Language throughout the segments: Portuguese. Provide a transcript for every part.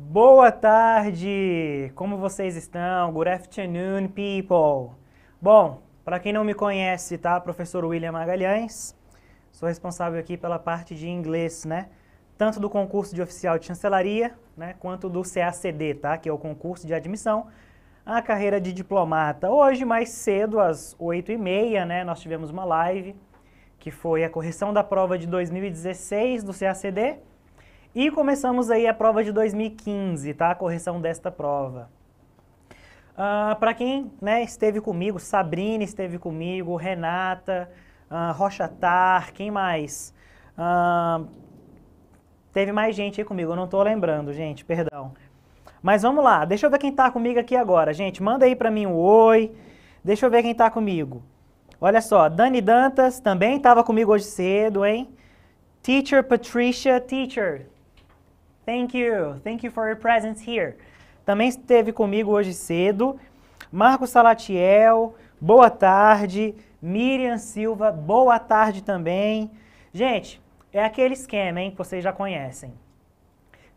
Boa tarde! Como vocês estão? Good afternoon, people! Bom, para quem não me conhece, tá? Professor William Magalhães. Sou responsável aqui pela parte de inglês, né? Tanto do concurso de oficial de chancelaria, né? Quanto do CACD, tá? Que é o concurso de admissão à carreira de diplomata. Hoje, mais cedo, às 8h30, né? Nós tivemos uma live que foi a correção da prova de 2016 do CACD e começamos aí a prova de 2015, tá? A correção desta prova. Uh, ah, Para quem né, esteve comigo, Sabrina esteve comigo, Renata, uh, Rocha Tar, quem mais? Uh, teve mais gente aí comigo, eu não estou lembrando, gente, perdão. Mas vamos lá, deixa eu ver quem está comigo aqui agora, gente. Manda aí para mim um oi, deixa eu ver quem está comigo. Olha só, Dani Dantas também estava comigo hoje cedo, hein? Teacher Patricia, teacher, Thank you. Thank you for your presence here. Também esteve comigo hoje cedo. Marcos Salatiel, boa tarde. Miriam Silva, boa tarde também. Gente, é aquele esquema, hein, que vocês já conhecem.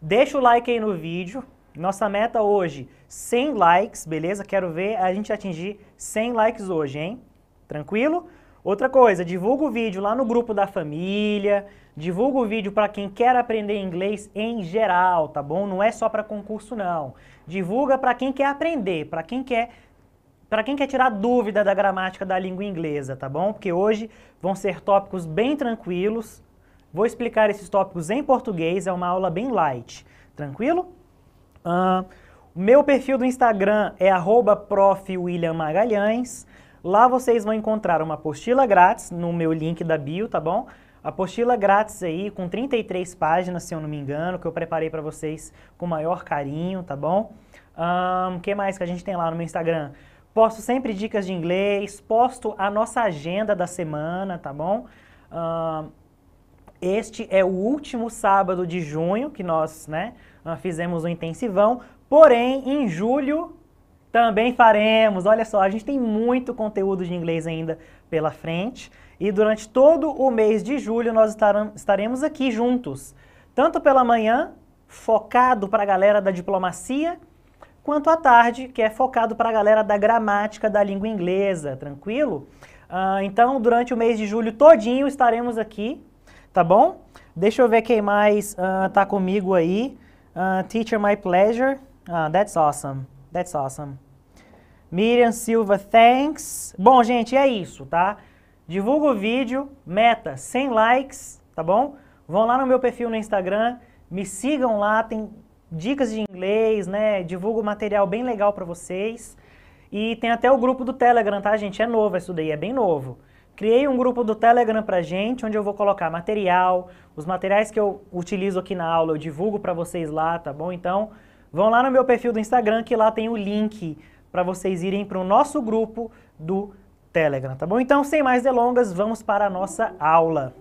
Deixa o like aí no vídeo. Nossa meta hoje, 100 likes, beleza? Quero ver a gente atingir 100 likes hoje, hein? Tranquilo? Outra coisa, divulga o vídeo lá no grupo da família, Divulga o vídeo para quem quer aprender inglês em geral, tá bom? Não é só para concurso não. Divulga para quem quer aprender, para quem quer para quem quer tirar dúvida da gramática da língua inglesa, tá bom? Porque hoje vão ser tópicos bem tranquilos. Vou explicar esses tópicos em português, é uma aula bem light. Tranquilo? Uh, meu perfil do Instagram é @profwilliammagalhães. Lá vocês vão encontrar uma apostila grátis no meu link da bio, tá bom? Apostila grátis aí, com 33 páginas, se eu não me engano, que eu preparei para vocês com o maior carinho, tá bom? O um, que mais que a gente tem lá no meu Instagram? Posto sempre dicas de inglês, posto a nossa agenda da semana, tá bom? Um, este é o último sábado de junho que nós né, ah, fizemos o um intensivão, porém, em julho também faremos. Olha só, a gente tem muito conteúdo de inglês ainda pela frente. E durante todo o mês de julho nós estaremos aqui juntos, tanto pela manhã, focado para a galera da diplomacia, quanto à tarde, que é focado para a galera da gramática da língua inglesa, tranquilo? Uh, então, durante o mês de julho todinho estaremos aqui, tá bom? Deixa eu ver quem mais uh, tá comigo aí. Uh, teacher, my pleasure. Uh, that's awesome. That's awesome. Miriam Silva, thanks. Bom, gente, é isso, tá? Divulga o vídeo, meta 100 likes, tá bom? Vão lá no meu perfil no Instagram, me sigam lá, tem dicas de inglês, né? Divulgo material bem legal para vocês. E tem até o grupo do Telegram, tá, gente? É novo isso daí, é bem novo. Criei um grupo do Telegram pra gente, onde eu vou colocar material, os materiais que eu utilizo aqui na aula, eu divulgo para vocês lá, tá bom? Então, vão lá no meu perfil do Instagram, que lá tem o link para vocês irem para o nosso grupo do Telegram Telegram, tá bom? Então, sem mais delongas, vamos para a nossa aula.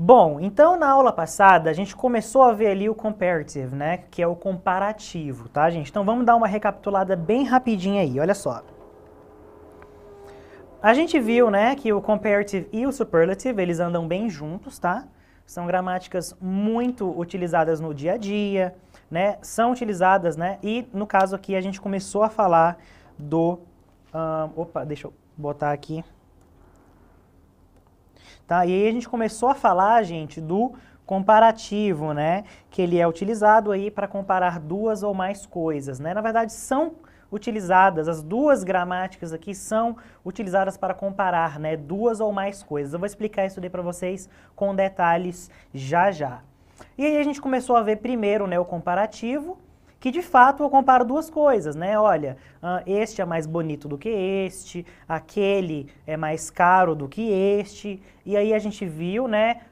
Bom, então na aula passada a gente começou a ver ali o comparative, né, que é o comparativo, tá, gente? Então vamos dar uma recapitulada bem rapidinha aí, olha só. A gente viu, né, que o comparative e o superlative, eles andam bem juntos, tá? São gramáticas muito utilizadas no dia a dia, né? São utilizadas, né? E no caso aqui a gente começou a falar do... Um, opa, deixa eu botar aqui. Tá? E aí a gente começou a falar, gente, do comparativo, né? Que ele é utilizado aí para comparar duas ou mais coisas, né? Na verdade, são utilizadas, as duas gramáticas aqui são utilizadas para comparar, né, duas ou mais coisas. Eu vou explicar isso daí para vocês com detalhes já já. E aí a gente começou a ver primeiro, né, o comparativo, que de fato eu comparo duas coisas, né? Olha, este é mais bonito do que este, aquele é mais caro do que este. E aí a gente viu, né,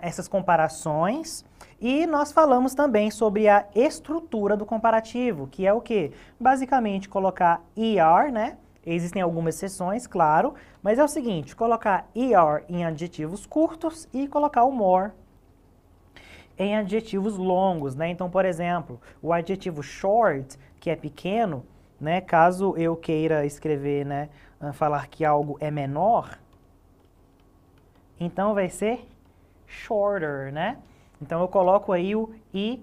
essas comparações e nós falamos também sobre a estrutura do comparativo, que é o que? Basicamente colocar ER, né? Existem algumas exceções, claro, mas é o seguinte, colocar ER em adjetivos curtos e colocar o more em adjetivos longos, né? Então, por exemplo, o adjetivo short, que é pequeno, né? Caso eu queira escrever, né, ah, falar que algo é menor, então vai ser shorter, né? Então eu coloco aí o IR,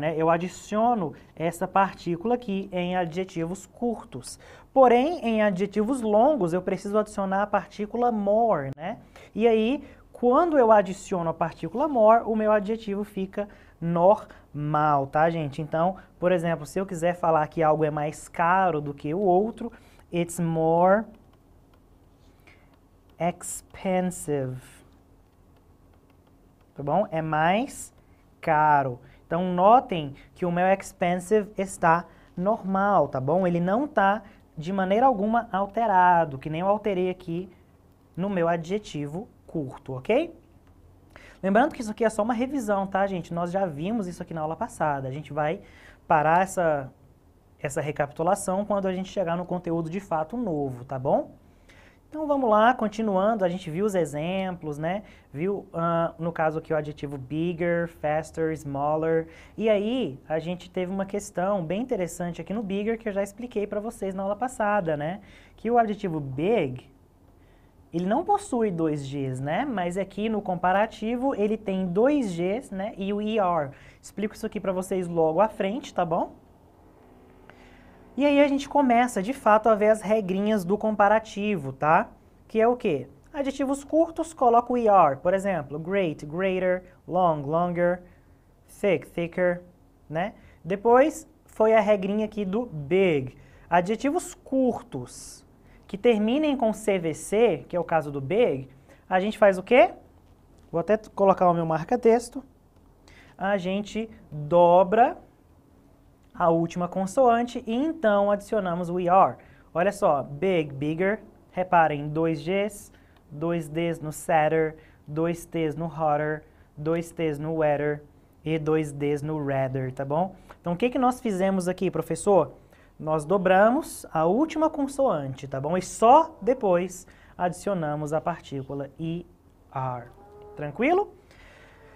né? eu adiciono essa partícula aqui em adjetivos curtos. Porém, em adjetivos longos, eu preciso adicionar a partícula more, né? E aí, quando eu adiciono a partícula more, o meu adjetivo fica normal, tá, gente? Então, por exemplo, se eu quiser falar que algo é mais caro do que o outro, it's more expensive tá bom? É mais caro. Então notem que o meu expensive está normal, tá bom? Ele não está de maneira alguma alterado, que nem eu alterei aqui no meu adjetivo curto, ok? Lembrando que isso aqui é só uma revisão, tá, gente? Nós já vimos isso aqui na aula passada. A gente vai parar essa, essa recapitulação quando a gente chegar no conteúdo de fato novo, tá bom? Então vamos lá, continuando, a gente viu os exemplos, né? Viu, uh, no caso aqui, o adjetivo bigger, faster, smaller. E aí, a gente teve uma questão bem interessante aqui no bigger que eu já expliquei para vocês na aula passada, né? Que o adjetivo big, ele não possui dois Gs, né? Mas aqui é no comparativo ele tem dois Gs, né? E o ER. Explico isso aqui para vocês logo à frente, tá bom? E aí a gente começa, de fato, a ver as regrinhas do comparativo, tá? Que é o quê? Adjetivos curtos, coloca o ER, por exemplo, great, greater, long, longer, thick, thicker, né? Depois foi a regrinha aqui do big. Adjetivos curtos que terminem com CVC, que é o caso do big, a gente faz o quê? Vou até colocar o meu marca-texto. A gente dobra a última consoante e então adicionamos o ER. Olha só, big, bigger, reparem, dois Gs, dois Ds no sadder, dois Ts no hotter, dois Ts no wetter e dois Ds no rather, tá bom? Então o que, que nós fizemos aqui, professor? Nós dobramos a última consoante, tá bom? E só depois adicionamos a partícula ER. Tranquilo?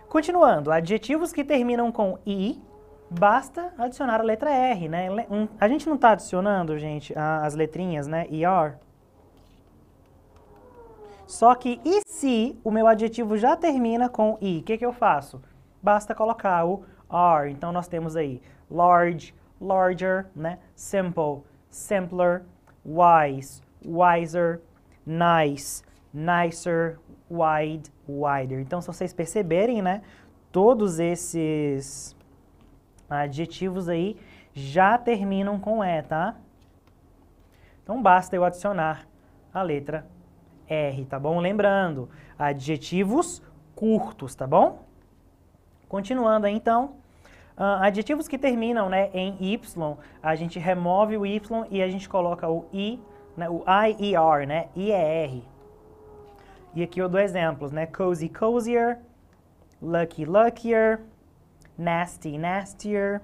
Continuando, adjetivos que terminam com I basta adicionar a letra R, né? Um, a gente não está adicionando, gente, a, as letrinhas, né? ER. Só que e se o meu adjetivo já termina com I? O que, que eu faço? Basta colocar o R. Então, nós temos aí large, larger, né? Simple, simpler, wise, wiser, nice, nicer, wide, wider. Então, se vocês perceberem, né? Todos esses Adjetivos aí já terminam com E, tá? Então basta eu adicionar a letra R, tá bom? Lembrando, adjetivos curtos, tá bom? Continuando aí, então, uh, adjetivos que terminam né, em Y, a gente remove o Y e a gente coloca o I, né, o I-E-R, né? I-E-R. E aqui eu dou exemplos, né? Cozy, cozier, lucky, luckier, nasty, nastier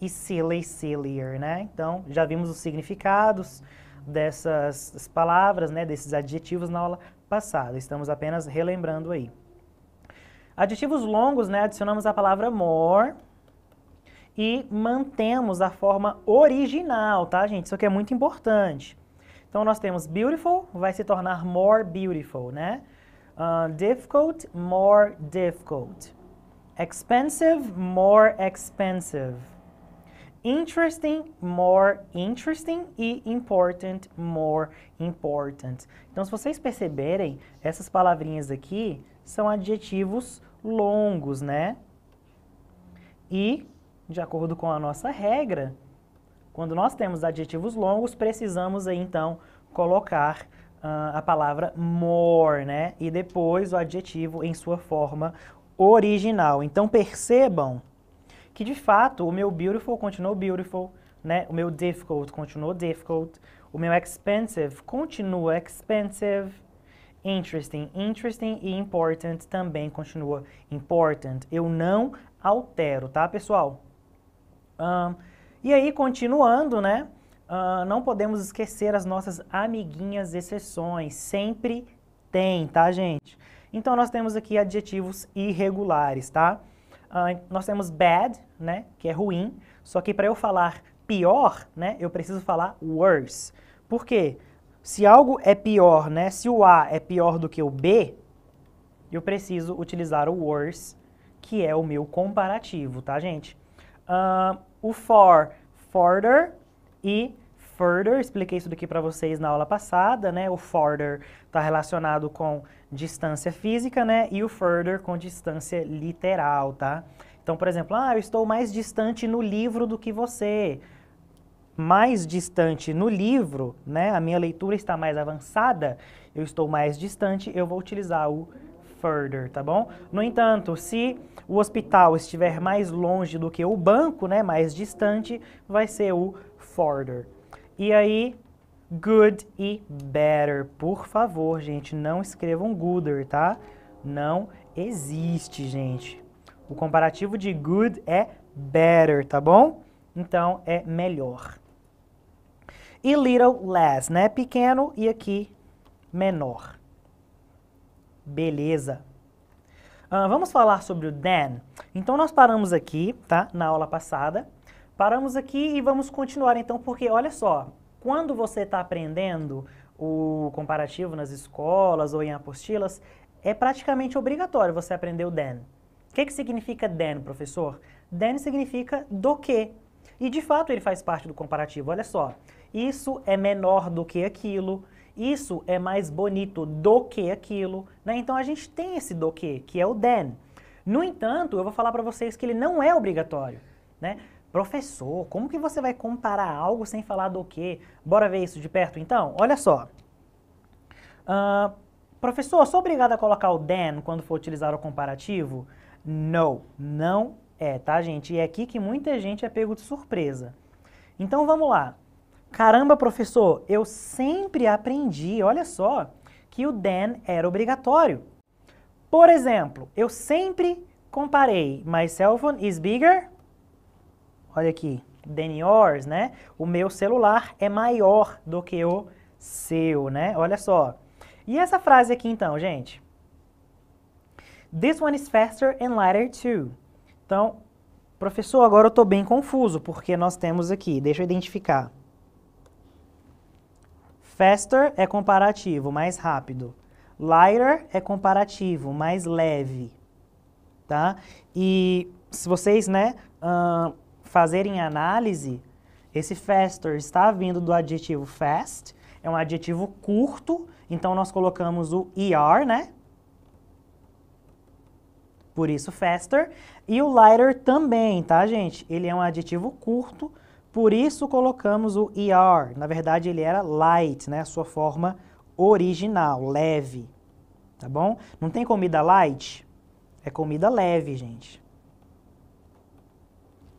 e silly, sillier, né? Então, já vimos os significados dessas palavras, né, desses adjetivos na aula passada. Estamos apenas relembrando aí. Adjetivos longos, né, adicionamos a palavra more e mantemos a forma original, tá, gente? Isso aqui é muito importante. Então, nós temos beautiful, vai se tornar more beautiful, né? Uh, difficult, more difficult. Expensive, more expensive. Interesting, more interesting e important, more important. Então, se vocês perceberem, essas palavrinhas aqui são adjetivos longos, né? E, de acordo com a nossa regra, quando nós temos adjetivos longos, precisamos aí, então colocar uh, a palavra more, né? E depois o adjetivo em sua forma original. Então percebam que de fato o meu beautiful continuou beautiful, né? O meu difficult continuou difficult, o meu expensive continua expensive, interesting, interesting e important também continua important. Eu não altero, tá, pessoal? Um, e aí, continuando, né? Uh, não podemos esquecer as nossas amiguinhas exceções. Sempre tem, tá, gente? Então nós temos aqui adjetivos irregulares, tá? Uh, nós temos bad, né, que é ruim, só que para eu falar pior, né, eu preciso falar worse. Por quê? Se algo é pior, né, se o A é pior do que o B, eu preciso utilizar o worse, que é o meu comparativo, tá, gente? Uh, o for, further e further, expliquei isso daqui para vocês na aula passada, né? O further está relacionado com distância física, né? E o further com distância literal, tá? Então, por exemplo, ah, eu estou mais distante no livro do que você. Mais distante no livro, né? A minha leitura está mais avançada, eu estou mais distante, eu vou utilizar o further, tá bom? No entanto, se o hospital estiver mais longe do que o banco, né, mais distante, vai ser o further. E aí, good e better. Por favor, gente, não escrevam gooder, tá? Não existe, gente. O comparativo de good é better, tá bom? Então é melhor. E little less, né? Pequeno e aqui menor. Beleza. Ah, vamos falar sobre o then. Então nós paramos aqui, tá? Na aula passada. Paramos aqui e vamos continuar então, porque olha só, quando você está aprendendo o comparativo nas escolas ou em apostilas, é praticamente obrigatório você aprender o then. O que, que significa then, professor? Then significa do que. E de fato ele faz parte do comparativo. Olha só, isso é menor do que aquilo, isso é mais bonito do que aquilo. Né? Então a gente tem esse do que, que é o then. No entanto, eu vou falar para vocês que ele não é obrigatório. Né? Professor, como que você vai comparar algo sem falar do quê? Bora ver isso de perto então? Olha só. Uh, professor, sou obrigado a colocar o then quando for utilizar o comparativo? No, não é, tá gente? E é aqui que muita gente é pego de surpresa. Então vamos lá. Caramba, professor, eu sempre aprendi, olha só, que o then era obrigatório. Por exemplo, eu sempre comparei my cell phone is bigger olha aqui, than yours, né? O meu celular é maior do que o seu, né? Olha só. E essa frase aqui então, gente? This one is faster and lighter too. Então, professor, agora eu estou bem confuso, porque nós temos aqui, deixa eu identificar. Faster é comparativo, mais rápido. Lighter é comparativo, mais leve. Tá? E se vocês, né, uh, fazerem análise, esse faster está vindo do adjetivo fast, é um adjetivo curto, então nós colocamos o ER, né? Por isso faster. E o lighter também, tá, gente? Ele é um adjetivo curto, por isso colocamos o ER. Na verdade, ele era light, né? sua forma original, leve. Tá bom? Não tem comida light? É comida leve, gente.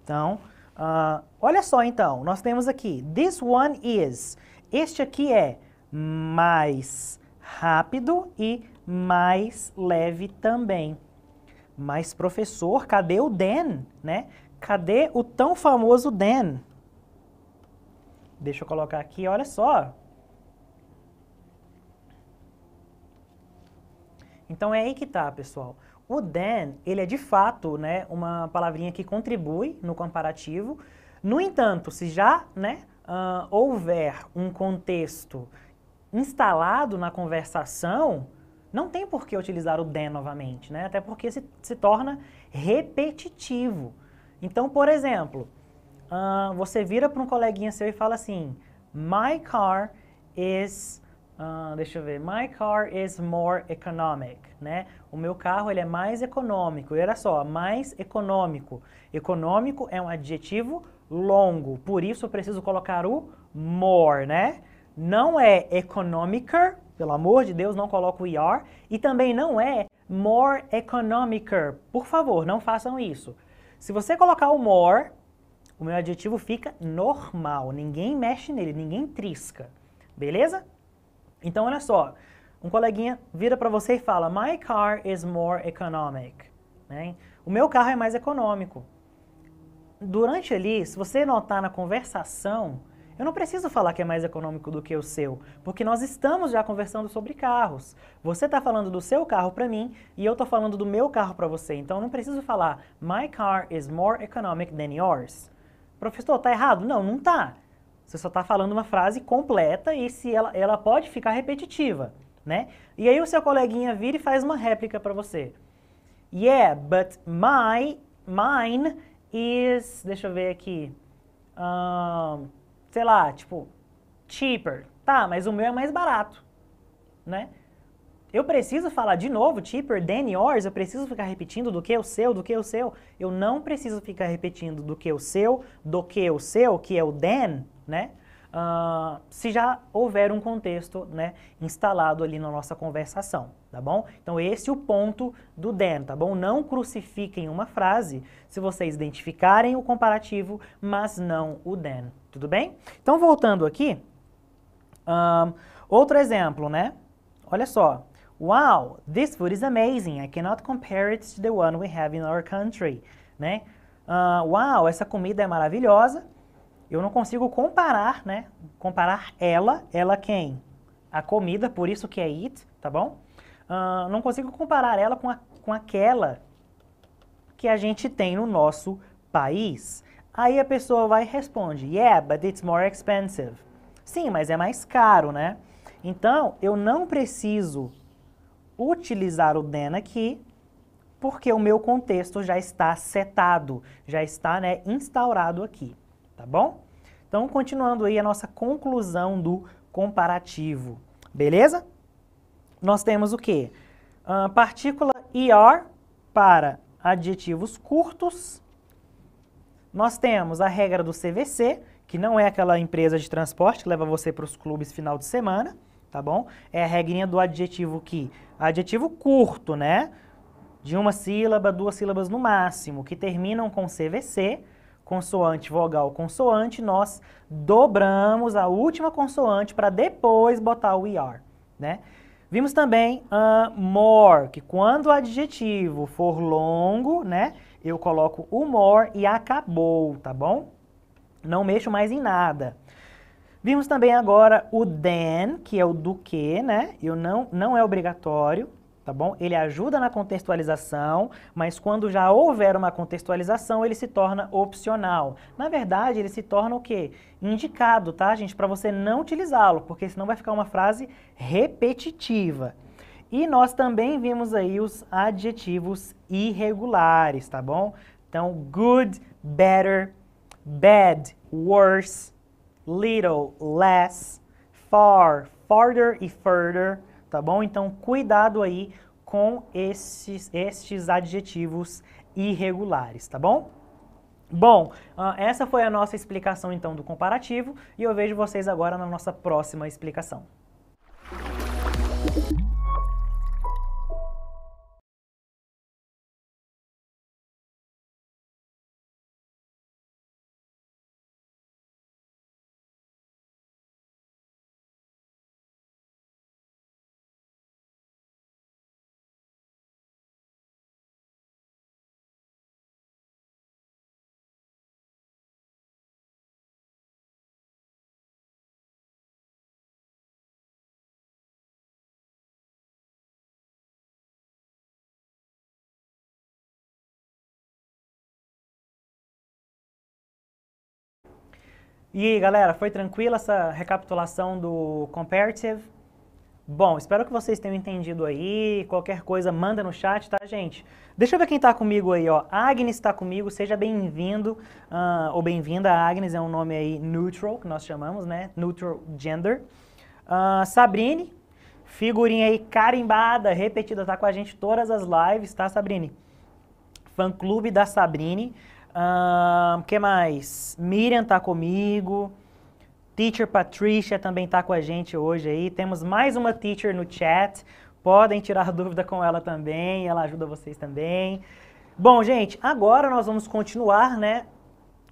Então, uh, olha só então, nós temos aqui, this one is, este aqui é mais rápido e mais leve também. Mas professor, cadê o Dan, né? Cadê o tão famoso Dan? Deixa eu colocar aqui, olha só. Então é aí que tá, pessoal. O then, ele é de fato né, uma palavrinha que contribui no comparativo. No entanto, se já né, uh, houver um contexto instalado na conversação, não tem por que utilizar o then novamente, né? até porque se, se torna repetitivo. Então, por exemplo, uh, você vira para um coleguinha seu e fala assim, my car is Uh, deixa eu ver. My car is more economic, né? O meu carro ele é mais econômico. E olha só, mais econômico. Econômico é um adjetivo longo, por isso eu preciso colocar o more, né? Não é economicer, pelo amor de Deus, não coloco o er, e também não é more economicer. Por favor, não façam isso. Se você colocar o more, o meu adjetivo fica normal, ninguém mexe nele, ninguém trisca. Beleza? Então, olha só, um coleguinha vira para você e fala, my car is more economic. Né? O meu carro é mais econômico. Durante ali, se você notar na conversação, eu não preciso falar que é mais econômico do que o seu, porque nós estamos já conversando sobre carros. Você está falando do seu carro para mim e eu estou falando do meu carro para você. Então eu não preciso falar My car is more economic than yours. Professor, tá errado? Não, não tá. Você só está falando uma frase completa e se ela, ela pode ficar repetitiva, né? E aí o seu coleguinha vira e faz uma réplica para você. Yeah, but my, mine is, deixa eu ver aqui, um, sei lá, tipo, cheaper. Tá, mas o meu é mais barato, né? Eu preciso falar de novo, cheaper than yours, eu preciso ficar repetindo do que o seu, do que o seu. Eu não preciso ficar repetindo do que o seu, do que o seu, que é o than, né? Uh, se já houver um contexto né, instalado ali na nossa conversação, tá bom? Então esse é o ponto do then, tá bom? Não crucifiquem uma frase se vocês identificarem o comparativo, mas não o then, tudo bem? Então voltando aqui, ah, outro exemplo, né? Olha só. Wow, this food is amazing. I cannot compare it to the one we have in our country, né? Uh, ah, wow, essa comida é maravilhosa eu não consigo comparar, né? Comparar ela, ela quem? A comida, por isso que é it, tá bom? Uh, não consigo comparar ela com, a, com aquela que a gente tem no nosso país. Aí a pessoa vai e responde, yeah, but it's more expensive. Sim, mas é mais caro, né? Então, eu não preciso utilizar o then aqui, porque o meu contexto já está setado, já está né, instaurado aqui tá bom? Então, continuando aí a nossa conclusão do comparativo, beleza? Nós temos o quê? Uh, partícula IR para adjetivos curtos. Nós temos a regra do CVC, que não é aquela empresa de transporte que leva você para os clubes final de semana, tá bom? É a regrinha do adjetivo que, adjetivo curto, né? De uma sílaba, duas sílabas no máximo, que terminam com CVC, consoante, vogal, consoante, nós dobramos a última consoante para depois botar o ER, né? Vimos também uh, more, que quando o adjetivo for longo, né, eu coloco o more e acabou, tá bom? Não mexo mais em nada. Vimos também agora o den que é o do que, né? Eu não, não é obrigatório tá bom? Ele ajuda na contextualização, mas quando já houver uma contextualização, ele se torna opcional. Na verdade, ele se torna o quê? Indicado, tá, gente? Para você não utilizá-lo, porque senão vai ficar uma frase repetitiva. E nós também vimos aí os adjetivos irregulares, tá bom? Então, good, better, bad, worse, little, less, far, farther e further, tá bom? Então, cuidado aí com esses, estes adjetivos irregulares, tá bom? Bom, ah, essa foi a nossa explicação então do comparativo e eu vejo vocês agora na nossa próxima explicação. E aí, galera, foi tranquila essa recapitulação do comparative? Bom, espero que vocês tenham entendido aí. Qualquer coisa, manda no chat, tá, gente? Deixa eu ver quem está comigo aí, ó. Agnes está comigo, seja bem-vindo uh, ou bem-vinda. Agnes é um nome aí neutral, que nós chamamos, né? Neutral gender. Uh, Sabrine, figurinha aí carimbada, repetida, tá com a gente todas as lives, tá, Sabrine? Fã-clube da Sabrine. O um, que mais? Miriam tá comigo. Teacher Patricia também tá com a gente hoje aí. Temos mais uma teacher no chat. Podem tirar dúvida com ela também, ela ajuda vocês também. Bom, gente, agora nós vamos continuar, né,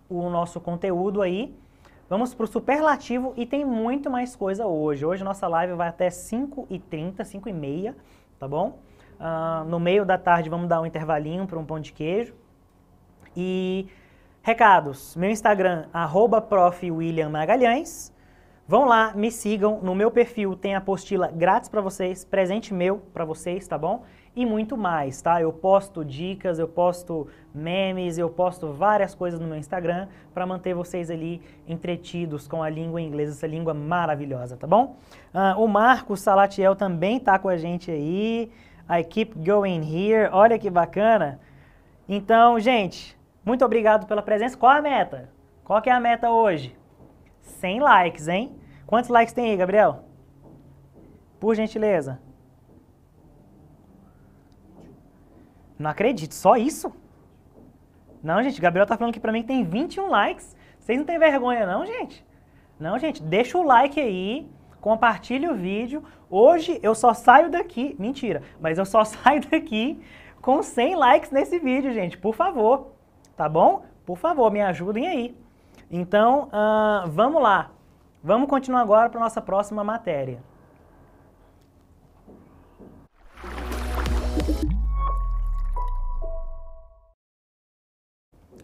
o nosso conteúdo aí. Vamos para o superlativo e tem muito mais coisa hoje. Hoje nossa live vai até 5h30, 5h30, tá bom? Uh, no meio da tarde vamos dar um intervalinho para um pão de queijo. E recados, meu Instagram, arroba Vão lá, me sigam, no meu perfil tem apostila grátis para vocês, presente meu para vocês, tá bom? E muito mais, tá? Eu posto dicas, eu posto memes, eu posto várias coisas no meu Instagram para manter vocês ali entretidos com a língua inglesa, essa língua maravilhosa, tá bom? Ah, o Marcos Salatiel também tá com a gente aí. I keep going here, olha que bacana. Então, gente, muito obrigado pela presença. Qual a meta? Qual que é a meta hoje? 100 likes, hein? Quantos likes tem aí, Gabriel? Por gentileza. Não acredito, só isso? Não, gente, Gabriel tá falando que pra mim que tem 21 likes. Vocês não têm vergonha não, gente? Não, gente, deixa o like aí, compartilha o vídeo. Hoje eu só saio daqui, mentira, mas eu só saio daqui com 100 likes nesse vídeo, gente, por favor tá bom? Por favor, me ajudem aí. Então, uh, vamos lá. Vamos continuar agora para a nossa próxima matéria.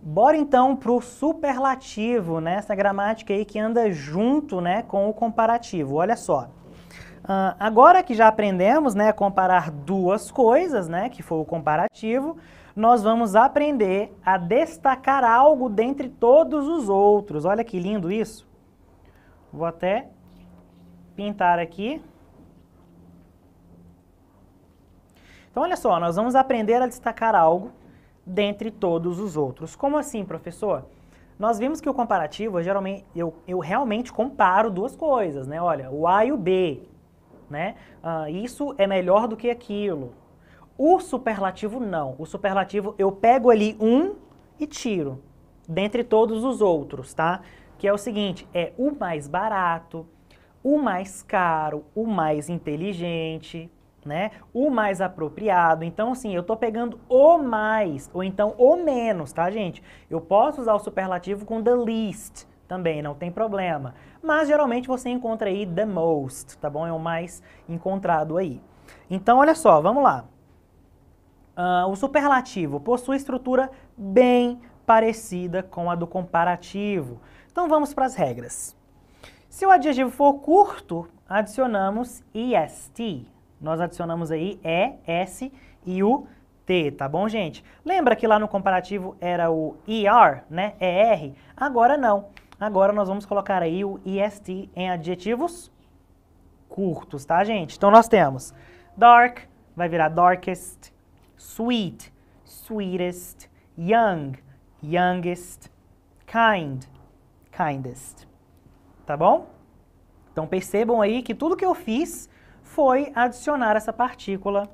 Bora então para o superlativo, né? essa gramática aí que anda junto né, com o comparativo. Olha só. Uh, agora que já aprendemos né, comparar duas coisas, né, que foi o comparativo, nós vamos aprender a destacar algo dentre todos os outros. Olha que lindo isso. Vou até pintar aqui. Então, olha só, nós vamos aprender a destacar algo dentre todos os outros. Como assim, professor? Nós vimos que o comparativo, eu, geralmente, eu, eu realmente comparo duas coisas, né? Olha, o A e o B, né? Ah, isso é melhor do que aquilo. O superlativo não. O superlativo eu pego ali um e tiro, dentre todos os outros, tá? Que é o seguinte, é o mais barato, o mais caro, o mais inteligente, né? O mais apropriado. Então, assim, eu tô pegando o mais, ou então o menos, tá, gente? Eu posso usar o superlativo com the least também, não tem problema. Mas, geralmente, você encontra aí the most, tá bom? É o mais encontrado aí. Então, olha só, vamos lá. Uh, o superlativo possui estrutura bem parecida com a do comparativo. Então vamos para as regras. Se o adjetivo for curto, adicionamos est. Nós adicionamos aí e, s e o t, tá bom, gente? Lembra que lá no comparativo era o er, né? er. Agora não. Agora nós vamos colocar aí o est em adjetivos curtos, tá, gente? Então nós temos dark, vai virar darkest, sweet, sweetest, young, youngest, kind, kindest. Tá bom? Então percebam aí que tudo que eu fiz foi adicionar essa partícula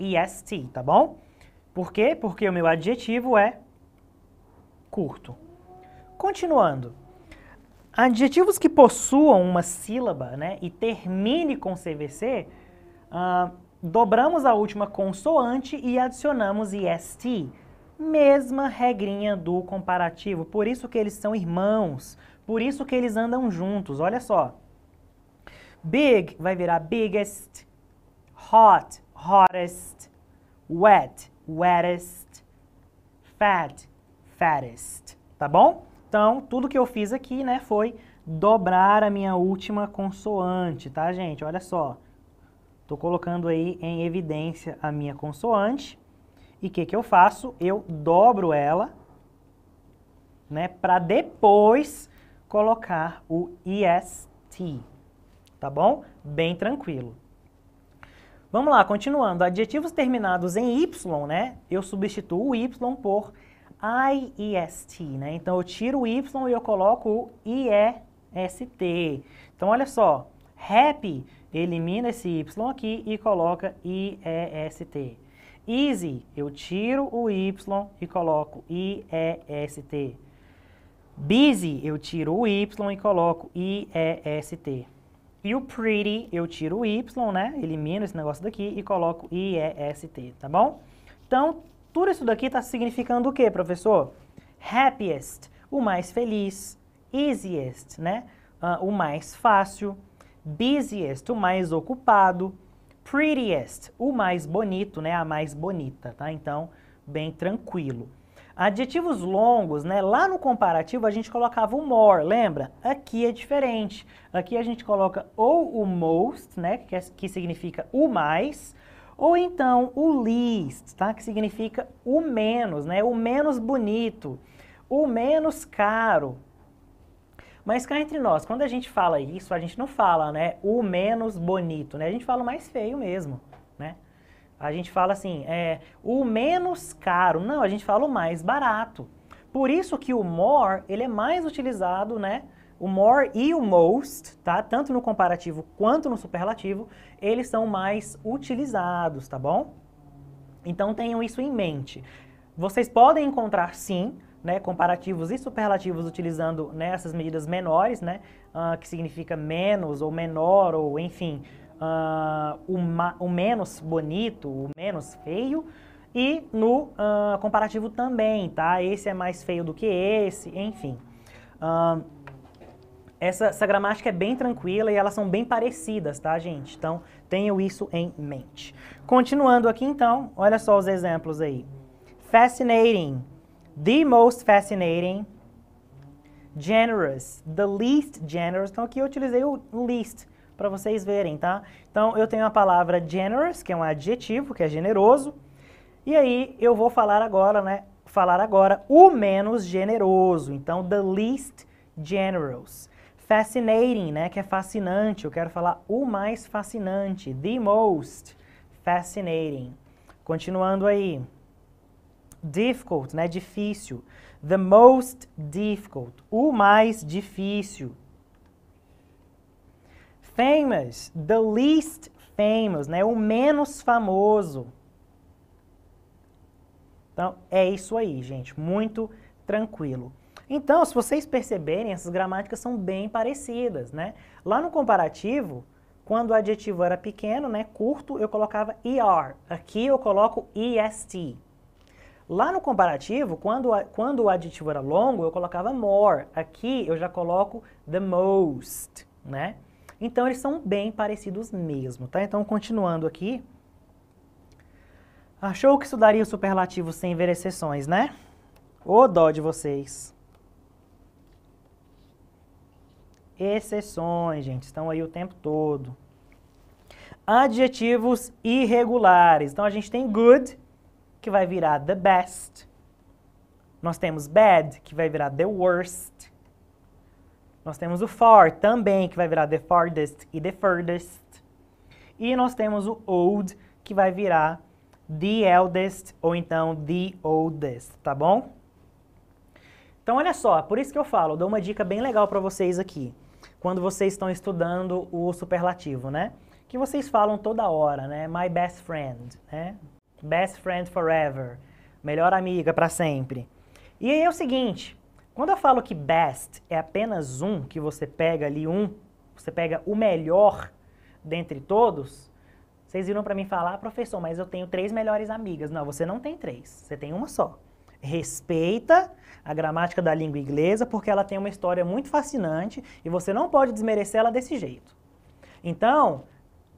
est, tá bom? Por quê? Porque o meu adjetivo é curto. Continuando. Adjetivos que possuam uma sílaba né, e termine com CVC, uh, dobramos a última consoante e adicionamos est. Mesma regrinha do comparativo, por isso que eles são irmãos, por isso que eles andam juntos, olha só. Big vai virar biggest, hot, hottest, wet, wettest, fat, fattest, tá bom? Então, tudo que eu fiz aqui, né, foi dobrar a minha última consoante, tá, gente? Olha só. Estou colocando aí em evidência a minha consoante. E o que, que eu faço? Eu dobro ela, né, para depois colocar o IST. Tá bom? Bem tranquilo. Vamos lá, continuando. Adjetivos terminados em Y, né? Eu substituo o Y por IEST, né? Então eu tiro o Y e eu coloco o IEST. Então olha só, happy elimina esse y aqui e coloca IEST. Easy, eu tiro o y e coloco IEST. Busy, eu tiro o y e coloco IEST. E o pretty, eu tiro o y, né? Elimino esse negócio daqui e coloco IEST, tá bom? Então, tudo isso daqui está significando o quê, professor? Happiest, o mais feliz. Easiest, né? Uh, o mais fácil busiest, o mais ocupado, prettiest, o mais bonito, né, a mais bonita, tá? Então, bem tranquilo. Adjetivos longos, né? Lá no comparativo a gente colocava o more, lembra? Aqui é diferente. Aqui a gente coloca ou o most, né? Que, é, que significa o mais, ou então o least, tá? Que significa o menos, né? O menos bonito, o menos caro. Mas cá entre nós, quando a gente fala isso, a gente não fala, né, o menos bonito, né? A gente fala o mais feio mesmo, né? A gente fala assim, é, o menos caro. Não, a gente fala o mais barato. Por isso que o more, ele é mais utilizado, né? O more e o most, tá? Tanto no comparativo quanto no superlativo, eles são mais utilizados, tá bom? Então tenham isso em mente. Vocês podem encontrar sim né, comparativos e superlativos utilizando né, essas medidas menores, né, uh, que significa menos ou menor ou enfim, uh, o, o, menos bonito, o menos feio. E no uh, comparativo também, tá? Esse é mais feio do que esse, enfim. Essa, essa, gramática é bem tranquila e elas são bem parecidas, tá, gente? Então, tenham isso em mente. Continuando aqui, então, olha só os exemplos aí. Fascinating, the most fascinating, generous, the least generous. Então aqui eu utilizei o least para vocês verem, tá? Então eu tenho a palavra generous, que é um adjetivo, que é generoso. E aí eu vou falar agora, né? Falar agora o menos generoso. Então the least generous. Fascinating, né? Que é fascinante. Eu quero falar o mais fascinante, the most fascinating. Continuando aí difficult, né? Difícil. The most difficult. O mais difícil. Famous. The least famous, né? O menos famoso. Então, é isso aí, gente. Muito tranquilo. Então, se vocês perceberem, essas gramáticas são bem parecidas, né? Lá no comparativo, quando o adjetivo era pequeno, né, curto, eu colocava ER. Aqui eu coloco EST. Lá no comparativo, quando, quando o aditivo era longo, eu colocava more. Aqui eu já coloco the most, né? Então, eles são bem parecidos mesmo, tá? Então, continuando aqui. Achou que estudaria o superlativo sem ver exceções, né? Ô dó de vocês. Exceções, gente, estão aí o tempo todo. Adjetivos irregulares. Então, a gente tem good, que vai virar the best. Nós temos bad, que vai virar the worst. Nós temos o far também, que vai virar the farthest e the furthest. E nós temos o old, que vai virar the eldest ou então the oldest, tá bom? Então olha só, por isso que eu falo, dou uma dica bem legal para vocês aqui, quando vocês estão estudando o superlativo, né? Que vocês falam toda hora, né? My best friend, né? Best friend forever. Melhor amiga para sempre. E aí é o seguinte, quando eu falo que best é apenas um, que você pega ali um, você pega o melhor dentre todos, vocês viram para mim falar, ah, professor, mas eu tenho três melhores amigas. Não, você não tem três, você tem uma só. Respeita a gramática da língua inglesa, porque ela tem uma história muito fascinante e você não pode desmerecer ela desse jeito. Então,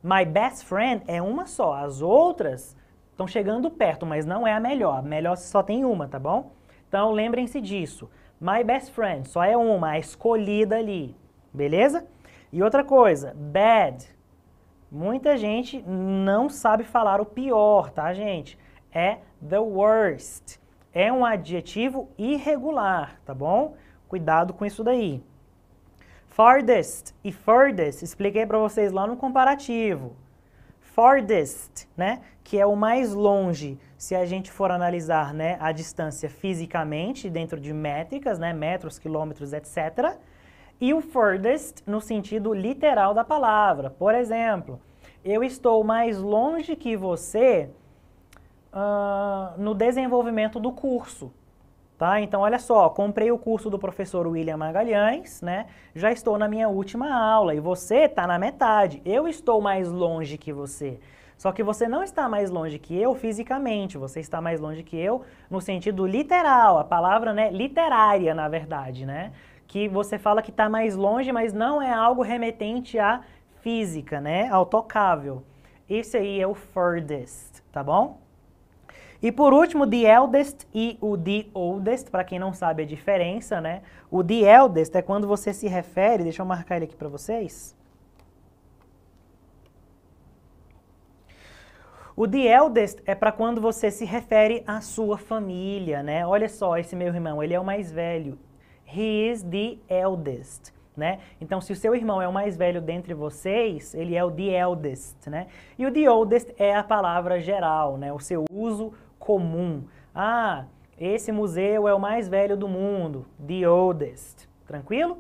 my best friend é uma só, as outras Estão chegando perto, mas não é a melhor. Melhor se só tem uma, tá bom? Então lembrem-se disso. My best friend só é uma, a escolhida ali, beleza? E outra coisa, bad. Muita gente não sabe falar o pior, tá, gente? É the worst. É um adjetivo irregular, tá bom? Cuidado com isso daí. Farthest e furthest, expliquei para vocês lá no comparativo. Farthest, né? que é o mais longe, se a gente for analisar né, a distância fisicamente, dentro de métricas, né, metros, quilômetros, etc. E o furthest no sentido literal da palavra. Por exemplo, eu estou mais longe que você uh, no desenvolvimento do curso. Tá? Então, olha só, comprei o curso do professor William Magalhães, né? Já estou na minha última aula e você está na metade. Eu estou mais longe que você. Só que você não está mais longe que eu fisicamente, você está mais longe que eu no sentido literal, a palavra né, literária, na verdade, né? Que você fala que está mais longe, mas não é algo remetente à física, né? Ao tocável. Esse aí é o furthest, tá bom? E por último, the eldest e o the oldest, para quem não sabe a diferença, né? O the eldest é quando você se refere, deixa eu marcar ele aqui para vocês. O the eldest é para quando você se refere à sua família, né? Olha só, esse meu irmão, ele é o mais velho. He is the eldest. Né? Então, se o seu irmão é o mais velho dentre vocês, ele é o the eldest, né? E o the oldest é a palavra geral, né? O seu uso comum. Ah, esse museu é o mais velho do mundo, the oldest. Tranquilo?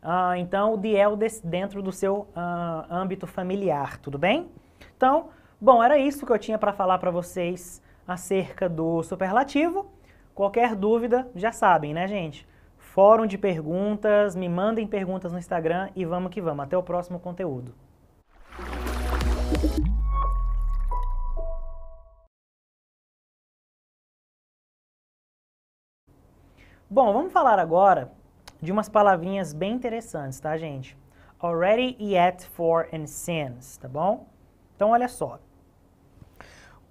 Ah, então, o the eldest dentro do seu ah, âmbito familiar, tudo bem? Então, Bom, era isso que eu tinha para falar para vocês acerca do superlativo. Qualquer dúvida, já sabem, né, gente? Fórum de perguntas, me mandem perguntas no Instagram e vamos que vamos. Até o próximo conteúdo. Bom, vamos falar agora de umas palavrinhas bem interessantes, tá, gente? Already, yet, for and since, tá bom? Então, olha só.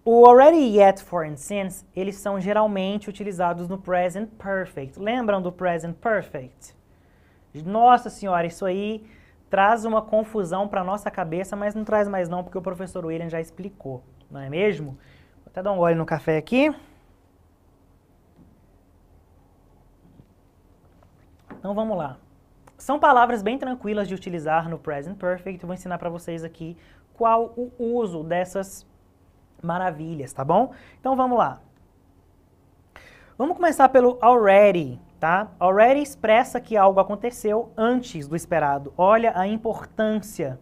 O already, yet, for and since, eles são geralmente utilizados no present perfect. Lembram do present perfect? Nossa senhora, isso aí traz uma confusão para nossa cabeça, mas não traz mais não, porque o professor William já explicou, não é mesmo? Vou até dar um olho no café aqui. Então vamos lá. São palavras bem tranquilas de utilizar no present perfect. vou ensinar para vocês aqui qual o uso dessas palavras maravilhas, tá bom? Então vamos lá. Vamos começar pelo already, tá? Already expressa que algo aconteceu antes do esperado. Olha a importância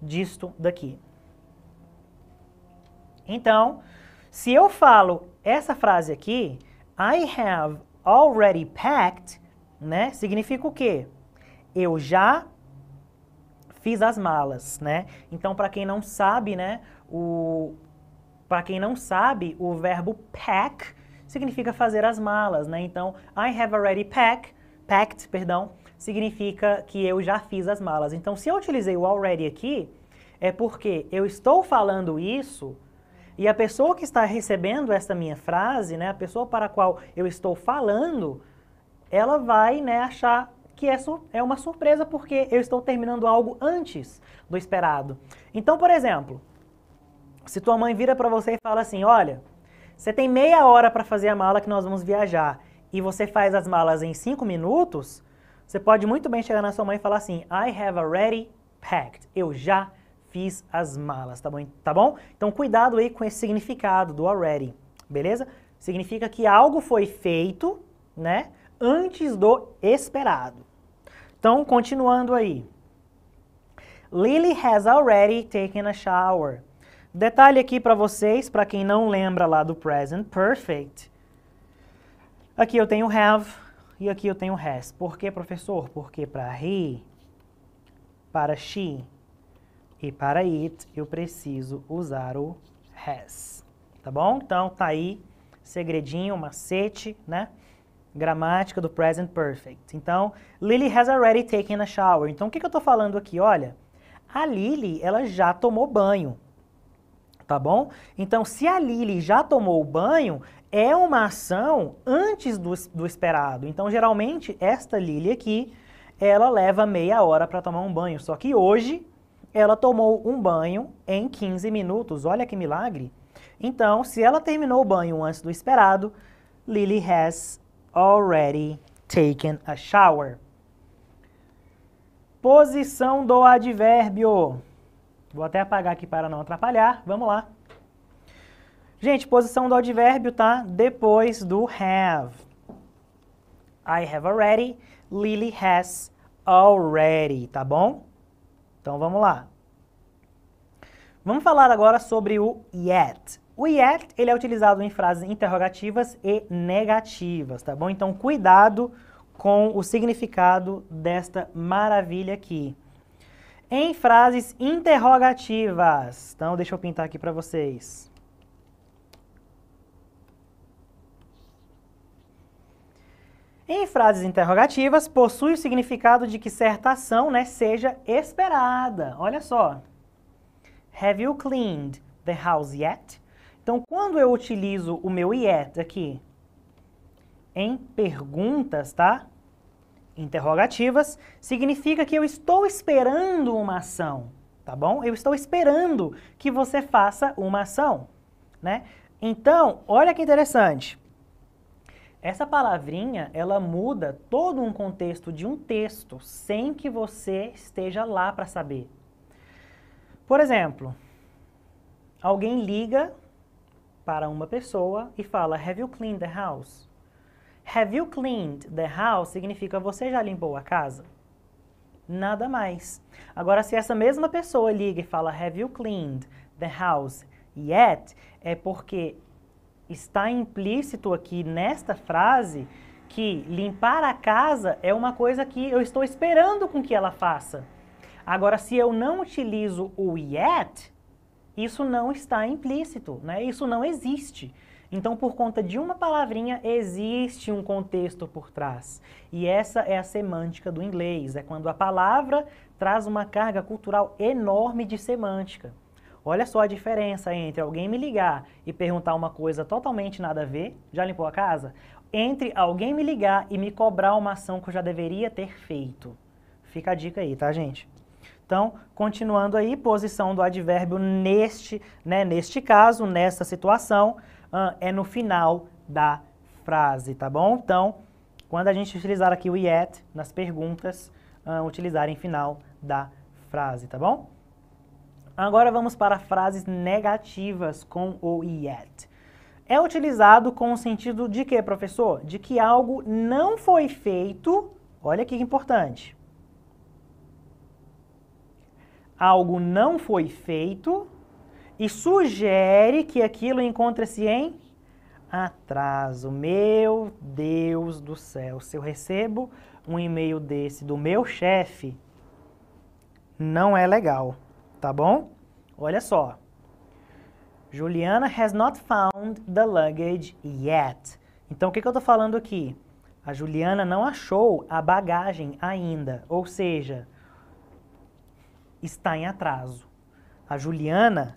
disto daqui. Então, se eu falo essa frase aqui, I have already packed, né? Significa o quê? Eu já fiz as malas, né? Então, para quem não sabe, né, o para quem não sabe, o verbo pack significa fazer as malas, né? Então, I have already packed, packed, perdão, significa que eu já fiz as malas. Então, se eu utilizei o already aqui, é porque eu estou falando isso e a pessoa que está recebendo esta minha frase, né, a pessoa para a qual eu estou falando, ela vai, né, achar que isso é, é uma surpresa porque eu estou terminando algo antes do esperado. Então, por exemplo, se tua mãe vira para você e fala assim: "Olha, você tem meia hora para fazer a mala que nós vamos viajar e você faz as malas em cinco minutos", você pode muito bem chegar na sua mãe e falar assim: "I have already packed". Eu já fiz as malas, tá bom? Tá bom? Então cuidado aí com esse significado do already, beleza? Significa que algo foi feito, né, antes do esperado. Então, continuando aí. Lily has already taken a shower. Detalhe aqui para vocês, para quem não lembra lá do present perfect. Aqui eu tenho have e aqui eu tenho has. Por que, professor? Porque para he, para she e para it eu preciso usar o has. Tá bom? Então tá aí segredinho, macete, né? Gramática do present perfect. Então, Lily has already taken a shower. Então, o que, que eu estou falando aqui? Olha, a Lily, ela já tomou banho tá bom? Então, se a Lily já tomou o banho, é uma ação antes do, do esperado. Então, geralmente, esta Lily aqui, ela leva meia hora para tomar um banho. Só que hoje, ela tomou um banho em 15 minutos. Olha que milagre! Então, se ela terminou o banho antes do esperado, Lily has already taken a shower. Posição do advérbio. Vou até apagar aqui para não atrapalhar. Vamos lá. Gente, posição do advérbio tá depois do have. I have already, Lily has already, tá bom? Então vamos lá. Vamos falar agora sobre o yet. O yet, ele é utilizado em frases interrogativas e negativas, tá bom? Então cuidado com o significado desta maravilha aqui em frases interrogativas. Então, deixa eu pintar aqui para vocês. Em frases interrogativas, possui o significado de que certa ação né, seja esperada. Olha só. Have you cleaned the house yet? Então, quando eu utilizo o meu yet aqui em perguntas, tá? interrogativas, significa que eu estou esperando uma ação, tá bom? Eu estou esperando que você faça uma ação, né? Então, olha que interessante. Essa palavrinha, ela muda todo um contexto de um texto sem que você esteja lá para saber. Por exemplo, alguém liga para uma pessoa e fala, have you cleaned the house? Have you cleaned the house? Significa você já limpou a casa? Nada mais. Agora, se essa mesma pessoa liga e fala Have you cleaned the house yet? É porque está implícito aqui nesta frase que limpar a casa é uma coisa que eu estou esperando com que ela faça. Agora, se eu não utilizo o yet, isso não está implícito, né? Isso não existe. Então, por conta de uma palavrinha, existe um contexto por trás. E essa é a semântica do inglês, é quando a palavra traz uma carga cultural enorme de semântica. Olha só a diferença entre alguém me ligar e perguntar uma coisa totalmente nada a ver, já limpou a casa? Entre alguém me ligar e me cobrar uma ação que eu já deveria ter feito. Fica a dica aí, tá, gente? Então, continuando aí, posição do advérbio neste, né, neste caso, nesta situação, é no final da frase, tá bom? Então, quando a gente utilizar aqui o yet nas perguntas, uh, utilizar em final da frase, tá bom? Agora vamos para frases negativas com o yet. É utilizado com o sentido de que, professor? De que algo não foi feito, olha que importante. Algo não foi feito e sugere que aquilo encontra-se em atraso. Meu Deus do céu, se eu recebo um e-mail desse do meu chefe, não é legal, tá bom? Olha só. Juliana has not found the luggage yet. Então, o que, que eu estou falando aqui? A Juliana não achou a bagagem ainda, ou seja, está em atraso. A Juliana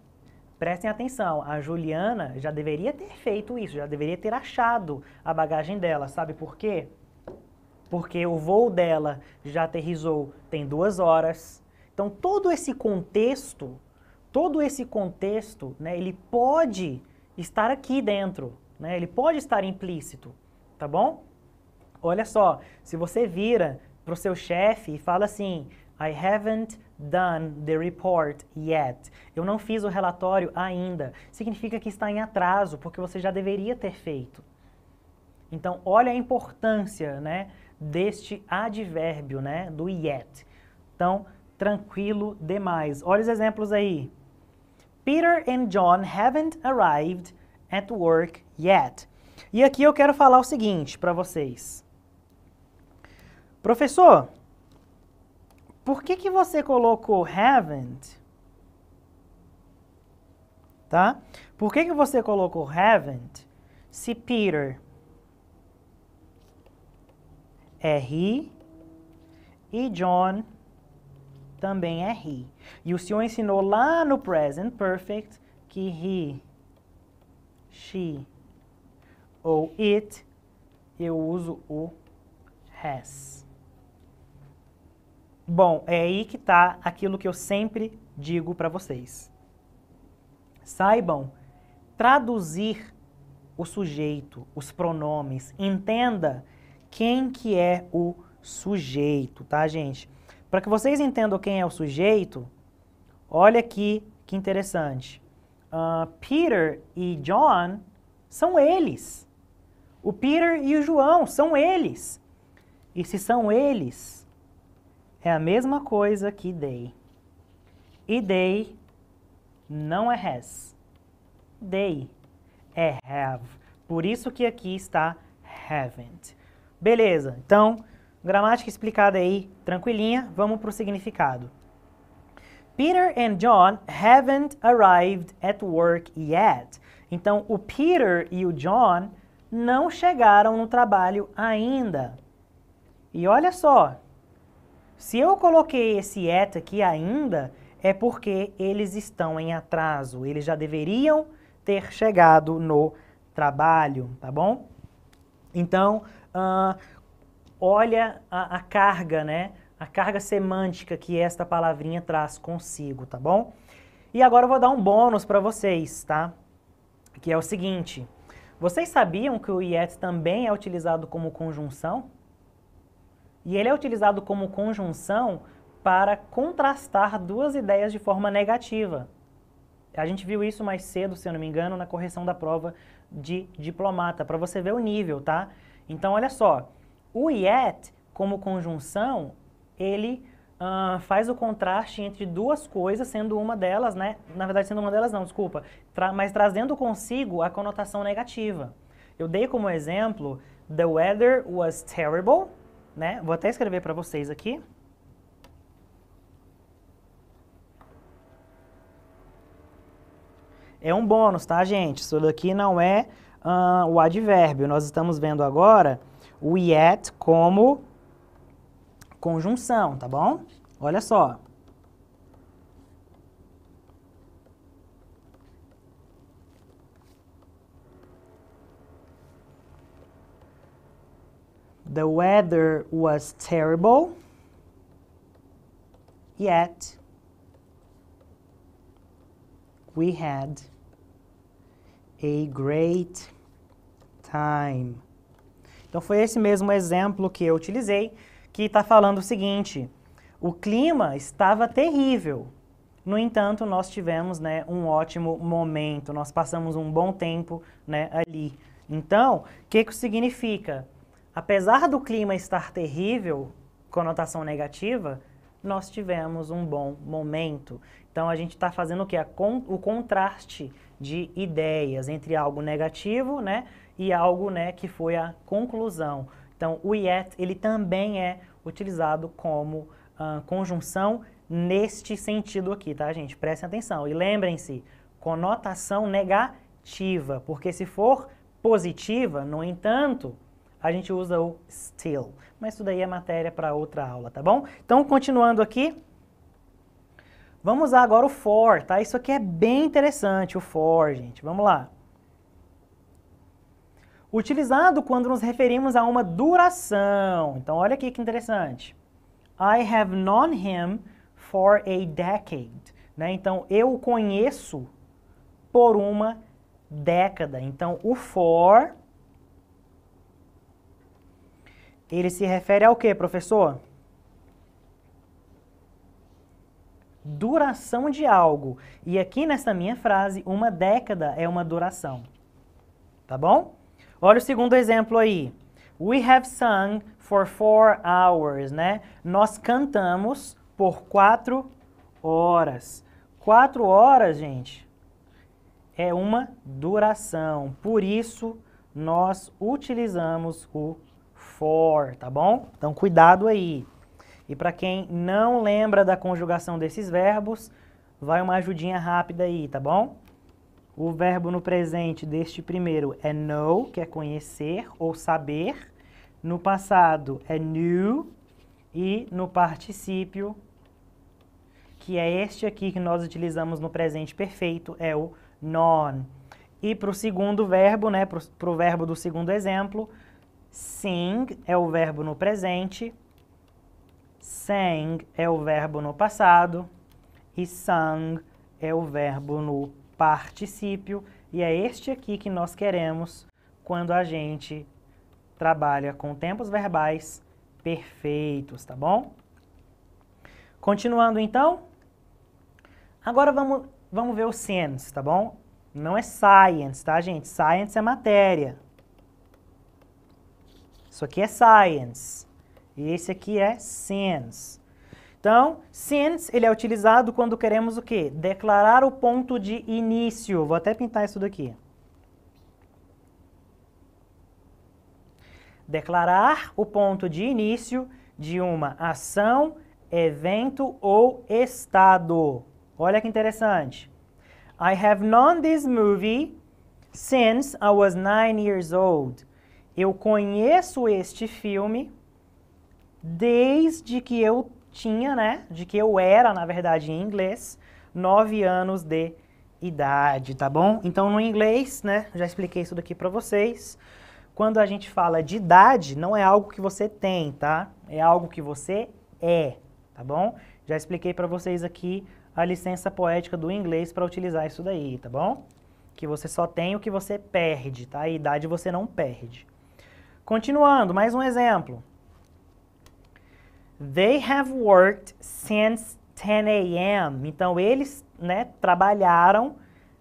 Prestem atenção, a Juliana já deveria ter feito isso, já deveria ter achado a bagagem dela, sabe por quê? Porque o voo dela já aterrizou tem duas horas. Então todo esse contexto, todo esse contexto, né, ele pode estar aqui dentro, né? Ele pode estar implícito, tá bom? Olha só, se você vira para o seu chefe e fala assim, I haven't done the report yet. Eu não fiz o relatório ainda. Significa que está em atraso, porque você já deveria ter feito. Então, olha a importância, né, deste advérbio, né, do yet. Então, tranquilo demais. Olha os exemplos aí. Peter and John haven't arrived at work yet. E aqui eu quero falar o seguinte para vocês. Professor, por que, que você colocou haven't? Tá? Por que, que você colocou haven't se Peter é he e John também é he? E o senhor ensinou lá no present perfect que he, she ou it, eu uso o has. Bom, é aí que está aquilo que eu sempre digo para vocês. Saibam traduzir o sujeito, os pronomes. Entenda quem que é o sujeito, tá, gente? Para que vocês entendam quem é o sujeito, olha aqui que interessante. Uh, Peter e John são eles. O Peter e o João são eles. E se são eles, é a mesma coisa que they. E they não é has. They é have. Por isso que aqui está haven't. Beleza, então, gramática explicada aí, tranquilinha, vamos para o significado. Peter and John haven't arrived at work yet. Então, o Peter e o John não chegaram no trabalho ainda. E olha só, se eu coloquei esse at aqui ainda, é porque eles estão em atraso, eles já deveriam ter chegado no trabalho, tá bom? Então, uh, olha a, a, carga, né? A carga semântica que esta palavrinha traz consigo, tá bom? E agora eu vou dar um bônus para vocês, tá? Que é o seguinte, vocês sabiam que o yet também é utilizado como conjunção? E ele é utilizado como conjunção para contrastar duas ideias de forma negativa. A gente viu isso mais cedo, se eu não me engano, na correção da prova de diplomata, para você ver o nível, tá? Então, olha só, o yet, como conjunção, ele uh, faz o contraste entre duas coisas, sendo uma delas, né? Na verdade, sendo uma delas não, desculpa, tra mas trazendo consigo a conotação negativa. Eu dei como exemplo, the weather was terrible, né? Vou até escrever para vocês aqui. É um bônus, tá, gente? Isso daqui não é uh, o advérbio. Nós estamos vendo agora o yet como conjunção, tá bom? Olha só. The weather was terrible, yet we had a great time. Então foi esse mesmo exemplo que eu utilizei, que está falando o seguinte: o clima estava terrível. No entanto, nós tivemos né, um ótimo momento, nós passamos um bom tempo né, ali. Então, o que, que isso significa? Apesar do clima estar terrível, conotação negativa, nós tivemos um bom momento. Então a gente está fazendo o que? o contraste de ideias entre algo negativo né, e algo né, que foi a conclusão. Então o yet ele também é utilizado como uh, conjunção neste sentido aqui, tá gente? Prestem atenção e lembrem-se, conotação negativa, porque se for positiva, no entanto, a gente usa o still. Mas isso daí é matéria para outra aula, tá bom? Então, continuando aqui. Vamos usar agora o for, tá? Isso aqui é bem interessante, o for, gente. Vamos lá. Utilizado quando nos referimos a uma duração. Então, olha aqui que interessante. I have known him for a decade. Né? Então, eu o conheço por uma década. Então, o for ele se refere ao que, professor? Duração de algo. E aqui nessa minha frase, uma década é uma duração. Tá bom? Olha o segundo exemplo aí. We have sung for four hours, né? Nós cantamos por quatro horas. Quatro horas, gente, é uma duração. Por isso, nós utilizamos o for, tá bom? Então cuidado aí. E para quem não lembra da conjugação desses verbos, vai uma ajudinha rápida aí, tá bom? O verbo no presente deste primeiro é know, que é conhecer ou saber. No passado é knew. E no particípio, que é este aqui que nós utilizamos no presente perfeito, é o non. E para o segundo verbo, né, para o verbo do segundo exemplo, Sing é o verbo no presente, sang é o verbo no passado e sung é o verbo no particípio e é este aqui que nós queremos quando a gente trabalha com tempos verbais perfeitos, tá bom? Continuando então, agora vamos, vamos ver o sense, tá bom? Não é science, tá gente? Science é matéria. Isso aqui é science. E esse aqui é since. Então, since ele é utilizado quando queremos o quê? Declarar o ponto de início. Vou até pintar isso daqui. Declarar o ponto de início de uma ação, evento ou estado. Olha que interessante. I have known this movie since I was nine years old. Eu conheço este filme desde que eu tinha, né? De que eu era, na verdade, em inglês, nove anos de idade, tá bom? Então, no inglês, né? Já expliquei isso daqui para vocês. Quando a gente fala de idade, não é algo que você tem, tá? É algo que você é, tá bom? Já expliquei para vocês aqui a licença poética do inglês para utilizar isso daí, tá bom? Que você só tem o que você perde, tá? A idade você não perde. Continuando, mais um exemplo. They have worked since 10 a.m. Então, eles né, trabalharam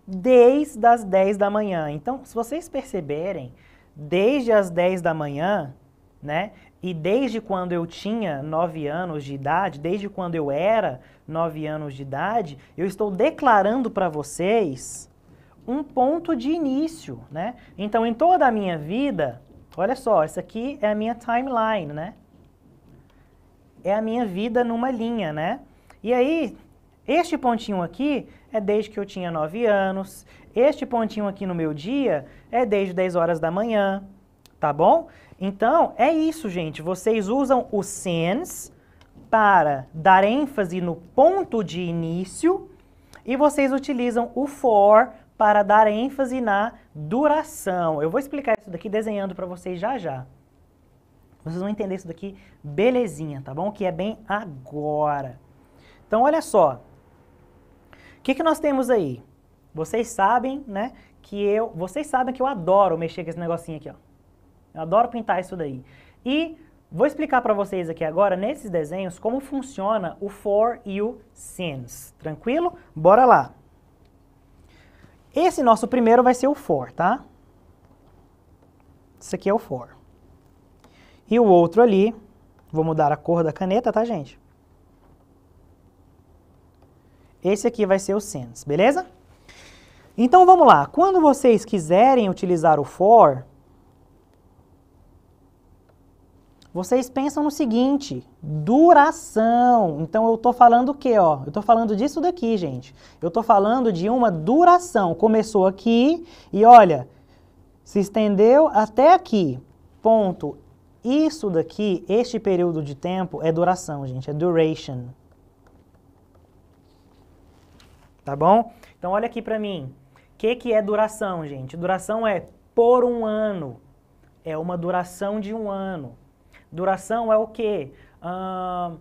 desde as 10 da manhã. Então, se vocês perceberem, desde as 10 da manhã, né, e desde quando eu tinha 9 anos de idade, desde quando eu era 9 anos de idade, eu estou declarando para vocês um ponto de início, né? Então, em toda a minha vida, Olha só, essa aqui é a minha timeline, né? É a minha vida numa linha, né? E aí, este pontinho aqui é desde que eu tinha 9 anos, este pontinho aqui no meu dia é desde 10 horas da manhã, tá bom? Então, é isso, gente. Vocês usam o since para dar ênfase no ponto de início e vocês utilizam o for para dar ênfase na duração. Eu vou explicar isso daqui desenhando para vocês já já. Vocês vão entender isso daqui belezinha, tá bom? Que é bem agora. Então, olha só. O que, que nós temos aí? Vocês sabem, né, que eu... Vocês sabem que eu adoro mexer com esse negocinho aqui, ó. Eu adoro pintar isso daí. E vou explicar para vocês aqui agora, nesses desenhos, como funciona o for e o since. Tranquilo? Bora lá. Esse nosso primeiro vai ser o for, tá? Isso aqui é o for. E o outro ali, vou mudar a cor da caneta, tá, gente? Esse aqui vai ser o since, beleza? Então vamos lá. Quando vocês quiserem utilizar o for, Vocês pensam no seguinte, duração. Então eu estou falando o quê? Ó? Eu estou falando disso daqui, gente. Eu estou falando de uma duração. Começou aqui e olha, se estendeu até aqui. Ponto. Isso daqui, este período de tempo, é duração, gente. É duration. Tá bom? Então olha aqui para mim. O que, que é duração, gente? Duração é por um ano. É uma duração de um ano. Duração é o quê? Um,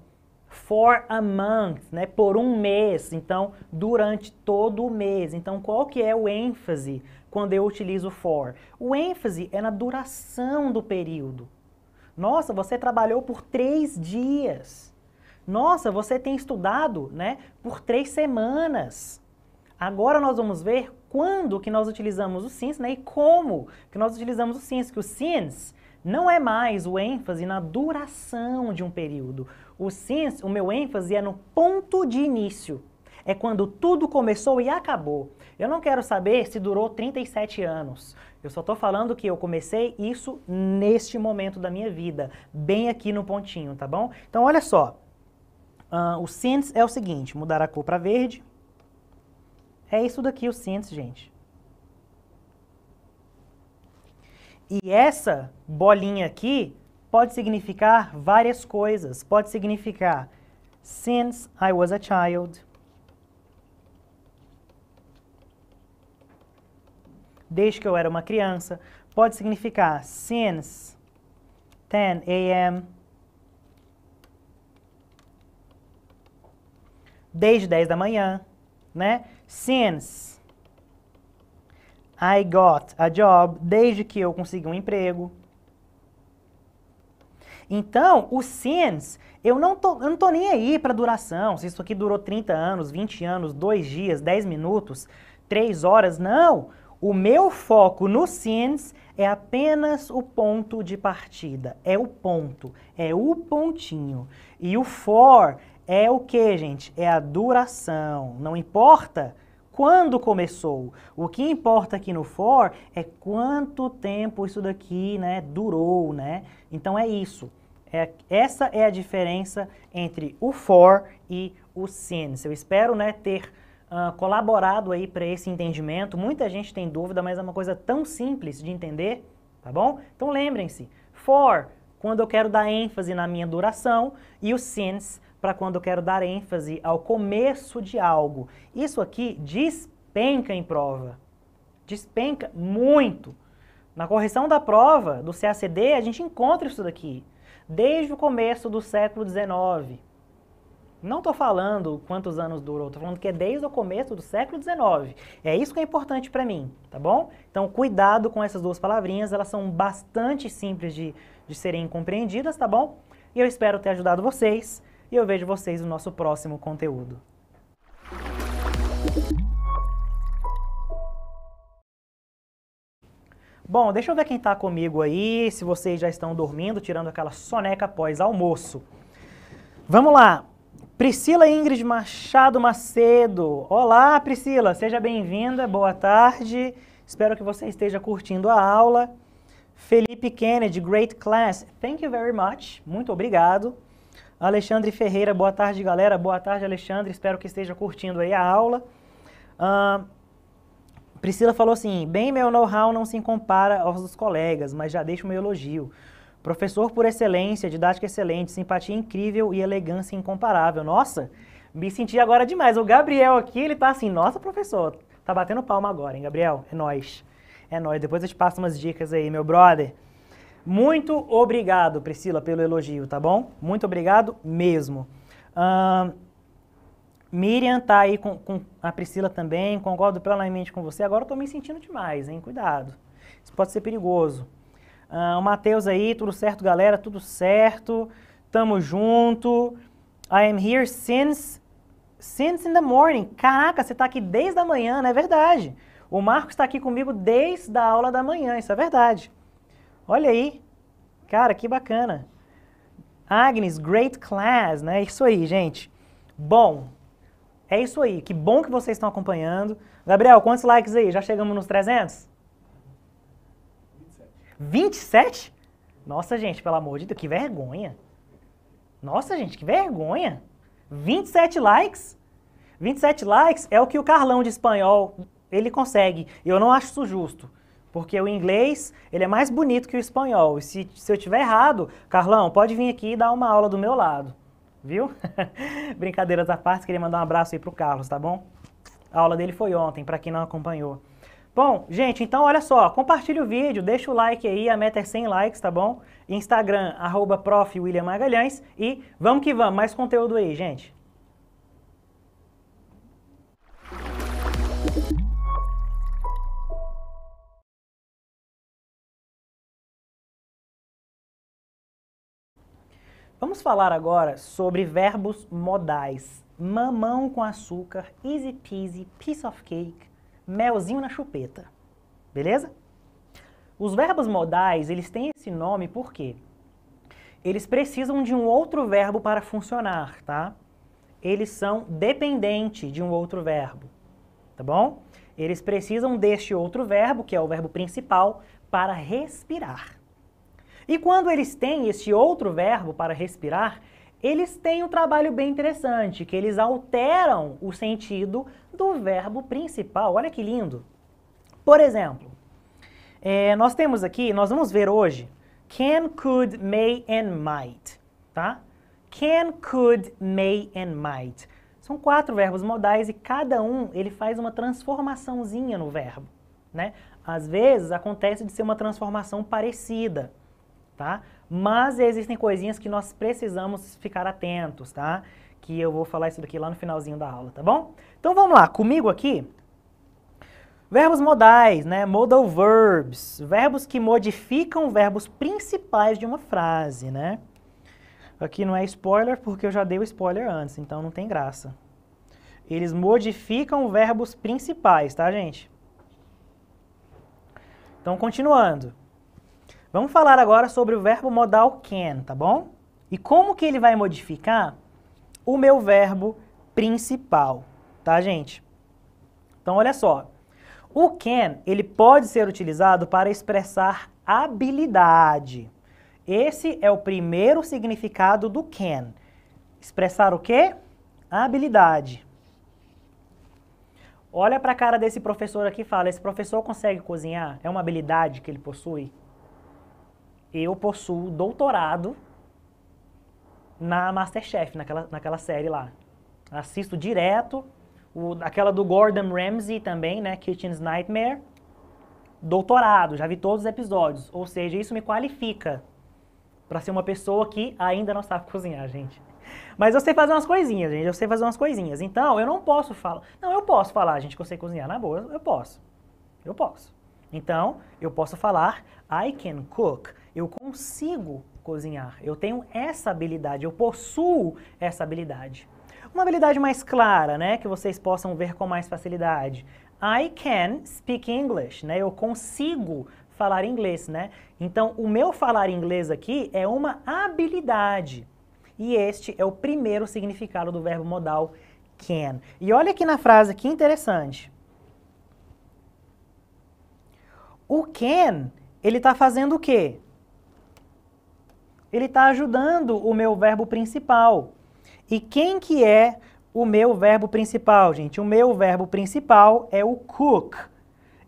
for a month, né? Por um mês. Então, durante todo o mês. Então, qual que é o ênfase quando eu utilizo for? O ênfase é na duração do período. Nossa, você trabalhou por três dias. Nossa, você tem estudado, né? Por três semanas. Agora nós vamos ver quando que nós utilizamos o since né? E como que nós utilizamos o since que o since não é mais o ênfase na duração de um período. O, o meu ênfase é no ponto de início. É quando tudo começou e acabou. Eu não quero saber se durou 37 anos. Eu só estou falando que eu comecei isso neste momento da minha vida, bem aqui no pontinho, tá bom? Então, olha só. Uh, o sense é o seguinte, mudar a cor para verde. É isso daqui o sense, gente. E essa bolinha aqui pode significar várias coisas. Pode significar since I was a child. Desde que eu era uma criança. Pode significar since 10 a.m. Desde 10 da manhã, né? Since I got a job, desde que eu consegui um emprego. Então, o since, eu não tô, eu não tô nem aí para duração, se isso aqui durou 30 anos, 20 anos, 2 dias, 10 minutos, 3 horas, não. O meu foco no since é apenas o ponto de partida, é o ponto, é o pontinho. E o for é o que, gente? É a duração. Não importa quando começou. O que importa aqui no for é quanto tempo isso daqui né, durou, né? Então é isso. É, essa é a diferença entre o for e o since. Eu espero né, ter uh, colaborado aí para esse entendimento. Muita gente tem dúvida, mas é uma coisa tão simples de entender, tá bom? Então lembrem-se, for quando eu quero dar ênfase na minha duração e o since para quando eu quero dar ênfase ao começo de algo. Isso aqui despenca em prova. Despenca muito. Na correção da prova do CACD, a gente encontra isso daqui. Desde o começo do século XIX. Não estou falando quantos anos durou, estou falando que é desde o começo do século XIX. É isso que é importante para mim, tá bom? Então, cuidado com essas duas palavrinhas, elas são bastante simples de, de serem compreendidas, tá bom? E eu espero ter ajudado vocês e eu vejo vocês no nosso próximo conteúdo. Bom, deixa eu ver quem está comigo aí, se vocês já estão dormindo, tirando aquela soneca após almoço. Vamos lá! Priscila Ingrid Machado Macedo. Olá, Priscila, seja bem-vinda, boa tarde. Espero que você esteja curtindo a aula. Felipe Kennedy, great class. Thank you very much. Muito obrigado. Alexandre Ferreira, boa tarde, galera. Boa tarde, Alexandre. Espero que esteja curtindo aí a aula. Uh, Priscila falou assim: bem, meu know-how não se compara aos dos colegas, mas já deixo meu elogio. Professor por excelência, didática excelente, simpatia incrível e elegância incomparável. Nossa, me senti agora demais. O Gabriel aqui, ele tá assim: nossa, professor, tá batendo palma agora, hein, Gabriel? É nós. É nós. Depois eu te passo umas dicas aí, meu brother. Muito obrigado, Priscila, pelo elogio, tá bom? Muito obrigado mesmo. Uh, Miriam tá aí com, com, a Priscila também, concordo plenamente com você. Agora eu tô me sentindo demais, hein? Cuidado. Isso pode ser perigoso. Uh, o Matheus aí, tudo certo, galera? Tudo certo. Tamo junto. I am here since since in the morning. Caraca, você tá aqui desde a manhã, não é verdade? O Marcos está aqui comigo desde a aula da manhã, isso é verdade. Olha aí, cara, que bacana. Agnes, great class, né? Isso aí, gente. Bom, é isso aí. Que bom que vocês estão acompanhando. Gabriel, quantos likes aí? Já chegamos nos 300? 27? Nossa, gente, pelo amor de Deus, que vergonha. Nossa, gente, que vergonha. 27 likes? 27 likes é o que o Carlão de espanhol ele consegue. Eu não acho isso justo. Porque o inglês, ele é mais bonito que o espanhol. E se, se eu tiver errado, Carlão, pode vir aqui e dar uma aula do meu lado. Viu? Brincadeiras à parte, queria mandar um abraço aí pro Carlos, tá bom? A aula dele foi ontem, para quem não acompanhou. Bom, gente, então olha só, compartilha o vídeo, deixa o like aí, a meta é 100 likes, tá bom? Instagram, arroba prof. William Magalhães e vamos que vamos, mais conteúdo aí, gente. Vamos falar agora sobre verbos modais. Mamão com açúcar, easy peasy, piece of cake, melzinho na chupeta. Beleza? Os verbos modais, eles têm esse nome porque eles precisam de um outro verbo para funcionar, tá? Eles são dependentes de um outro verbo, tá bom? Eles precisam deste outro verbo, que é o verbo principal, para respirar. E quando eles têm este outro verbo para respirar, eles têm um trabalho bem interessante, que eles alteram o sentido do verbo principal. Olha que lindo! Por exemplo, é, nós temos aqui, nós vamos ver hoje, can, could, may and might, tá? Can, could, may and might. São quatro verbos modais e cada um ele faz uma transformaçãozinha no verbo, né? Às vezes acontece de ser uma transformação parecida tá? Mas existem coisinhas que nós precisamos ficar atentos, tá? Que eu vou falar isso daqui lá no finalzinho da aula, tá bom? Então vamos lá, comigo aqui. Verbos modais, né? Modal verbs, verbos que modificam verbos principais de uma frase, né? Aqui não é spoiler porque eu já dei o spoiler antes, então não tem graça. Eles modificam verbos principais, tá, gente? Então, continuando. Vamos falar agora sobre o verbo modal can, tá bom? E como que ele vai modificar o meu verbo principal, tá, gente? Então, olha só. O can, ele pode ser utilizado para expressar habilidade. Esse é o primeiro significado do can. Expressar o quê? Habilidade. Olha para a cara desse professor aqui e fala, esse professor consegue cozinhar? É uma habilidade que ele possui? eu possuo doutorado na Masterchef, naquela, naquela série lá. Assisto direto, o, aquela do Gordon Ramsay também, né, Kitchen's Nightmare, doutorado, já vi todos os episódios, ou seja, isso me qualifica para ser uma pessoa que ainda não sabe cozinhar, gente. Mas eu sei fazer umas coisinhas, gente, eu sei fazer umas coisinhas. Então, eu não posso falar, não, eu posso falar, gente, que eu sei cozinhar, na boa, eu posso, eu posso. Então, eu posso falar, I can cook. Eu consigo cozinhar, eu tenho essa habilidade, eu possuo essa habilidade. Uma habilidade mais clara, né, que vocês possam ver com mais facilidade. I can speak English, né? Eu consigo falar inglês, né? Então, o meu falar inglês aqui é uma habilidade. E este é o primeiro significado do verbo modal can. E olha aqui na frase que interessante. O can, ele está fazendo o quê? ele está ajudando o meu verbo principal. E quem que é o meu verbo principal, gente? O meu verbo principal é o cook.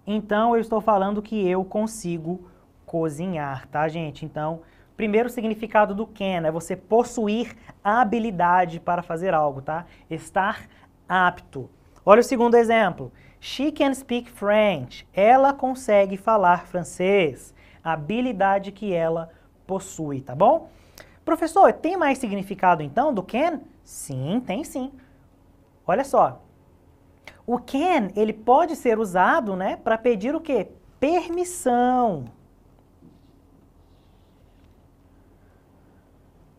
Então, eu estou falando que eu consigo cozinhar, tá, gente? Então, primeiro significado do can é você possuir a habilidade para fazer algo, tá? Estar apto. Olha o segundo exemplo. She can speak French. Ela consegue falar francês. habilidade que ela possui, tá bom? Professor, tem mais significado então do can? Sim, tem sim. Olha só. O can, ele pode ser usado, né, para pedir o quê? Permissão.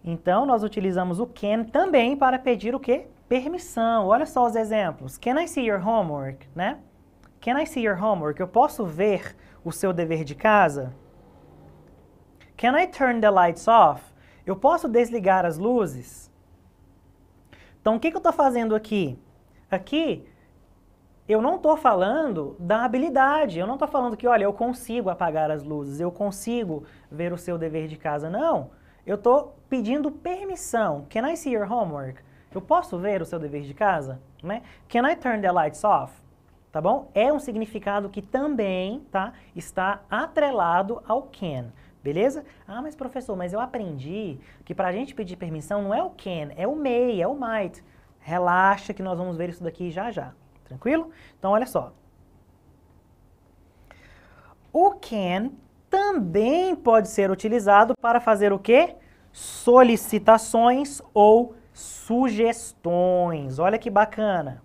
Então, nós utilizamos o can também para pedir o quê? Permissão. Olha só os exemplos. Can I see your homework, né? Can I see your homework? Eu posso ver o seu dever de casa? Can I turn the lights off? Eu posso desligar as luzes? Então, o que, que eu estou fazendo aqui? Aqui, eu não estou falando da habilidade, eu não estou falando que, olha, eu consigo apagar as luzes, eu consigo ver o seu dever de casa. Não, eu estou pedindo permissão. Can I see your homework? Eu posso ver o seu dever de casa? Né? Can I turn the lights off? Tá bom? É um significado que também tá, está atrelado ao can. Beleza? Ah, mas professor, mas eu aprendi que para a gente pedir permissão não é o can, é o may, é o might. Relaxa que nós vamos ver isso daqui já já. Tranquilo? Então, olha só. O can também pode ser utilizado para fazer o quê? Solicitações ou sugestões. Olha que bacana.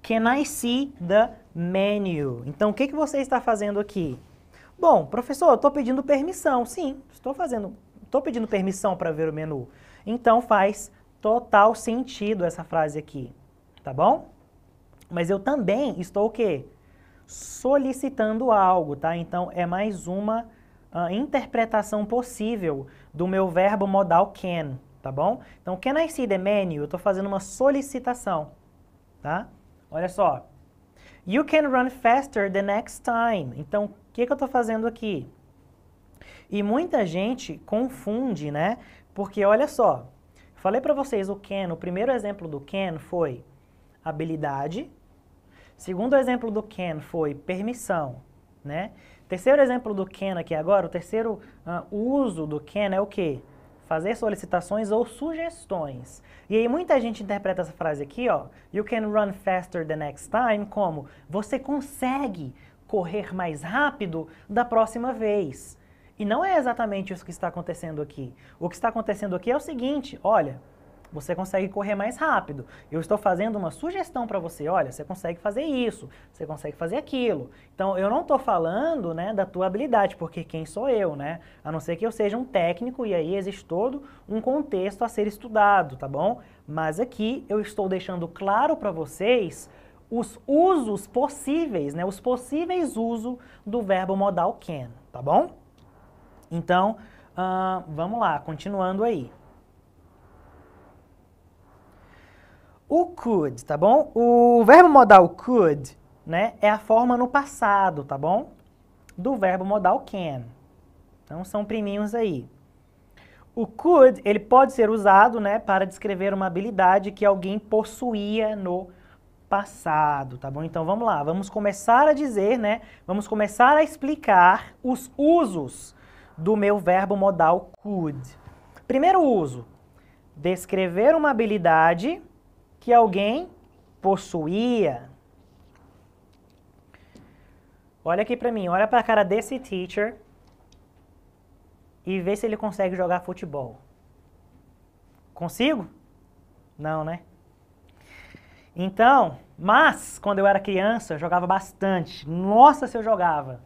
Can I see the menu? Então, o que, que você está fazendo aqui? Bom, professor, eu estou pedindo permissão. Sim, estou fazendo, estou pedindo permissão para ver o menu. Então faz total sentido essa frase aqui, tá bom? Mas eu também estou o quê? Solicitando algo, tá? Então é mais uma uh, interpretação possível do meu verbo modal can, tá bom? Então can I see the menu? Eu estou fazendo uma solicitação, tá? Olha só. You can run faster the next time. Então que, que eu estou fazendo aqui? E muita gente confunde, né? Porque olha só, falei para vocês o can, o primeiro exemplo do can foi habilidade, segundo exemplo do can foi permissão, né? Terceiro exemplo do can aqui agora, o terceiro uh, uso do can é o quê? Fazer solicitações ou sugestões. E aí muita gente interpreta essa frase aqui, ó, you can run faster the next time, como você consegue correr mais rápido da próxima vez. E não é exatamente isso que está acontecendo aqui. O que está acontecendo aqui é o seguinte: olha, você consegue correr mais rápido. Eu estou fazendo uma sugestão para você, olha, você consegue fazer isso, você consegue fazer aquilo. Então, eu não estou falando né, da tua habilidade, porque quem sou eu, né? A não ser que eu seja um técnico e aí existe todo um contexto a ser estudado, tá bom? Mas aqui eu estou deixando claro para vocês os usos possíveis, né? Os possíveis usos do verbo modal can, tá bom? Então, uh, vamos lá, continuando aí. O could, tá bom? O verbo modal could, né, é a forma no passado, tá bom? Do verbo modal can. Então são priminhos aí. O could, ele pode ser usado, né, para descrever uma habilidade que alguém possuía no passado passado, tá bom? Então vamos lá, vamos começar a dizer, né? Vamos começar a explicar os usos do meu verbo modal could. Primeiro uso, descrever uma habilidade que alguém possuía. Olha aqui para mim, olha para a cara desse teacher e vê se ele consegue jogar futebol. Consigo? Não, né? Então, mas quando eu era criança, eu jogava bastante. Nossa, se eu jogava.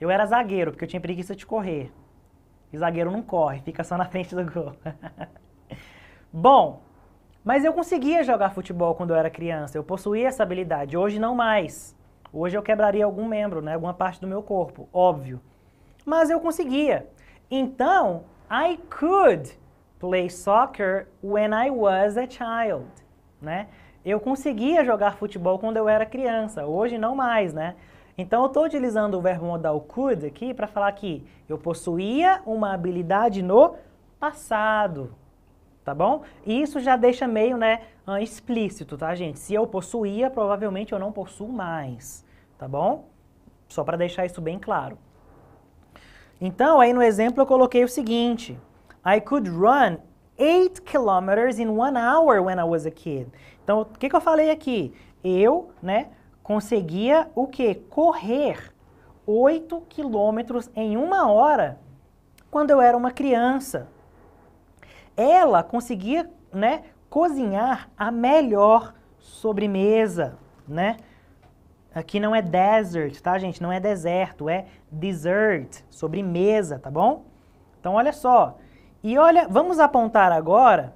Eu era zagueiro, porque eu tinha preguiça de correr. E zagueiro não corre, fica só na frente do gol. Bom, mas eu conseguia jogar futebol quando eu era criança, eu possuía essa habilidade. Hoje não mais. Hoje eu quebraria algum membro, né, alguma parte do meu corpo, óbvio. Mas eu conseguia. Então, I could play soccer when I was a child, né? Eu conseguia jogar futebol quando eu era criança, hoje não mais, né? Então eu estou utilizando o verbo modal could aqui para falar que eu possuía uma habilidade no passado, tá bom? E isso já deixa meio, né, ah, explícito, tá, gente? Se eu possuía, provavelmente eu não possuo mais, tá bom? Só para deixar isso bem claro. Então, aí no exemplo eu coloquei o seguinte: I could run 8 kilometers in one hour when I was a kid. Então, o que, que eu falei aqui? Eu, né, conseguia o quê? Correr 8 quilômetros em uma hora quando eu era uma criança. Ela conseguia, né, cozinhar a melhor sobremesa, né? Aqui não é desert, tá, gente? Não é deserto, é dessert, sobremesa, tá bom? Então, olha só. E olha, vamos apontar agora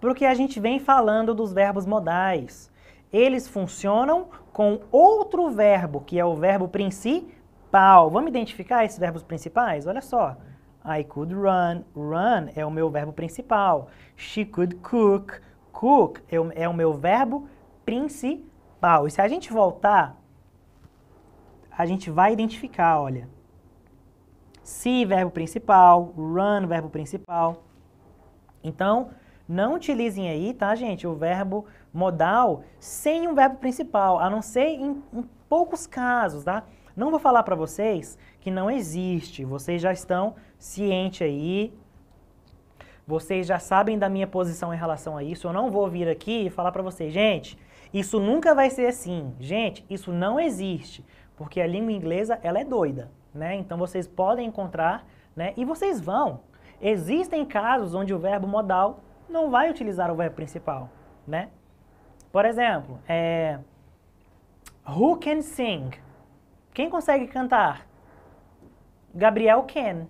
porque a gente vem falando dos verbos modais. Eles funcionam com outro verbo, que é o verbo principal. Vamos identificar esses verbos principais? Olha só. I could run. Run é o meu verbo principal. She could cook. Cook é o é meu verbo principal. E se a gente voltar, a gente vai identificar, olha. Se, verbo principal. Run, verbo principal. Então, não utilizem aí, tá, gente, o verbo modal sem um verbo principal, a não ser em, em poucos casos, tá? Não vou falar para vocês que não existe, vocês já estão cientes aí, vocês já sabem da minha posição em relação a isso, eu não vou vir aqui e falar para vocês, gente, isso nunca vai ser assim, gente, isso não existe, porque a língua inglesa, ela é doida, né? Então vocês podem encontrar, né? E vocês vão. Existem casos onde o verbo modal não vai utilizar o verbo principal, né? Por exemplo, é, Who can sing? Quem consegue cantar? Gabriel can.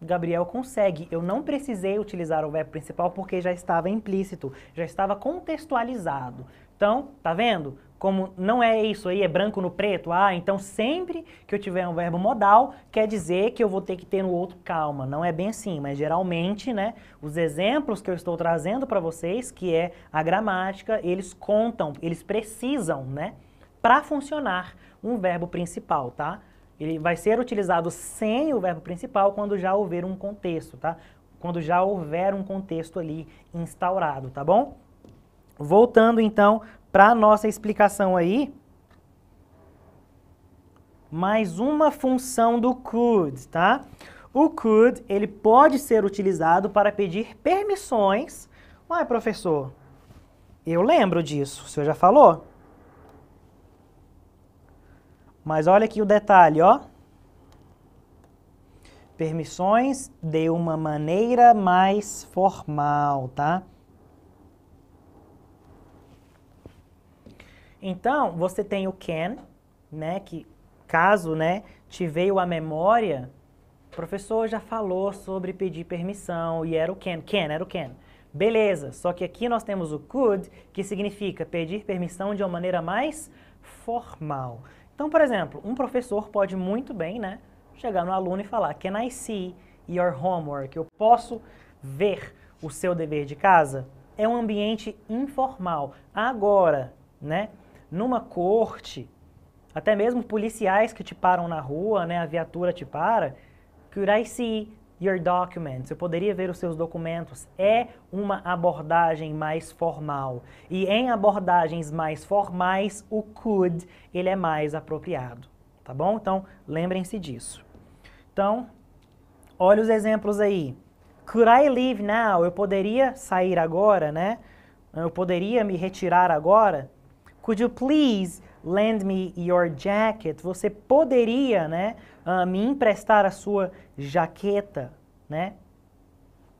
Gabriel consegue. Eu não precisei utilizar o verbo principal porque já estava implícito, já estava contextualizado. Então, tá vendo? como não é isso aí, é branco no preto, ah, então sempre que eu tiver um verbo modal, quer dizer que eu vou ter que ter no outro calma. Não é bem assim, mas geralmente, né, os exemplos que eu estou trazendo para vocês, que é a gramática, eles contam, eles precisam, né, para funcionar um verbo principal, tá? Ele vai ser utilizado sem o verbo principal quando já houver um contexto, tá? Quando já houver um contexto ali instaurado, tá bom? Voltando então para a nossa explicação aí, mais uma função do could, tá? O could, ele pode ser utilizado para pedir permissões. Uai, professor, eu lembro disso, o senhor já falou? Mas olha aqui o detalhe, ó. Permissões de uma maneira mais formal, tá? Então, você tem o can, né, que caso né, te veio à memória, o professor já falou sobre pedir permissão e era o can, can, era o can. Beleza, só que aqui nós temos o could, que significa pedir permissão de uma maneira mais formal. Então, por exemplo, um professor pode muito bem né, chegar no aluno e falar Can I see your homework? Eu posso ver o seu dever de casa? É um ambiente informal. Agora, né? numa corte, até mesmo policiais que te param na rua, né, a viatura te para, could I see your documents? Eu poderia ver os seus documentos. É uma abordagem mais formal. E em abordagens mais formais, o could, ele é mais apropriado, tá bom? Então, lembrem-se disso. Então, olha os exemplos aí. Could I leave now? Eu poderia sair agora, né? Eu poderia me retirar agora? Could you please lend me your jacket? Você poderia, né, uh, me emprestar a sua jaqueta, né?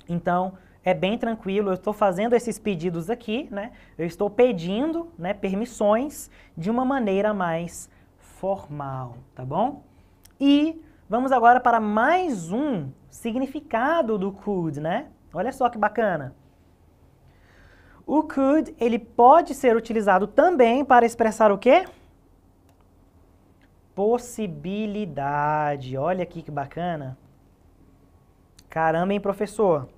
Então, é bem tranquilo, eu estou fazendo esses pedidos aqui, né? Eu estou pedindo, né, permissões de uma maneira mais formal, tá bom? E vamos agora para mais um significado do could, né? Olha só que bacana. O could, ele pode ser utilizado também para expressar o quê? Possibilidade. Olha aqui que bacana. Caramba, hein, professor?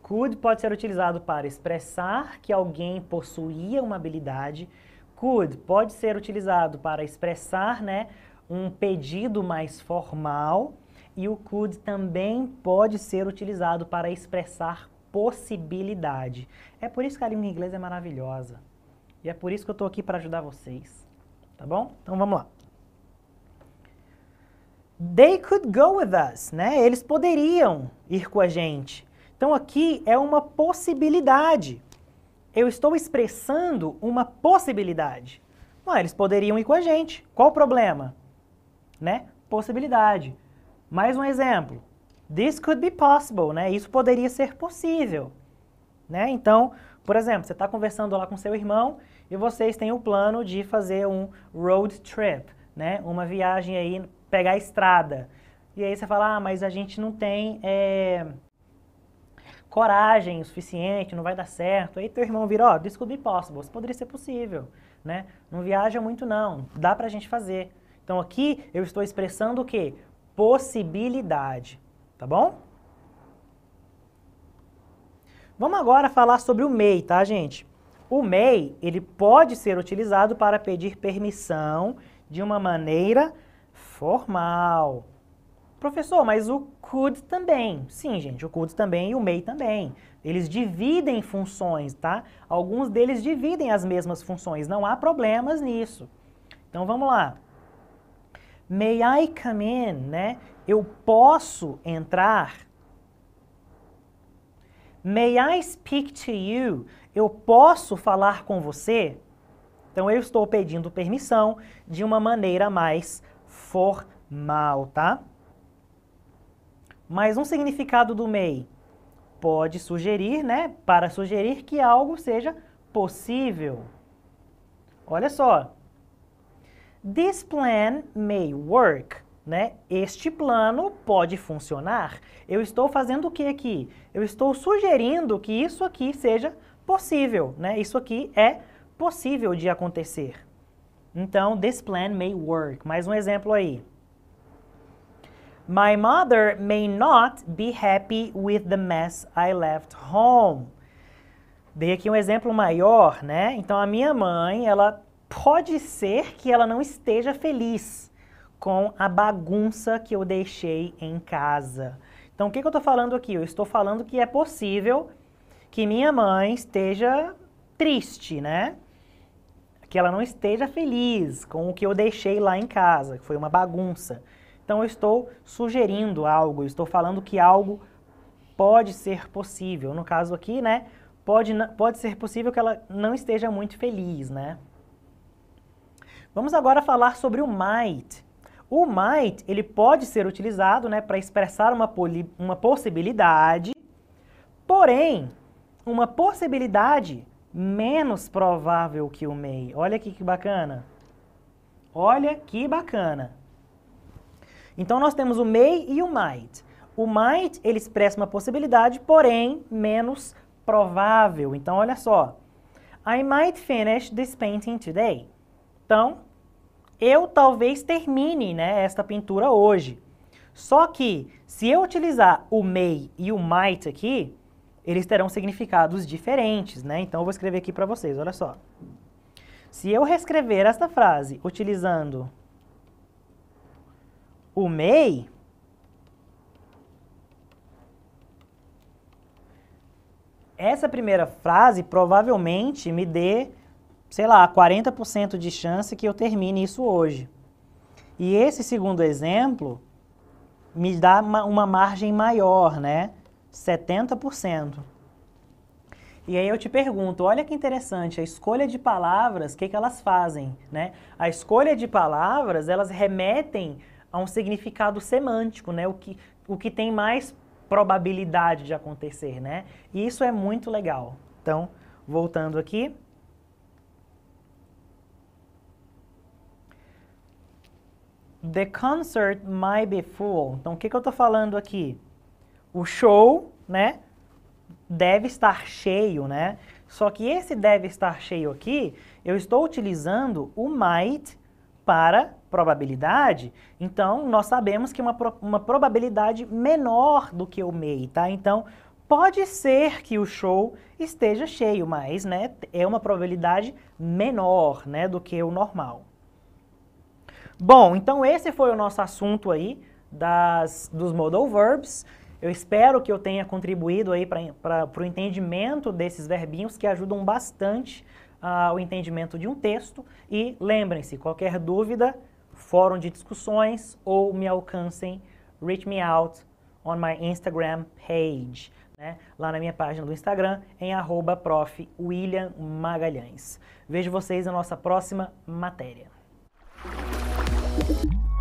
Could pode ser utilizado para expressar que alguém possuía uma habilidade. Could pode ser utilizado para expressar, né, um pedido mais formal. E o could também pode ser utilizado para expressar possibilidade. É por isso que a língua inglesa é maravilhosa. E é por isso que eu estou aqui para ajudar vocês. Tá bom? Então vamos lá. They could go with us, né? Eles poderiam ir com a gente. Então aqui é uma possibilidade. Eu estou expressando uma possibilidade. Não, eles poderiam ir com a gente. Qual o problema? Né? Possibilidade. Mais um exemplo. This could be possible, né? Isso poderia ser possível, né? Então, por exemplo, você está conversando lá com seu irmão e vocês têm o plano de fazer um road trip, né? Uma viagem aí, pegar a estrada. E aí você fala, ah, mas a gente não tem é, coragem o suficiente, não vai dar certo. Aí teu irmão vira, ó, oh, this could be possible, isso poderia ser possível, né? Não viaja muito não, dá pra gente fazer. Então aqui eu estou expressando o quê? Possibilidade tá bom? Vamos agora falar sobre o MEI, tá, gente? O MEI, ele pode ser utilizado para pedir permissão de uma maneira formal. Professor, mas o could também. Sim, gente, o could também e o may também. Eles dividem funções, tá? Alguns deles dividem as mesmas funções, não há problemas nisso. Então vamos lá. May I come in, né? Eu posso entrar? May I speak to you? Eu posso falar com você? Então eu estou pedindo permissão de uma maneira mais formal, tá? Mais um significado do may pode sugerir, né? Para sugerir que algo seja possível. Olha só, This plan may work. Né? Este plano pode funcionar. Eu estou fazendo o que aqui? Eu estou sugerindo que isso aqui seja possível. Né? Isso aqui é possível de acontecer. Então, this plan may work. Mais um exemplo aí. My mother may not be happy with the mess I left home. Dei aqui um exemplo maior, né? Então a minha mãe, ela pode ser que ela não esteja feliz com a bagunça que eu deixei em casa. Então, o que, que eu estou falando aqui? Eu estou falando que é possível que minha mãe esteja triste, né? Que ela não esteja feliz com o que eu deixei lá em casa, que foi uma bagunça. Então, eu estou sugerindo algo, eu estou falando que algo pode ser possível. No caso aqui, né? Pode, pode ser possível que ela não esteja muito feliz, né? Vamos agora falar sobre o might. O might ele pode ser utilizado né, para expressar uma, uma possibilidade, porém, uma possibilidade menos provável que o may. Olha aqui que bacana. Olha que bacana. Então nós temos o may e o might. O might ele expressa uma possibilidade, porém menos provável. Então olha só. I might finish this painting today. Então, eu talvez termine né, esta pintura hoje. Só que, se eu utilizar o may e o might aqui, eles terão significados diferentes, né? Então, eu vou escrever aqui para vocês, olha só. Se eu reescrever esta frase utilizando o may, essa primeira frase provavelmente me dê sei lá, 40% de chance que eu termine isso hoje. E esse segundo exemplo me dá uma, uma margem maior, né? 70%. E aí eu te pergunto, olha que interessante, a escolha de palavras, o que, que elas fazem? Né? A escolha de palavras, elas remetem a um significado semântico, né? o, que, o que tem mais probabilidade de acontecer. Né? E isso é muito legal. Então, voltando aqui, The concert might be full. Então, o que, que eu estou falando aqui? O show, né, deve estar cheio, né? Só que esse deve estar cheio aqui, eu estou utilizando o might para probabilidade. Então, nós sabemos que é uma, uma probabilidade menor do que o may, tá? Então, pode ser que o show esteja cheio, mas né, é uma probabilidade menor né, do que o normal. Bom, então esse foi o nosso assunto aí das, dos modal verbs. Eu espero que eu tenha contribuído aí para o entendimento desses verbinhos que ajudam bastante uh, o entendimento de um texto. E lembrem-se, qualquer dúvida, fórum de discussões ou me alcancem, reach me out on my Instagram page, né? lá na minha página do Instagram, em arroba prof. Vejo vocês na nossa próxima matéria. you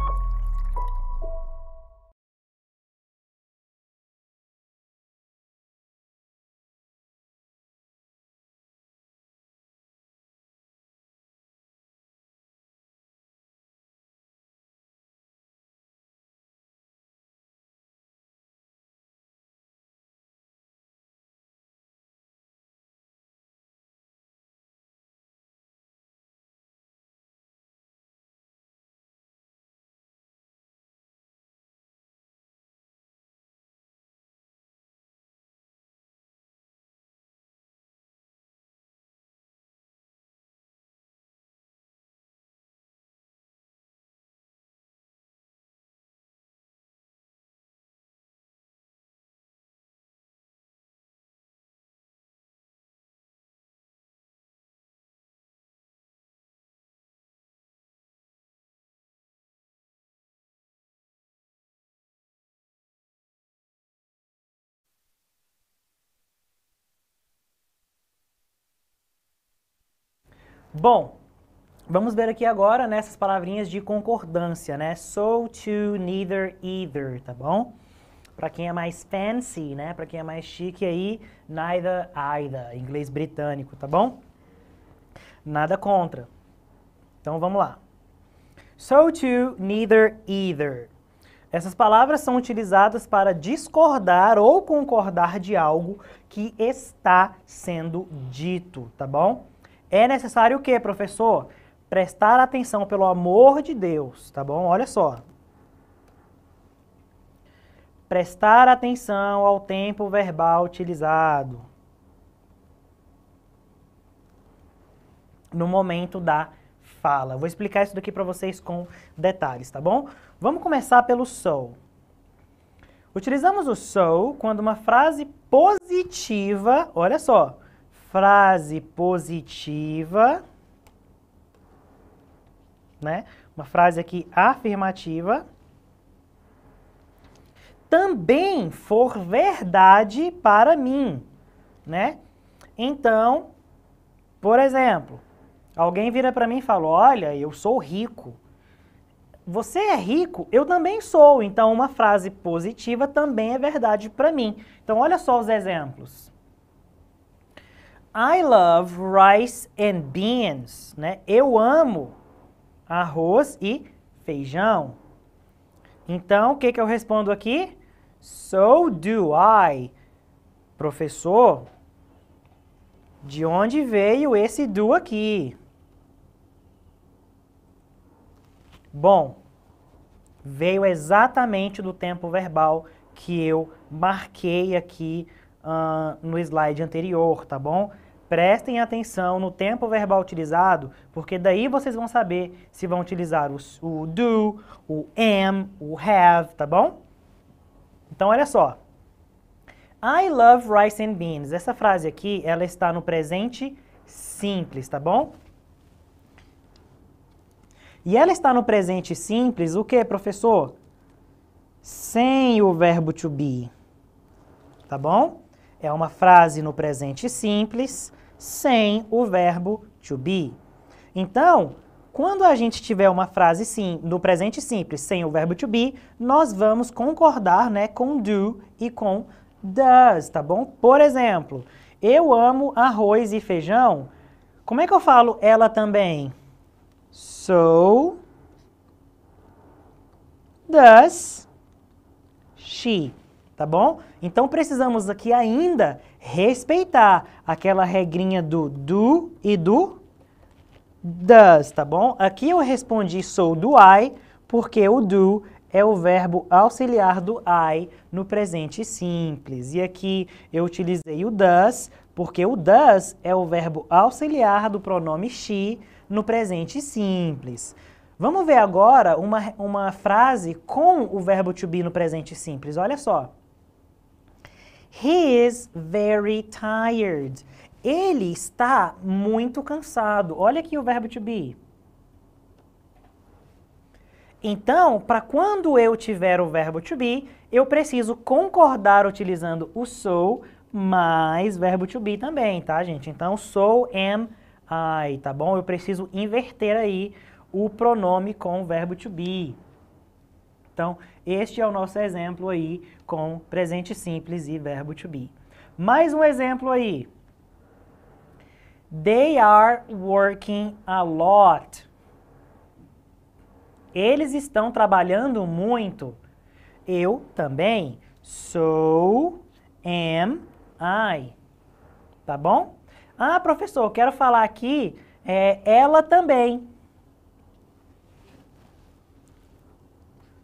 Bom, vamos ver aqui agora nessas né, palavrinhas de concordância, né? So, to, neither, either, tá bom? Para quem é mais fancy, né? Para quem é mais chique aí, neither, either, inglês britânico, tá bom? Nada contra. Então vamos lá. So, to, neither, either. Essas palavras são utilizadas para discordar ou concordar de algo que está sendo dito, tá bom? É necessário o quê, professor? Prestar atenção, pelo amor de Deus, tá bom? Olha só. Prestar atenção ao tempo verbal utilizado. No momento da fala. Vou explicar isso daqui para vocês com detalhes, tá bom? Vamos começar pelo sou. Utilizamos o sou quando uma frase positiva, olha só, frase positiva, né? Uma frase aqui afirmativa também for verdade para mim, né? Então, por exemplo, alguém vira para mim e fala: "Olha, eu sou rico". Você é rico, eu também sou. Então, uma frase positiva também é verdade para mim. Então, olha só os exemplos. I love rice and beans, né? Eu amo arroz e feijão. Então, o que, que eu respondo aqui? So do I. Professor, de onde veio esse do aqui? Bom, veio exatamente do tempo verbal que eu marquei aqui uh, no slide anterior, tá bom? prestem atenção no tempo verbal utilizado, porque daí vocês vão saber se vão utilizar o, o do, o am, o have, tá bom? Então olha só. I love rice and beans. Essa frase aqui, ela está no presente simples, tá bom? E ela está no presente simples, o que, professor? Sem o verbo to be. Tá bom? É uma frase no presente simples, sem o verbo to be. Então, quando a gente tiver uma frase sim, no presente simples sem o verbo to be, nós vamos concordar né, com do e com does, tá bom? Por exemplo, eu amo arroz e feijão. Como é que eu falo ela também? So does she, tá bom? Então precisamos aqui ainda respeitar aquela regrinha do do e do does, tá bom? Aqui eu respondi sou do I, porque o do é o verbo auxiliar do I no presente simples. E aqui eu utilizei o does, porque o does é o verbo auxiliar do pronome she no presente simples. Vamos ver agora uma, uma frase com o verbo to be no presente simples. Olha só. He is very tired. Ele está muito cansado. Olha aqui o verbo to be. Então, para quando eu tiver o verbo to be, eu preciso concordar utilizando o sou mais verbo to be também, tá, gente? Então, sou, am, I, tá bom? Eu preciso inverter aí o pronome com o verbo to be. Então, este é o nosso exemplo aí com presente simples e verbo to be. Mais um exemplo aí. They are working a lot. Eles estão trabalhando muito. Eu também. So am I. Tá bom? Ah, professor, quero falar aqui, é, ela também.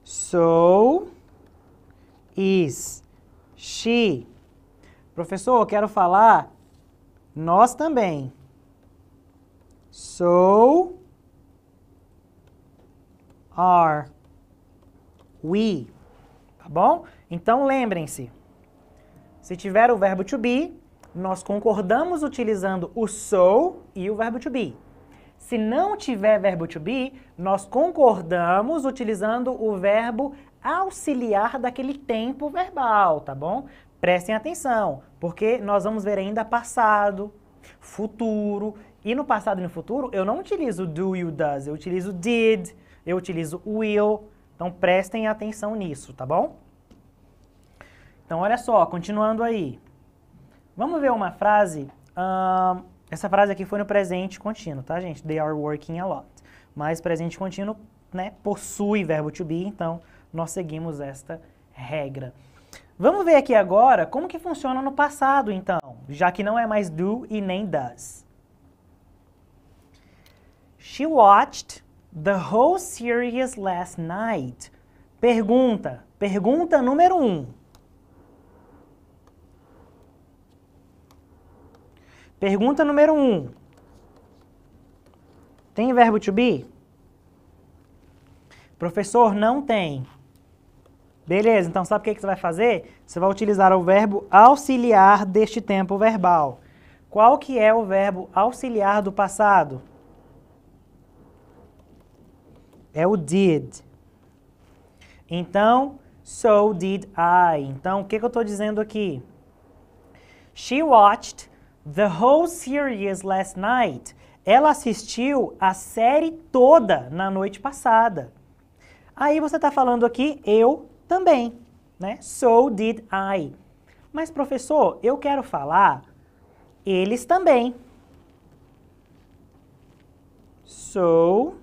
So, is, she. Professor, eu quero falar nós também. So, are, we. Tá bom? Então lembrem-se, se tiver o verbo to be, nós concordamos utilizando o so e o verbo to be. Se não tiver verbo to be, nós concordamos utilizando o verbo auxiliar daquele tempo verbal, tá bom? Prestem atenção, porque nós vamos ver ainda passado, futuro. E no passado e no futuro, eu não utilizo do e does, eu utilizo did, eu utilizo will. Então prestem atenção nisso, tá bom? Então olha só, continuando aí. Vamos ver uma frase. Um, essa frase aqui foi no presente contínuo, tá, gente? They are working a lot mas presente contínuo né, possui verbo to be, então nós seguimos esta regra. Vamos ver aqui agora como que funciona no passado, então, já que não é mais do e nem does. She watched the whole series last night. Pergunta, pergunta número 1. Um. Pergunta número 1. Um. Tem verbo to be? Professor, não tem. Beleza, então sabe o que você vai fazer? Você vai utilizar o verbo auxiliar deste tempo verbal. Qual que é o verbo auxiliar do passado? É o did. Então, so did I. Então, o que, que eu estou dizendo aqui? She watched the whole series last night ela assistiu a série toda na noite passada. Aí você está falando aqui, eu também, né? So did I. Mas, professor, eu quero falar eles também. So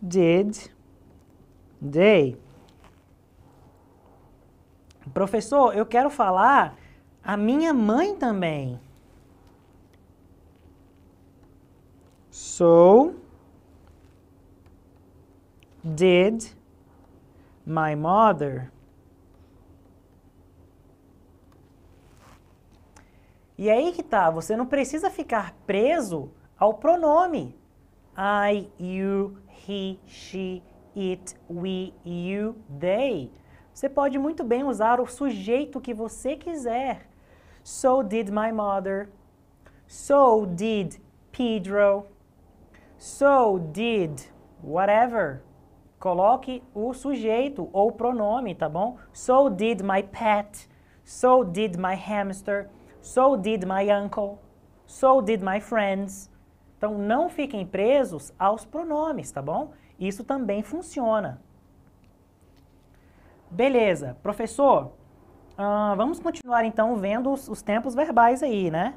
did they. Professor, eu quero falar a minha mãe também. So, did my mother. E aí que tá, você não precisa ficar preso ao pronome. I, you, he, she, it, we, you, they. Você pode muito bem usar o sujeito que você quiser. So did my mother. So did Pedro. So, did, whatever. Coloque o sujeito ou pronome, tá bom? So did my pet. So did my hamster. So did my uncle. So did my friends. Então, não fiquem presos aos pronomes, tá bom? Isso também funciona. Beleza. Professor, uh, vamos continuar então vendo os, os tempos verbais aí, né?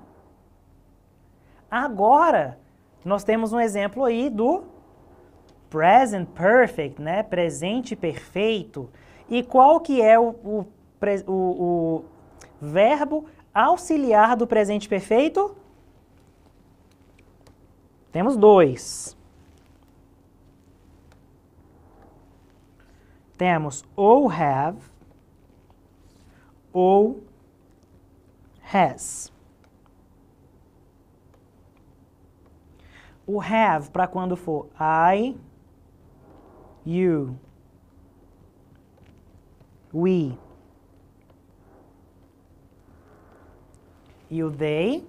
Agora nós temos um exemplo aí do present perfect, né? presente perfeito. E qual que é o, o, o, o verbo auxiliar do presente perfeito? Temos dois. Temos ou have ou has. o have para quando for I, you, we e o they.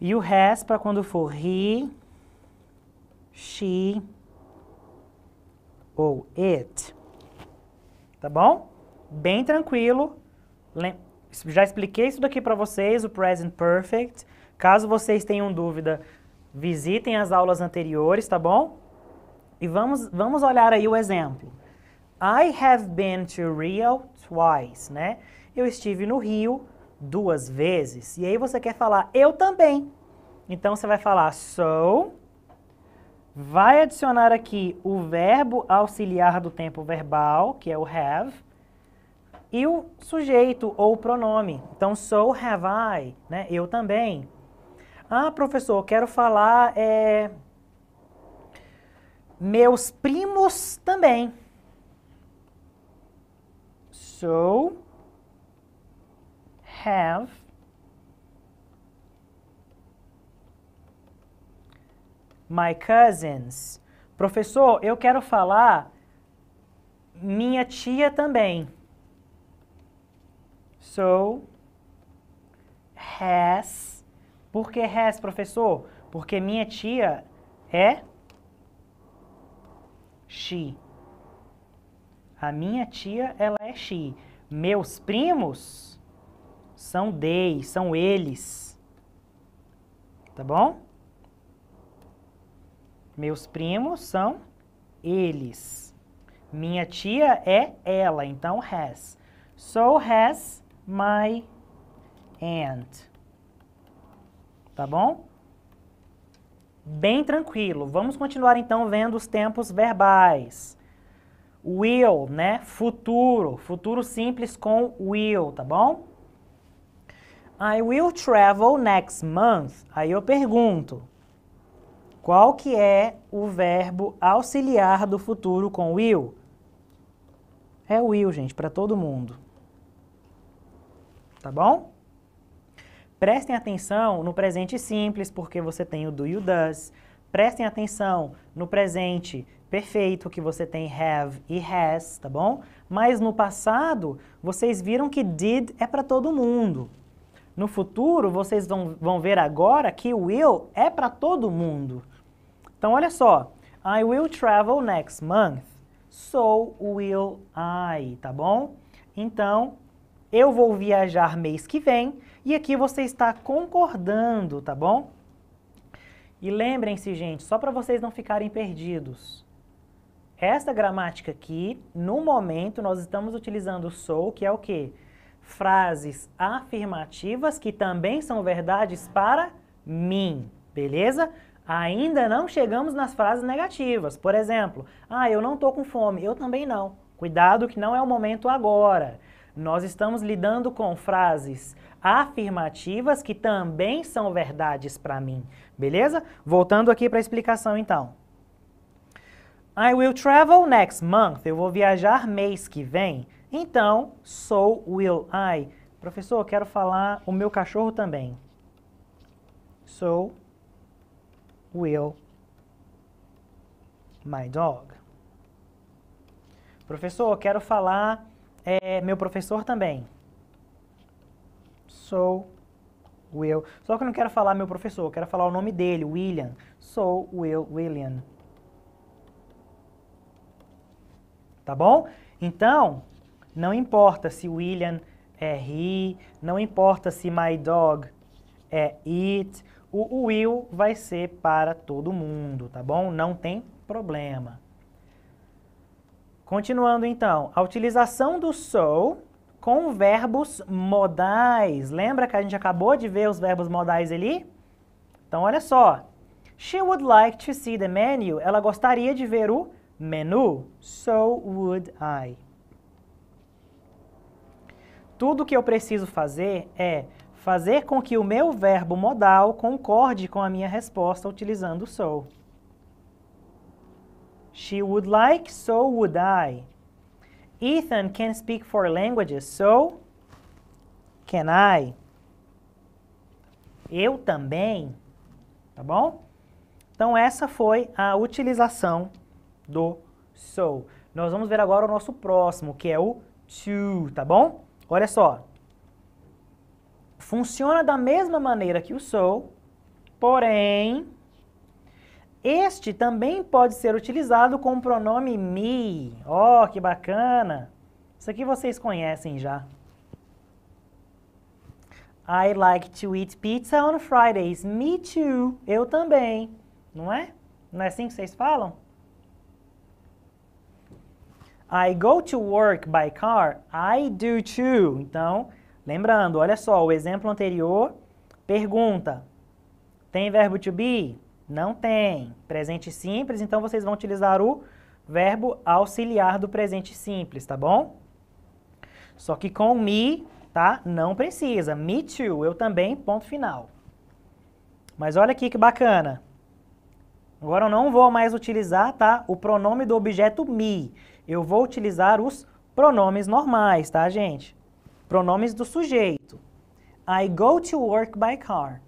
E o has para quando for he, she ou it. Tá bom? Bem tranquilo. Lem já expliquei isso daqui para vocês, o Present Perfect. Caso vocês tenham dúvida, visitem as aulas anteriores, tá bom? E vamos, vamos olhar aí o exemplo. I have been to Rio twice, né? Eu estive no Rio duas vezes. E aí você quer falar eu também. Então você vai falar so, vai adicionar aqui o verbo auxiliar do tempo verbal, que é o have, e o sujeito ou o pronome. Então, sou have I, né? eu também. Ah, professor, quero falar é, meus primos também. So, have my cousins. Professor, eu quero falar minha tia também. So, has. Por que has, professor? Porque minha tia é she. A minha tia, ela é she. Meus primos são they, são eles. Tá bom? Meus primos são eles. Minha tia é ela, então has. So has my aunt. Tá bom? Bem tranquilo. Vamos continuar então vendo os tempos verbais. Will, né? Futuro. Futuro simples com will, tá bom? I will travel next month. Aí eu pergunto, qual que é o verbo auxiliar do futuro com will? É will, gente, para todo mundo tá bom? Prestem atenção no presente simples, porque você tem o do e o does. Prestem atenção no presente perfeito, que você tem have e has, tá bom? Mas no passado, vocês viram que did é para todo mundo. No futuro, vocês vão, vão ver agora que will é para todo mundo. Então, olha só. I will travel next month. So will I, tá bom? Então, eu vou viajar mês que vem, e aqui você está concordando, tá bom? E lembrem-se, gente, só para vocês não ficarem perdidos. Essa gramática aqui, no momento, nós estamos utilizando sou, que é o quê? Frases afirmativas que também são verdades para mim, beleza? Ainda não chegamos nas frases negativas. Por exemplo, ah, eu não estou com fome. Eu também não. Cuidado que não é o momento agora. Nós estamos lidando com frases afirmativas que também são verdades para mim, beleza? Voltando aqui para a explicação então. I will travel next month. Eu vou viajar mês que vem. Então, so will I. Professor, eu quero falar o meu cachorro também. So will my dog. Professor, eu quero falar é meu professor também. Sou Will. Só que eu não quero falar meu professor, eu quero falar o nome dele, William. Sou Will William. Tá bom? Então, não importa se William é he, não importa se my dog é it, o will vai ser para todo mundo, tá bom? Não tem problema. Continuando então, a utilização do sou com verbos modais. Lembra que a gente acabou de ver os verbos modais ali? Então olha só. She would like to see the menu. Ela gostaria de ver o menu. So would I. Tudo que eu preciso fazer é fazer com que o meu verbo modal concorde com a minha resposta utilizando o so. She would like, so would I. Ethan can speak four languages, so can I. Eu também. Tá bom? Então, essa foi a utilização do so. Nós vamos ver agora o nosso próximo, que é o to, tá bom? Olha só. Funciona da mesma maneira que o so, porém, este também pode ser utilizado com o pronome me. Ó, oh, que bacana! Isso aqui vocês conhecem já. I like to eat pizza on Fridays. Me too. Eu também. Não é? Não é assim que vocês falam? I go to work by car. I do too. Então, lembrando, olha só, o exemplo anterior pergunta: tem verbo to be? Não tem. Presente simples, então vocês vão utilizar o verbo auxiliar do presente simples, tá bom? Só que com me, tá? Não precisa. Me too, eu também, ponto final. Mas olha aqui que bacana. Agora eu não vou mais utilizar, tá? O pronome do objeto me. Eu vou utilizar os pronomes normais, tá, gente? Pronomes do sujeito. I go to work by car.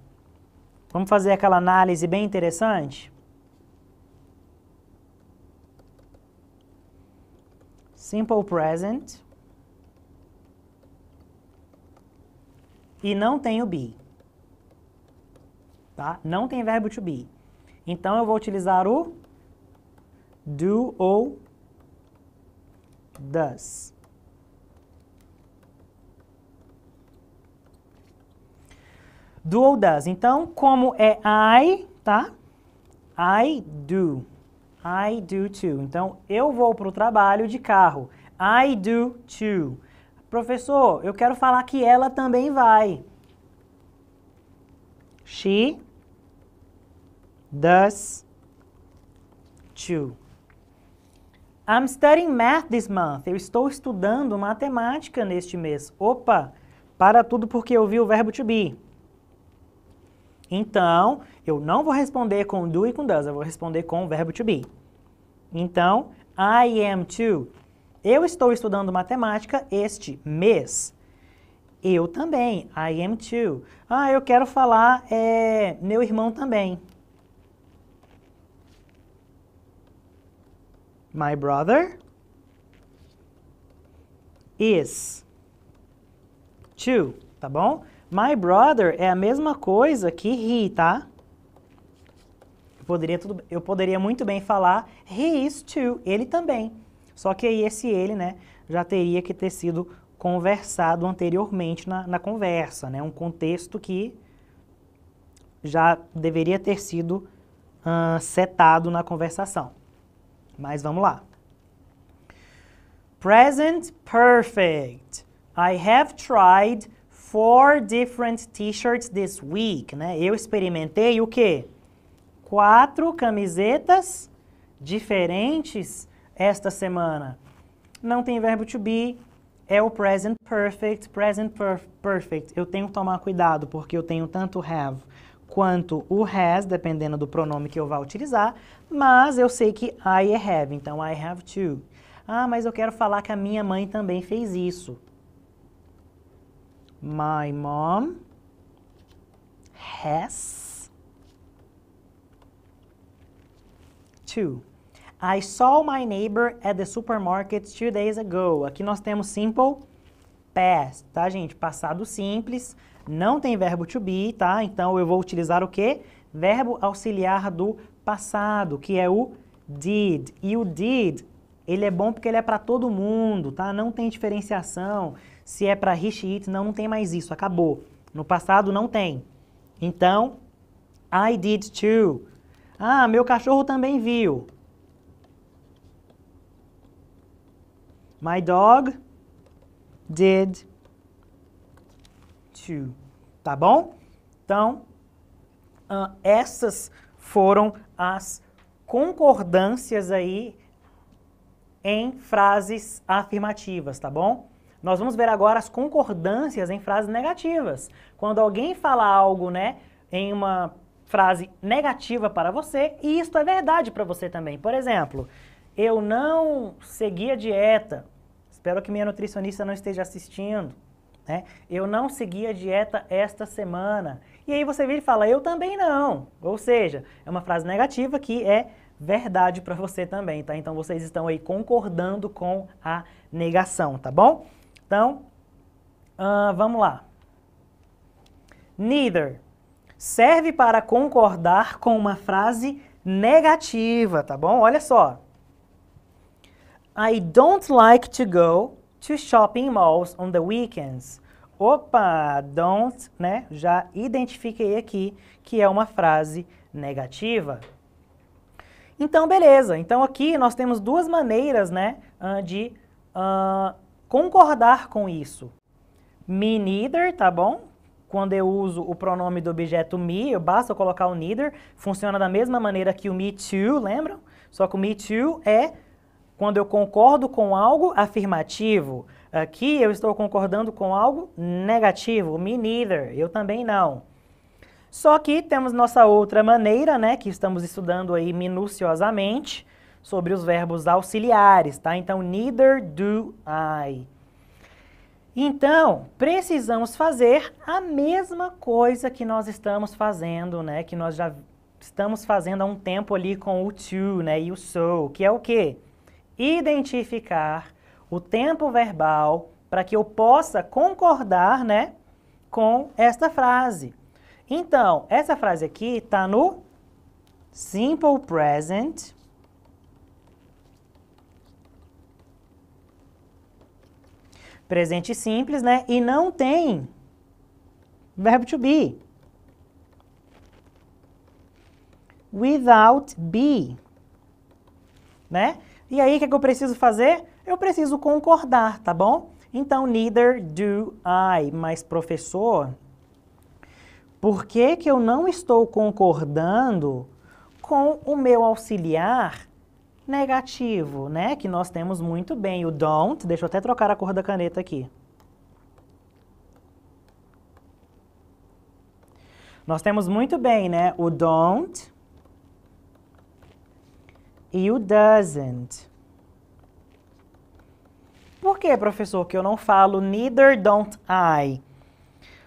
Vamos fazer aquela análise bem interessante? Simple present. E não tem o be. Tá? Não tem verbo to be. Então eu vou utilizar o do ou does. do ou das. Então, como é I, tá? I do. I do too. Então, eu vou para o trabalho de carro. I do too. Professor, eu quero falar que ela também vai. She does too. I'm studying math this month. Eu estou estudando matemática neste mês. Opa, para tudo porque eu vi o verbo to be. Então, eu não vou responder com do e com does, eu vou responder com o verbo to be. Então, I am too. Eu estou estudando matemática este mês. Eu também, I am too. Ah, eu quero falar, é, meu irmão também. My brother is too, tá bom? My brother é a mesma coisa que he, tá? Eu poderia, tudo, eu poderia muito bem falar he is too, ele também. Só que aí esse ele, né, já teria que ter sido conversado anteriormente na, na conversa, né? Um contexto que já deveria ter sido uh, setado na conversação. Mas vamos lá. Present perfect. I have tried four different t-shirts this week, né? Eu experimentei o quê? Quatro camisetas diferentes esta semana. Não tem verbo to be, é o present perfect, present perfect. Eu tenho que tomar cuidado porque eu tenho tanto have quanto o has, dependendo do pronome que eu vá utilizar, mas eu sei que I have, então I have to. Ah, mas eu quero falar que a minha mãe também fez isso. My mom has two. I saw my neighbor at the supermarket two days ago. Aqui nós temos simple past, tá, gente? Passado simples, não tem verbo to be, tá? Então eu vou utilizar o quê? Verbo auxiliar do passado, que é o did. E o did, ele é bom porque ele é para todo mundo, tá? Não tem diferenciação se é para rich não, não tem mais isso, acabou. No passado não tem. Então, I did too. Ah, meu cachorro também viu. My dog did too. Tá bom? Então, uh, essas foram as concordâncias aí em frases afirmativas, tá bom? Nós vamos ver agora as concordâncias em frases negativas. Quando alguém fala algo, né, em uma frase negativa para você, e isto é verdade para você também. Por exemplo, eu não segui a dieta. Espero que minha nutricionista não esteja assistindo. Né? Eu não segui a dieta esta semana. E aí você vira e fala, eu também não. Ou seja, é uma frase negativa que é verdade para você também, tá? Então vocês estão aí concordando com a negação, tá bom? Então, uh, vamos lá. Neither serve para concordar com uma frase negativa, tá bom? Olha só. I don't like to go to shopping malls on the weekends. Opa, don't, né? Já identifiquei aqui que é uma frase negativa. Então, beleza. Então, aqui nós temos duas maneiras, né, ah, de uh, concordar com isso. Me neither, tá bom? Quando eu uso o pronome do objeto me, eu basta colocar o neither, funciona da mesma maneira que o me too, lembram? Só que o me too é quando eu concordo com algo afirmativo. Aqui eu estou concordando com algo negativo, me neither, eu também não. Só que temos nossa outra maneira, né, que estamos estudando aí minuciosamente, sobre os verbos auxiliares, tá? Então, neither do I. Então, precisamos fazer a mesma coisa que nós estamos fazendo, né? Que nós já estamos fazendo há um tempo ali com o to, né? E o so, que é o quê? Identificar o tempo verbal para que eu possa concordar, né? Com esta frase. Então, essa frase aqui está no simple present, presente simples, né? E não tem verbo to be. Without be. Né? E aí, o que, é que eu preciso fazer? Eu preciso concordar, tá bom? Então, neither do I. Mas, professor, por que, que eu não estou concordando com o meu auxiliar negativo, né? Que nós temos muito bem. O don't, deixa eu até trocar a cor da caneta aqui. Nós temos muito bem, né? O don't e o doesn't. Por que, professor, que eu não falo neither don't I?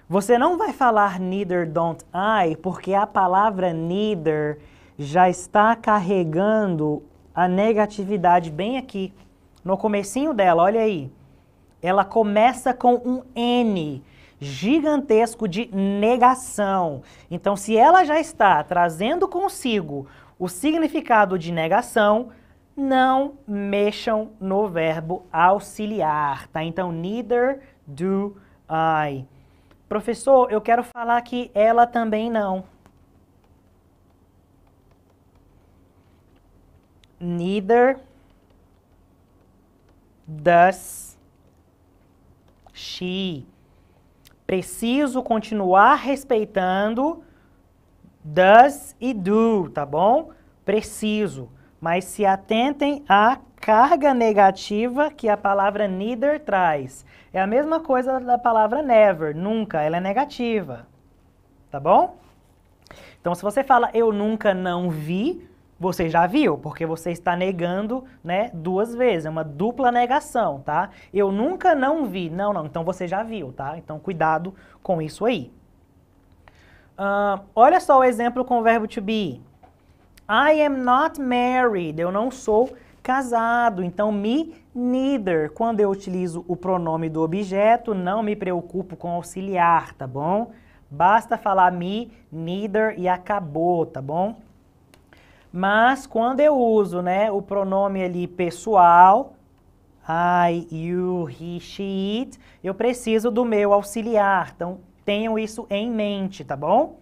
Você não vai falar neither don't I porque a palavra neither já está carregando a negatividade bem aqui, no comecinho dela, olha aí. Ela começa com um N gigantesco de negação. Então, se ela já está trazendo consigo o significado de negação, não mexam no verbo auxiliar, tá? Então, neither do I. Professor, eu quero falar que ela também não. Neither does she. Preciso continuar respeitando does e do, tá bom? Preciso. Mas se atentem à carga negativa que a palavra neither traz. É a mesma coisa da palavra never, nunca, ela é negativa. Tá bom? Então, se você fala eu nunca não vi, você já viu, porque você está negando, né, duas vezes, é uma dupla negação, tá? Eu nunca não vi, não, não, então você já viu, tá? Então cuidado com isso aí. Uh, olha só o exemplo com o verbo to be. I am not married, eu não sou casado, então me neither. Quando eu utilizo o pronome do objeto, não me preocupo com auxiliar, tá bom? Basta falar me, neither e acabou, tá bom? Mas quando eu uso né, o pronome ali pessoal, I, you, he, she, it, eu preciso do meu auxiliar. Então, tenham isso em mente, tá bom?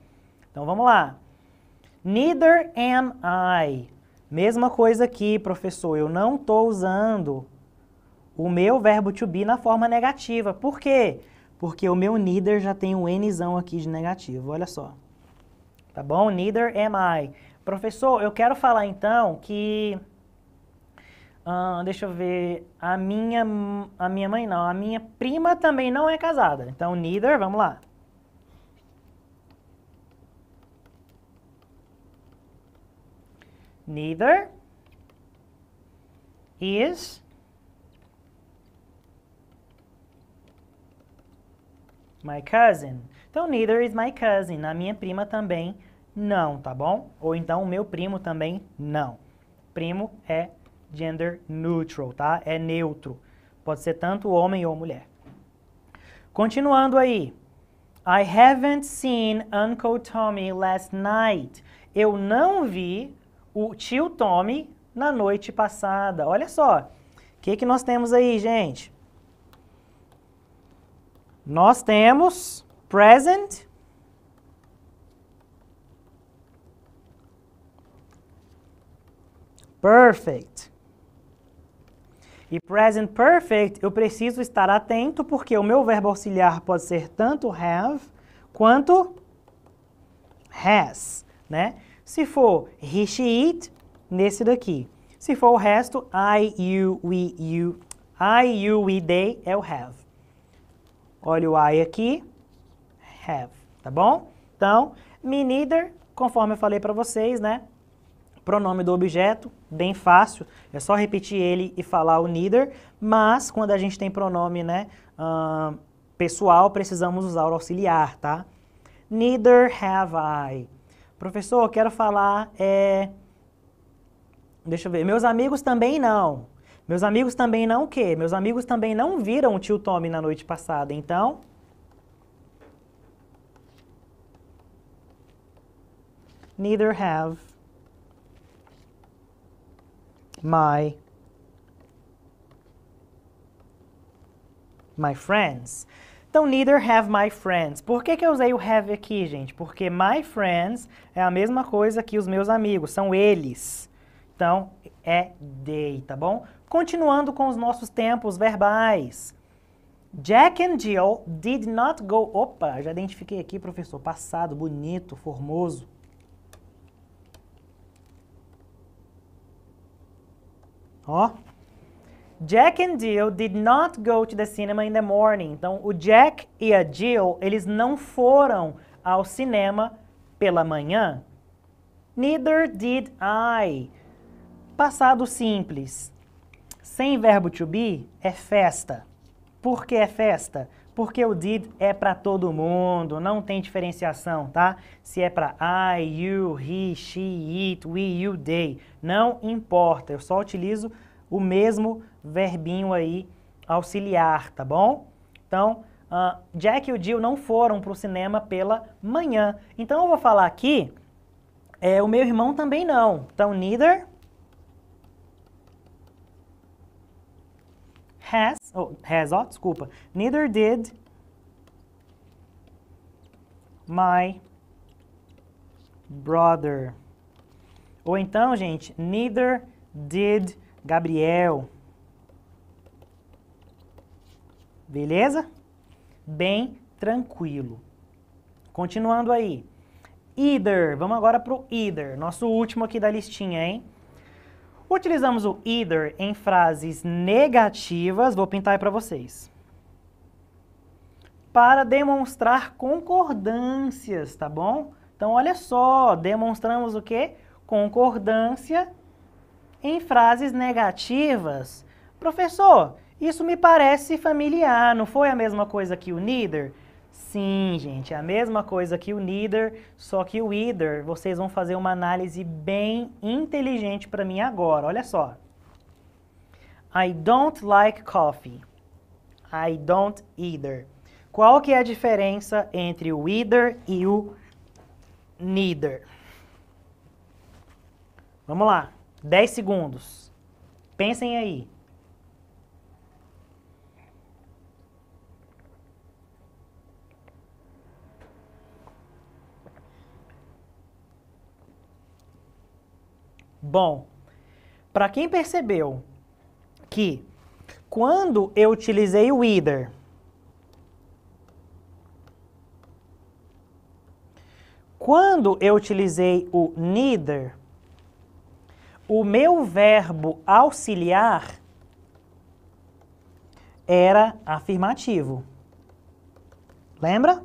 Então, vamos lá. Neither am I. Mesma coisa aqui, professor. Eu não estou usando o meu verbo to be na forma negativa. Por quê? Porque o meu neither já tem um nzão aqui de negativo. Olha só. Tá bom? Neither am I. Professor, eu quero falar então que. deixa eu ver. A minha, a minha mãe não. A minha prima também não é casada. Então, neither, vamos lá. Neither is my cousin. Então, neither is my cousin. A minha prima também não não, tá bom? Ou então meu primo também não. Primo é gender neutral, tá? É neutro. Pode ser tanto homem ou mulher. Continuando aí. I haven't seen Uncle Tommy last night. Eu não vi o tio Tommy na noite passada. Olha só. O que, que nós temos aí, gente? Nós temos present perfect. E present perfect, eu preciso estar atento porque o meu verbo auxiliar pode ser tanto have quanto has, né? Se for he, she, it, nesse daqui. Se for o resto, I, you, we, you. I, you, we, they é o have. Olha o I aqui, have, tá bom? Então, me neither, conforme eu falei para vocês, né? Pronome do objeto, bem fácil, é só repetir ele e falar o neither, mas quando a gente tem pronome né, uh, pessoal, precisamos usar o auxiliar, tá? Neither have I. Professor, eu quero falar, é... deixa eu ver, meus amigos também não. Meus amigos também não o quê? Meus amigos também não viram o tio Tommy na noite passada, então... Neither have my my friends. Então, neither have my friends. Por que, que eu usei o have aqui, gente? Porque my friends é a mesma coisa que os meus amigos, são eles. Então, é they, tá bom? Continuando com os nossos tempos verbais. Jack and Jill did not go... Opa, já identifiquei aqui, professor. Passado, bonito, formoso. Ó. Jack and Jill did not go to the cinema in the morning. Então, o Jack e a Jill, eles não foram ao cinema pela manhã. Neither did I. Passado simples. Sem verbo to be é festa. Por que é festa? Porque o did é para todo mundo, não tem diferenciação, tá? Se é para I, you, he, she, it, we, you, they, não importa. Eu só utilizo o mesmo verbinho aí auxiliar, tá bom? Então, uh, Jack e o Jill não foram para o cinema pela manhã. Então eu vou falar aqui, é, o meu irmão também não. Então, neither has oh, has, ó, desculpa. Neither did my brother. Ou então, gente, neither did Gabriel. Beleza? Bem tranquilo. Continuando aí. Either, vamos agora para o either, nosso último aqui da listinha, hein? Utilizamos o either em frases negativas, vou pintar aí para vocês. Para demonstrar concordâncias, tá bom? Então, olha só, demonstramos o quê? Concordância em frases negativas. Professor, isso me parece familiar, não foi a mesma coisa que o neither? Sim, gente, é a mesma coisa que o neither, só que o either, vocês vão fazer uma análise bem inteligente para mim agora, olha só. I don't like coffee. I don't either. Qual que é a diferença entre o either e o neither? Vamos lá, 10 segundos. Pensem aí. Bom, para quem percebeu que quando eu utilizei o either, quando eu utilizei o neither, o meu verbo auxiliar era afirmativo. Lembra?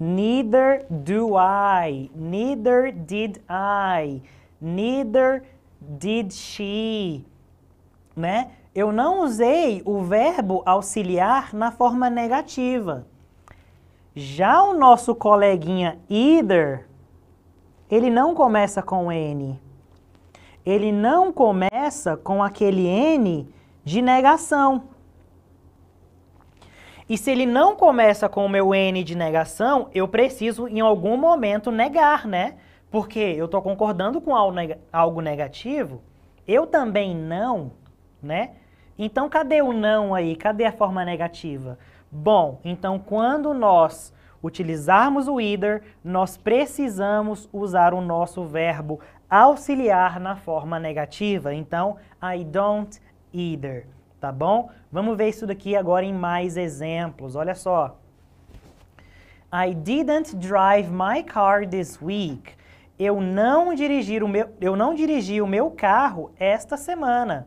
Neither do I. Neither did I. Neither did she. Né? Eu não usei o verbo auxiliar na forma negativa. Já o nosso coleguinha either, ele não começa com N. Ele não começa com aquele N de negação. E se ele não começa com o meu N de negação, eu preciso em algum momento negar, né? Porque eu estou concordando com algo negativo, eu também não, né? Então cadê o não aí? Cadê a forma negativa? Bom, então quando nós utilizarmos o either, nós precisamos usar o nosso verbo auxiliar na forma negativa. Então, I don't either, tá bom? Vamos ver isso daqui agora em mais exemplos. Olha só. I didn't drive my car this week. Eu não dirigi o meu, eu não dirigi o meu carro esta semana.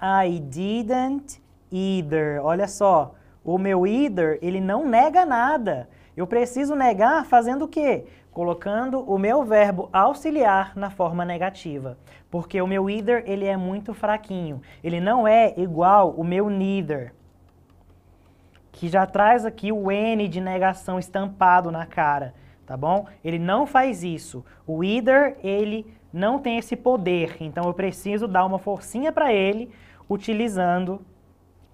I didn't either. Olha só, o meu either, ele não nega nada. Eu preciso negar fazendo o quê? colocando o meu verbo auxiliar na forma negativa, porque o meu either ele é muito fraquinho, ele não é igual o meu neither, que já traz aqui o N de negação estampado na cara, tá bom? Ele não faz isso. O either, ele não tem esse poder, então eu preciso dar uma forcinha para ele utilizando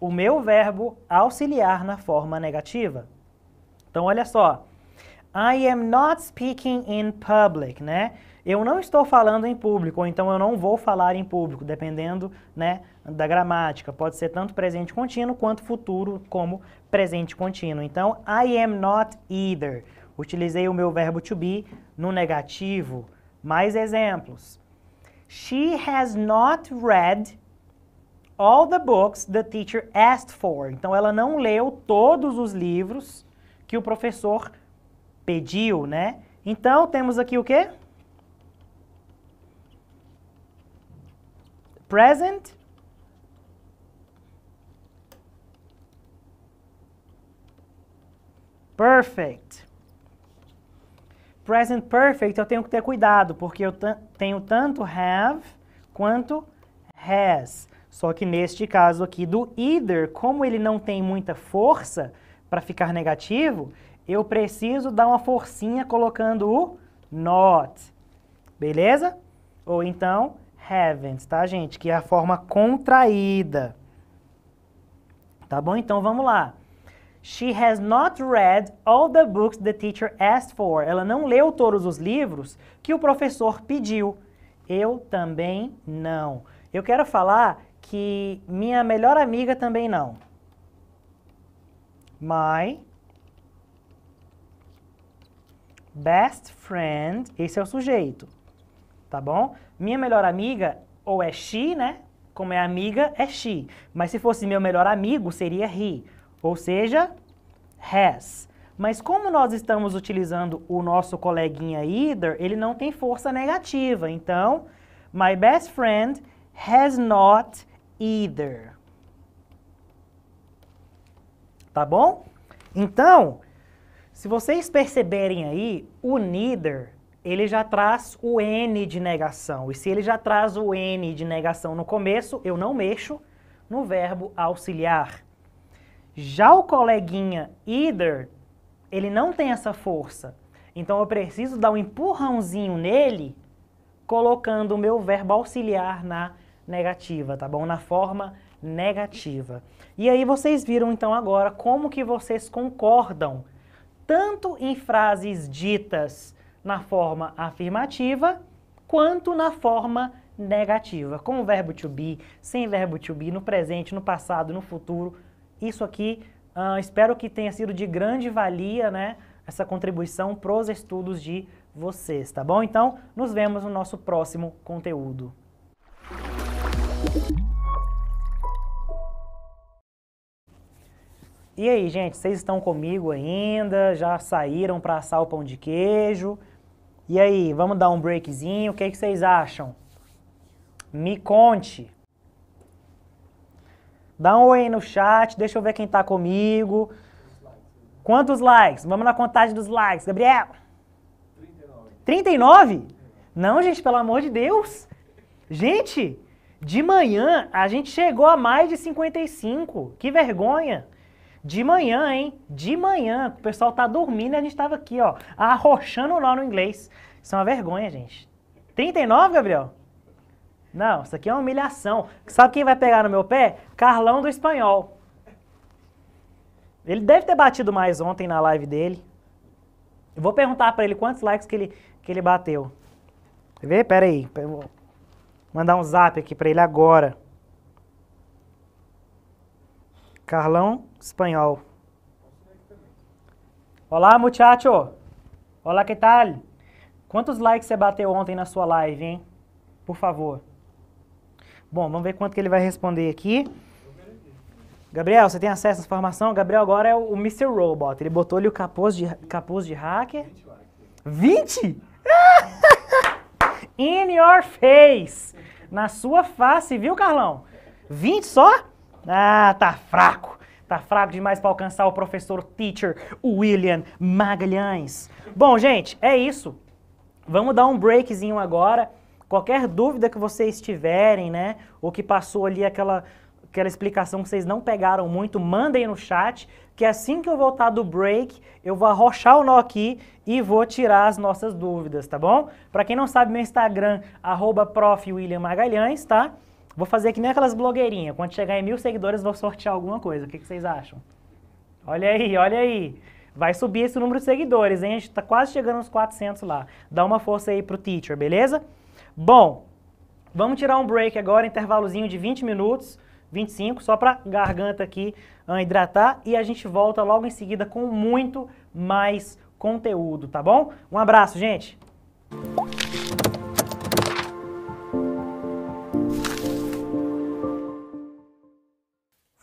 o meu verbo auxiliar na forma negativa. Então, olha só, I am not speaking in public, né? Eu não estou falando em público, ou então eu não vou falar em público, dependendo né, da gramática. Pode ser tanto presente contínuo quanto futuro como presente contínuo. Então, I am not either. Utilizei o meu verbo to be no negativo. Mais exemplos. She has not read all the books the teacher asked for. Então, ela não leu todos os livros que o professor pediu pediu, né? Então, temos aqui o quê? Present Perfect. Present Perfect eu tenho que ter cuidado, porque eu tenho tanto have quanto has. Só que neste caso aqui do either, como ele não tem muita força para ficar negativo, eu preciso dar uma forcinha colocando o not. Beleza? Ou então, haven't, tá, gente? Que é a forma contraída. Tá bom? Então, vamos lá. She has not read all the books the teacher asked for. Ela não leu todos os livros que o professor pediu. Eu também não. Eu quero falar que minha melhor amiga também não. My best friend, esse é o sujeito, tá bom? Minha melhor amiga, ou é she, né? Como é amiga, é she. Mas se fosse meu melhor amigo, seria he, ou seja, has. Mas como nós estamos utilizando o nosso coleguinha either, ele não tem força negativa. Então, my best friend has not either. Tá bom? Então, se vocês perceberem aí, o neither, ele já traz o N de negação. E se ele já traz o N de negação no começo, eu não mexo no verbo auxiliar. Já o coleguinha either, ele não tem essa força. Então eu preciso dar um empurrãozinho nele, colocando o meu verbo auxiliar na negativa, tá bom? Na forma negativa. E aí vocês viram então agora como que vocês concordam tanto em frases ditas na forma afirmativa quanto na forma negativa. Com o verbo to be, sem verbo to be, no presente, no passado, no futuro. Isso aqui uh, espero que tenha sido de grande valia, né? Essa contribuição para os estudos de vocês, tá bom? Então, nos vemos no nosso próximo conteúdo. E aí, gente, vocês estão comigo ainda? Já saíram para assar o pão de queijo? E aí, vamos dar um breakzinho? O que, é que vocês acham? Me conte. Dá um oi no chat, deixa eu ver quem tá comigo. Quantos likes? Vamos na contagem dos likes, Gabriel. 39? 39? Não, gente, pelo amor de Deus. Gente, de manhã a gente chegou a mais de 55. Que vergonha. De manhã, hein? De manhã. O pessoal tá dormindo e a gente estava aqui, ó, arrochando o nó no inglês. Isso é uma vergonha, gente. 39, Gabriel? Não, isso aqui é uma humilhação. Sabe quem vai pegar no meu pé? Carlão do Espanhol. Ele deve ter batido mais ontem na live dele. Eu vou perguntar para ele quantos likes que ele, que ele bateu. Quer ver? Pera aí. Vou mandar um zap aqui para ele agora. Carlão Espanhol. Olá, muchacho. Olá, que tal? Quantos likes você bateu ontem na sua live, hein? Por favor. Bom, vamos ver quanto que ele vai responder aqui. Gabriel, você tem acesso à informação? Gabriel agora é o Mr. Robot. Ele botou-lhe o capuz de, capuz de hacker. 20? In your face! Na sua face, viu, Carlão? 20 só? Ah, tá fraco. Tá fraco demais para alcançar o professor teacher William Magalhães. Bom, gente, é isso. Vamos dar um breakzinho agora. Qualquer dúvida que vocês tiverem, né, ou que passou ali aquela aquela explicação que vocês não pegaram muito, mandem no chat, que assim que eu voltar do break, eu vou arrochar o nó aqui e vou tirar as nossas dúvidas, tá bom? Para quem não sabe, meu Instagram, @profwilliammagalhães, tá? Vou fazer que nem aquelas blogueirinhas. Quando chegar em mil seguidores, vou sortear alguma coisa. O que, que vocês acham? Olha aí, olha aí. Vai subir esse número de seguidores, hein? A gente Tá quase chegando aos 400 lá. Dá uma força aí pro teacher, beleza? Bom, vamos tirar um break agora, intervalozinho de 20 minutos, 25, só para garganta aqui uh, hidratar. E a gente volta logo em seguida com muito mais conteúdo, tá bom? Um abraço, gente!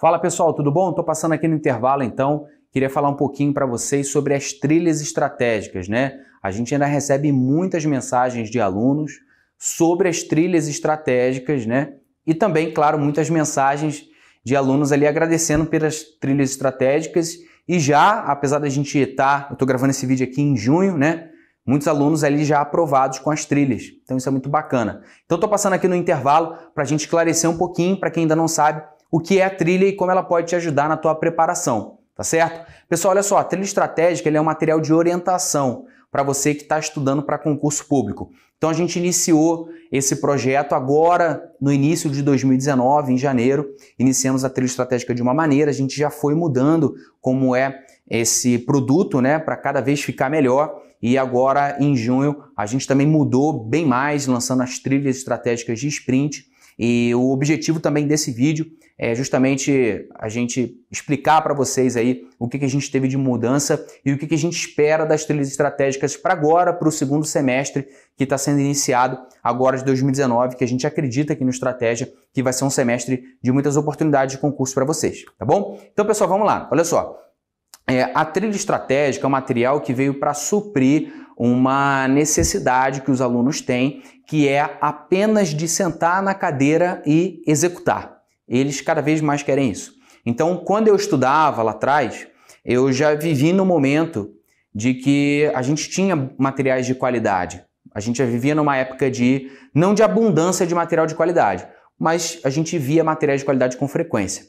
Fala pessoal, tudo bom? Estou passando aqui no intervalo então. Queria falar um pouquinho para vocês sobre as trilhas estratégicas, né? A gente ainda recebe muitas mensagens de alunos sobre as trilhas estratégicas, né? E também, claro, muitas mensagens de alunos ali agradecendo pelas trilhas estratégicas e já, apesar da gente estar, tá, eu estou gravando esse vídeo aqui em junho, né? Muitos alunos ali já aprovados com as trilhas. Então isso é muito bacana. Então estou passando aqui no intervalo para a gente esclarecer um pouquinho para quem ainda não sabe o que é a trilha e como ela pode te ajudar na tua preparação, tá certo? Pessoal, olha só, a trilha estratégica é um material de orientação para você que está estudando para concurso público. Então a gente iniciou esse projeto agora no início de 2019, em janeiro, iniciamos a trilha estratégica de uma maneira, a gente já foi mudando como é esse produto, né, para cada vez ficar melhor. E agora em junho a gente também mudou bem mais, lançando as trilhas estratégicas de sprint. E o objetivo também desse vídeo é, justamente a gente explicar para vocês aí o que, que, a gente teve de mudança e o que, que a gente espera das trilhas estratégicas para agora, para o segundo semestre que está sendo iniciado agora de 2019, que a gente acredita aqui no Estratégia que vai ser um semestre de muitas oportunidades de concurso para vocês, tá bom? Então, pessoal, vamos lá. Olha só. É, a trilha estratégica é um material que veio para suprir uma necessidade que os alunos têm, que é apenas de sentar na cadeira e executar eles cada vez mais querem isso. Então, quando eu estudava lá atrás, eu já vivi no momento de que a gente tinha materiais de qualidade. A gente já vivia numa época de não de abundância de material de qualidade, mas a gente via materiais de qualidade com frequência.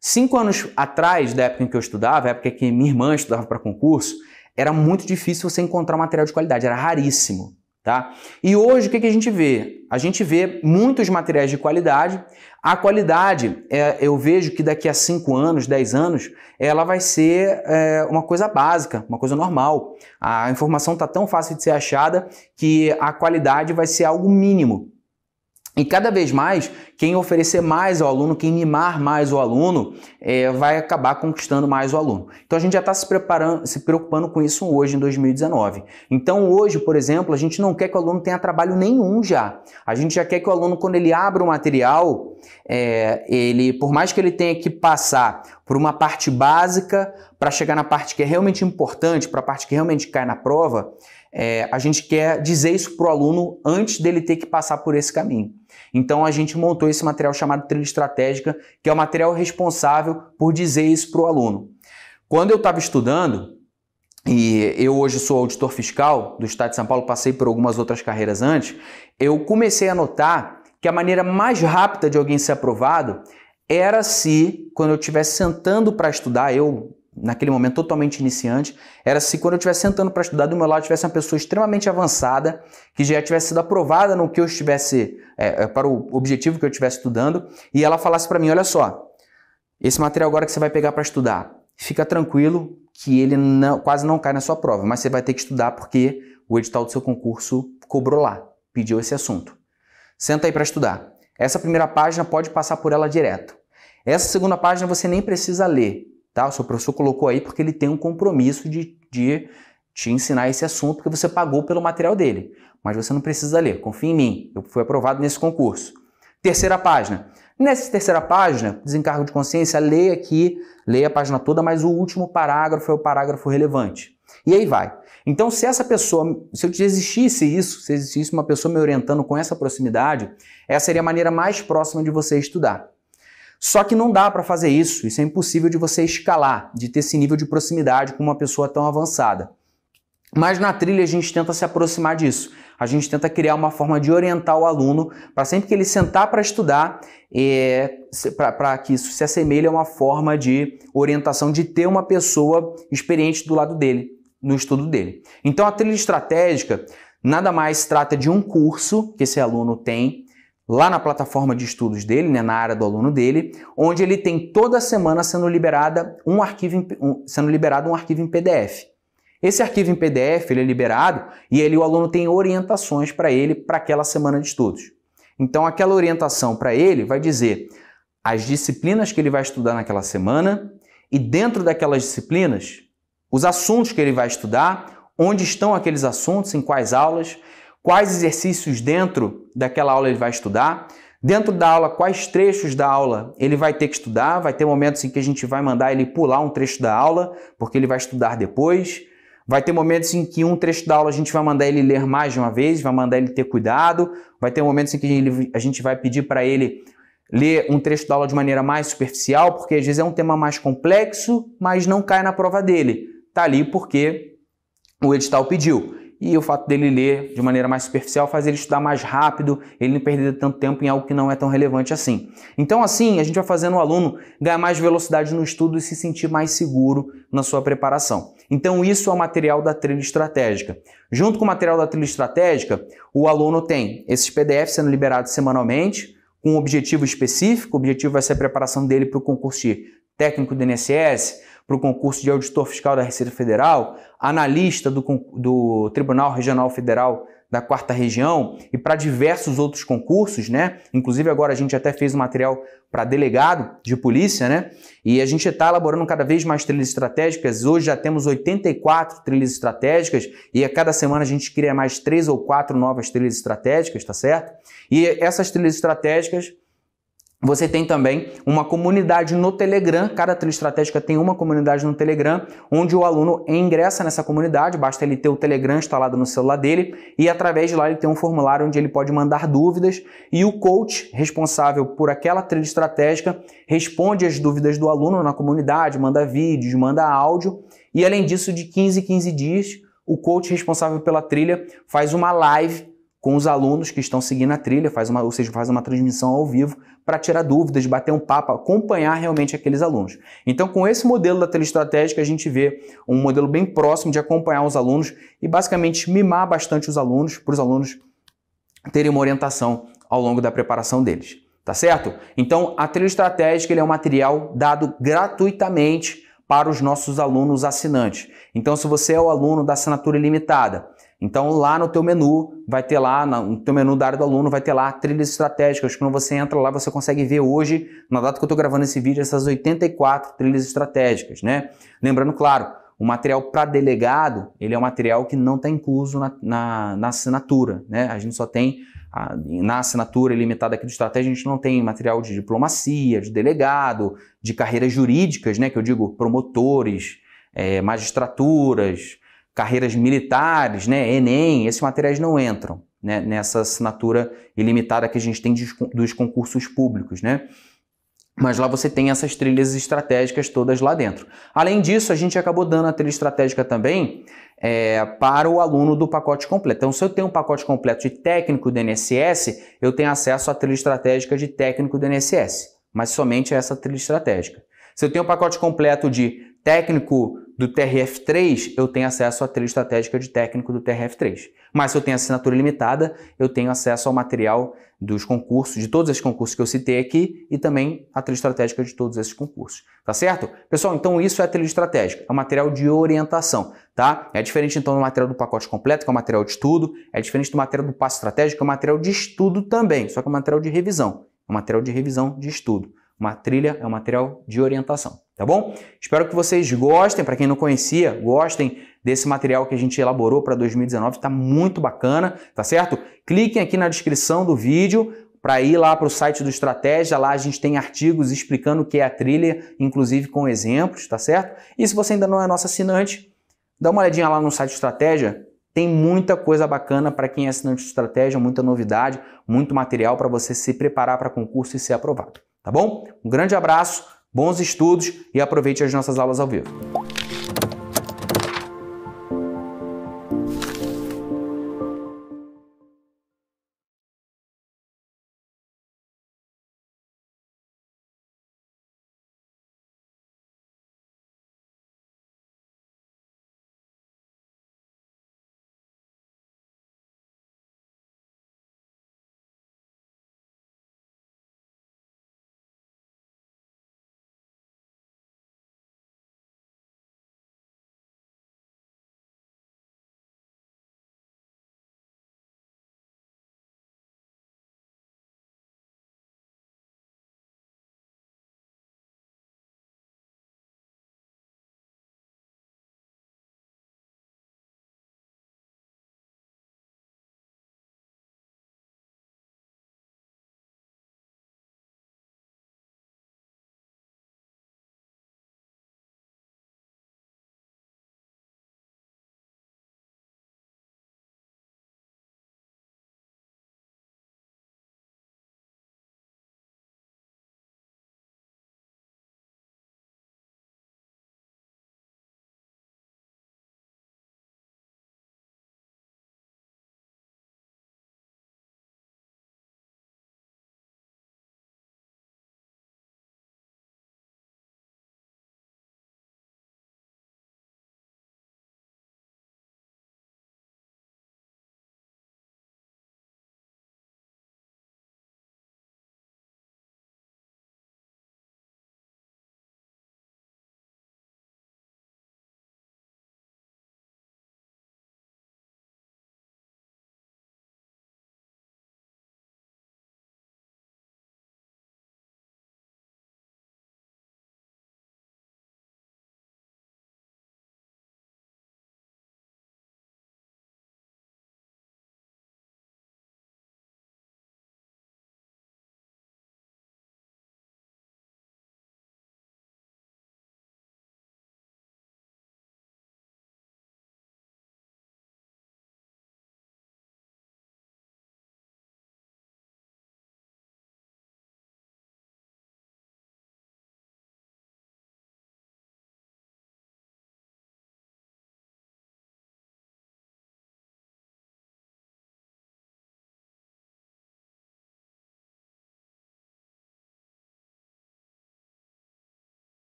Cinco anos atrás, da época em que eu estudava, época que minha irmã estudava para concurso, era muito difícil você encontrar material de qualidade, era raríssimo. Tá? E hoje o que, que, a gente vê? A gente vê muitos materiais de qualidade. A qualidade, é, eu vejo que daqui a 5 anos, 10 anos, ela vai ser é, uma coisa básica, uma coisa normal. A informação está tão fácil de ser achada que a qualidade vai ser algo mínimo. E cada vez mais, quem oferecer mais ao aluno, quem mimar mais o aluno, é, vai acabar conquistando mais o aluno. Então a gente já está se preparando, se preocupando com isso hoje, em 2019. Então hoje, por exemplo, a gente não quer que o aluno tenha trabalho nenhum já. A gente já quer que o aluno, quando ele abra o material, é, ele, por mais que ele tenha que passar por uma parte básica para chegar na parte que é realmente importante, para a parte que realmente cai na prova, é, a gente quer dizer isso para o aluno antes dele ter que passar por esse caminho. Então a gente montou esse material chamado Trilha Estratégica, que é o material responsável por dizer isso para o aluno. Quando eu estava estudando, e eu hoje sou auditor fiscal do Estado de São Paulo, passei por algumas outras carreiras antes, eu comecei a notar que a maneira mais rápida de alguém ser aprovado era se, quando eu estivesse sentando para estudar, eu, naquele momento totalmente iniciante, era se quando eu estivesse sentando para estudar, do meu lado tivesse uma pessoa extremamente avançada, que já tivesse sido aprovada no que eu estivesse, é, é para o objetivo que eu estivesse estudando, e ela falasse para mim: olha só, esse material agora que você vai pegar para estudar, fica tranquilo que ele não, quase não cai na sua prova, mas você vai ter que estudar porque o edital do seu concurso cobrou lá, pediu esse assunto. Senta aí para estudar. Essa primeira página pode passar por ela direto. Essa segunda página você nem precisa ler, Tá? O seu professor colocou aí porque ele tem um compromisso de, de te ensinar esse assunto, porque você pagou pelo material dele. Mas você não precisa ler, confia em mim, eu fui aprovado nesse concurso. Terceira página. Nessa terceira página, desencargo de consciência, leia aqui, leia a página toda, mas o último parágrafo é o parágrafo relevante. E aí vai. Então, se essa pessoa, se eu existisse isso, se existisse uma pessoa me orientando com essa proximidade, essa seria a maneira mais próxima de você estudar. Só que não dá para fazer isso, isso é impossível de você escalar, de ter esse nível de proximidade com uma pessoa tão avançada. Mas na trilha a gente tenta se aproximar disso. A gente tenta criar uma forma de orientar o aluno para sempre que ele sentar para estudar, é, para que isso se assemelhe a uma forma de orientação de ter uma pessoa experiente do lado dele, no estudo dele. Então a trilha estratégica nada mais trata de um curso que esse aluno tem lá na plataforma de estudos dele, né, na área do aluno dele, onde ele tem toda semana sendo, liberada um arquivo um, sendo liberado um arquivo em PDF. Esse arquivo em PDF ele é liberado e ele, o aluno tem orientações para ele para aquela semana de estudos. Então, aquela orientação para ele vai dizer as disciplinas que ele vai estudar naquela semana e, dentro daquelas disciplinas, os assuntos que ele vai estudar, onde estão aqueles assuntos, em quais aulas quais exercícios dentro daquela aula ele vai estudar, dentro da aula, quais trechos da aula ele vai ter que estudar, vai ter momentos em que a gente vai mandar ele pular um trecho da aula, porque ele vai estudar depois. Vai ter momentos em que um trecho da aula a gente vai mandar ele ler mais de uma vez, vai mandar ele ter cuidado. Vai ter momentos em que a gente vai pedir para ele ler um trecho da aula de maneira mais superficial, porque às vezes é um tema mais complexo, mas não cai na prova dele. Tá ali porque o edital pediu. E o fato dele ler de maneira mais superficial faz ele estudar mais rápido, ele não perder tanto tempo em algo que não é tão relevante assim. Então, assim, a gente vai fazendo o aluno ganhar mais velocidade no estudo e se sentir mais seguro na sua preparação. Então, isso é o material da trilha estratégica. Junto com o material da trilha estratégica, o aluno tem esses PDFs sendo liberados semanalmente, com um objetivo específico, o objetivo vai ser a preparação dele para o concurso de técnico do INSS, para o concurso de auditor fiscal da Receita Federal, analista do, do Tribunal Regional Federal da quarta região e para diversos outros concursos, né? Inclusive agora a gente até fez um material para delegado de polícia, né? E a gente está elaborando cada vez mais trilhas estratégicas. Hoje já temos 84 trilhas estratégicas e a cada semana a gente cria mais três ou quatro novas trilhas estratégicas, tá certo? E essas trilhas estratégicas você tem também uma comunidade no Telegram, cada trilha estratégica tem uma comunidade no Telegram, onde o aluno ingressa nessa comunidade, basta ele ter o Telegram instalado no celular dele e através de lá ele tem um formulário onde ele pode mandar dúvidas e o coach responsável por aquela trilha estratégica responde as dúvidas do aluno na comunidade, manda vídeos, manda áudio e além disso de 15 em 15 dias o coach responsável pela trilha faz uma live com os alunos que estão seguindo a trilha, faz uma, ou seja, faz uma transmissão ao vivo para tirar dúvidas, bater um papo, acompanhar realmente aqueles alunos. Então, com esse modelo da trilha estratégica, a gente vê um modelo bem próximo de acompanhar os alunos e basicamente mimar bastante os alunos para os alunos terem uma orientação ao longo da preparação deles. Tá certo? Então, a trilha estratégica é um material dado gratuitamente para os nossos alunos assinantes. Então, se você é o aluno da assinatura ilimitada então lá no teu menu vai ter lá no teu menu da área do aluno vai ter lá trilhas estratégicas. Quando você entra lá você consegue ver hoje na data que eu estou gravando esse vídeo essas 84 trilhas estratégicas, né? Lembrando claro, o material para delegado ele é um material que não está incluso na, na, na, assinatura, né? A gente só tem a, na assinatura limitada aqui do estratégia a gente não tem material de diplomacia, de delegado, de carreiras jurídicas, né? Que eu digo promotores, é, magistraturas carreiras militares, né, Enem, esses materiais não entram né, nessa assinatura ilimitada que a gente tem dos concursos públicos, né? Mas lá você tem essas trilhas estratégicas todas lá dentro. Além disso, a gente acabou dando a trilha estratégica também é, para o aluno do pacote completo. Então, se eu tenho um pacote completo de técnico do NSS, eu tenho acesso à trilha estratégica de técnico do NSS, mas somente a essa trilha estratégica. Se eu tenho um pacote completo de técnico do TRF3, eu tenho acesso à trilha estratégica de técnico do TRF3. Mas se eu tenho assinatura limitada, eu tenho acesso ao material dos concursos, de todos esses concursos que eu citei aqui e também à trilha estratégica de todos esses concursos. Tá certo? Pessoal, então isso é a trilha estratégica, é um material de orientação, tá? É diferente então do material do pacote completo, que é o um material de estudo, é diferente do material do passo estratégico, que é o um material de estudo também, só que é um material de revisão, é um material de revisão de estudo. Uma trilha é um material de orientação tá bom? Espero que vocês gostem, para quem não conhecia, gostem desse material que a gente elaborou para 2019, está muito bacana, tá certo? Cliquem aqui na descrição do vídeo para ir lá para o site do Estratégia, lá a gente tem artigos explicando o que é a trilha, inclusive com exemplos, tá certo? E se você ainda não é nosso assinante, dá uma olhadinha lá no site Estratégia, tem muita coisa bacana para quem é assinante de estratégia, muita novidade, muito material para você se preparar para concurso e ser aprovado. Tá bom? Um grande abraço, Bons estudos e aproveite as nossas aulas ao vivo.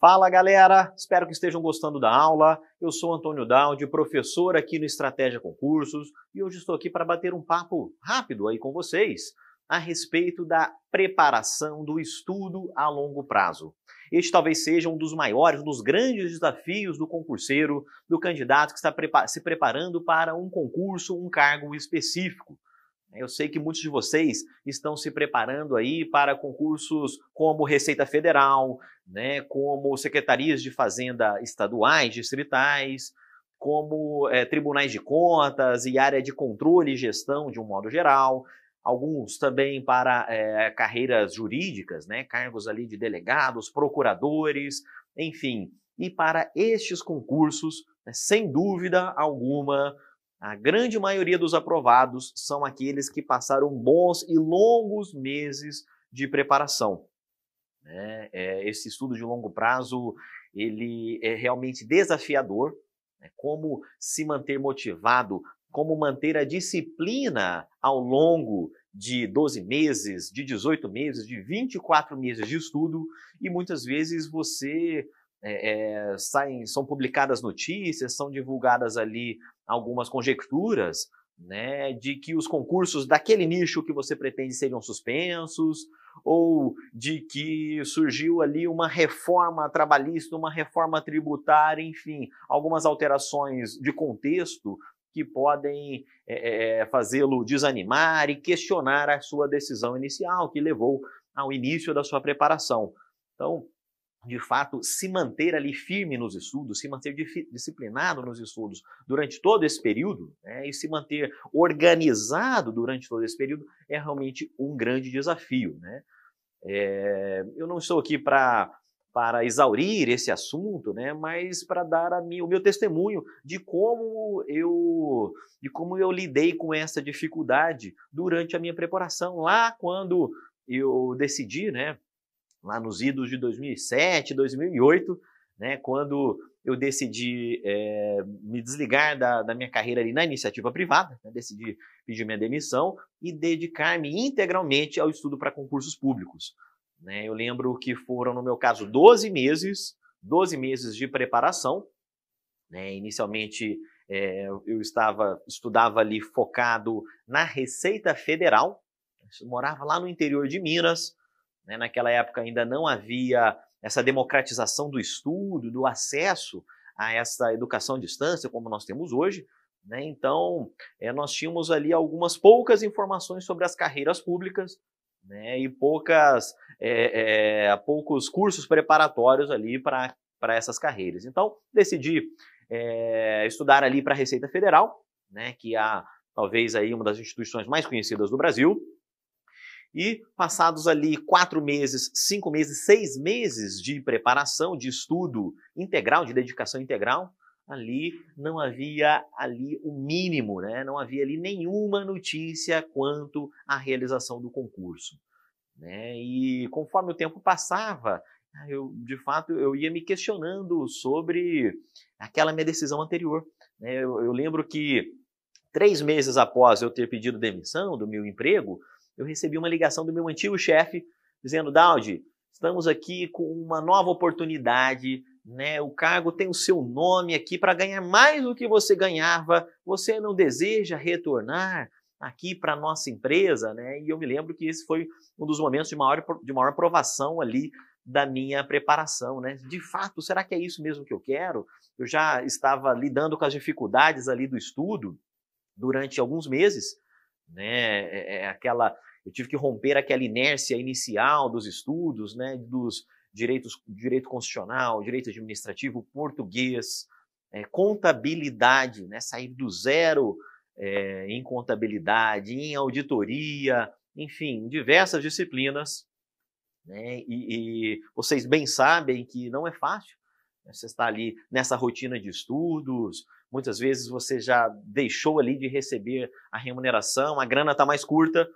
Fala galera, espero que estejam gostando da aula. Eu sou Antônio Daldi, professor aqui no Estratégia Concursos e hoje estou aqui para bater um papo rápido aí com vocês a respeito da preparação do estudo a longo prazo. Este talvez seja um dos maiores, um dos grandes desafios do concurseiro, do candidato que está se preparando para um concurso, um cargo específico. Né, eu sei que muitos de vocês estão se preparando aí para concursos como Receita Federal, né, como secretarias de fazenda estaduais, distritais, como é, tribunais de contas e área de controle e gestão de um modo geral. Alguns também para é, carreiras jurídicas, né, cargos ali de delegados, procuradores, enfim. E para estes concursos, né, sem dúvida alguma, a grande maioria dos aprovados são aqueles que passaram bons e longos meses de preparação. Né? É, esse estudo de longo prazo ele é realmente desafiador. Né? Como se manter motivado, como manter a disciplina ao longo de 12 meses, de 18 meses, de 24 meses de estudo, e muitas vezes você é, é, saem, são publicadas notícias, são divulgadas ali algumas conjecturas, né, de que os concursos daquele nicho que você pretende seriam suspensos, ou de que surgiu ali uma reforma trabalhista, uma reforma tributária, enfim, algumas alterações de contexto que podem é, é, é fazê-lo desanimar e questionar a sua decisão inicial que levou ao início da sua preparação. Então, de fato, se manter ali firme nos estudos, se manter disciplinado nos estudos durante todo esse período, né, e se manter organizado durante todo esse período, é realmente um grande desafio. Né? É, eu não estou aqui para para exaurir esse assunto, né, mas para dar o meu testemunho de como eu de como eu lidei com essa dificuldade durante a minha preparação lá quando eu decidi, né, lá nos idos de 2007, 2008, né, quando eu decidi é, me desligar da, da, minha carreira ali na iniciativa privada, né, decidi pedir minha demissão e dedicar-me integralmente ao estudo para concursos públicos. Né, eu lembro que foram, no meu caso, 12 meses, 12 meses de preparação. Né, inicialmente, é, eu estava estudava ali focado na Receita Federal, morava lá no interior de Minas, né? Naquela época ainda não havia essa democratização do estudo, do acesso a essa educação à distância como nós temos hoje. Né? Então, é, nós tínhamos ali algumas poucas informações sobre as carreiras públicas né? e poucas, é, é, poucos cursos preparatórios ali para essas carreiras. Então, decidi estudar ali para a Receita Federal, né? que é talvez aí uma das instituições mais conhecidas do Brasil, e passados ali quatro meses, cinco meses, seis meses de preparação, de estudo integral, de dedicação integral, ali não havia ali o mínimo, né? não havia ali nenhuma notícia quanto à realização do concurso. Né? E conforme o tempo passava, eu de fato eu ia me questionando sobre aquela minha decisão anterior. Né? Eu, eu lembro que três meses após eu ter pedido demissão do meu emprego, eu recebi uma ligação do meu antigo chefe dizendo: Daldi, estamos aqui com uma nova oportunidade. Né, o cargo tem o seu nome aqui para ganhar mais do que você ganhava. Você não deseja retornar aqui para nossa empresa, né? E eu me lembro que esse foi um dos momentos de maior de maior aprovação ali da minha preparação, né? De fato, será que é isso mesmo que eu quero? Eu já estava lidando com as dificuldades ali do estudo durante alguns meses, né? É, é, é aquela eu tive que romper aquela inércia inicial dos estudos, né, dos direitos, direito constitucional, direito administrativo, português, é, contabilidade, né, sair do zero é, em contabilidade, em auditoria, enfim, diversas disciplinas. Né, e, e vocês bem sabem que não é fácil. Né, você está ali nessa rotina de estudos, muitas vezes você já deixou ali de receber a remuneração, a grana está mais curta,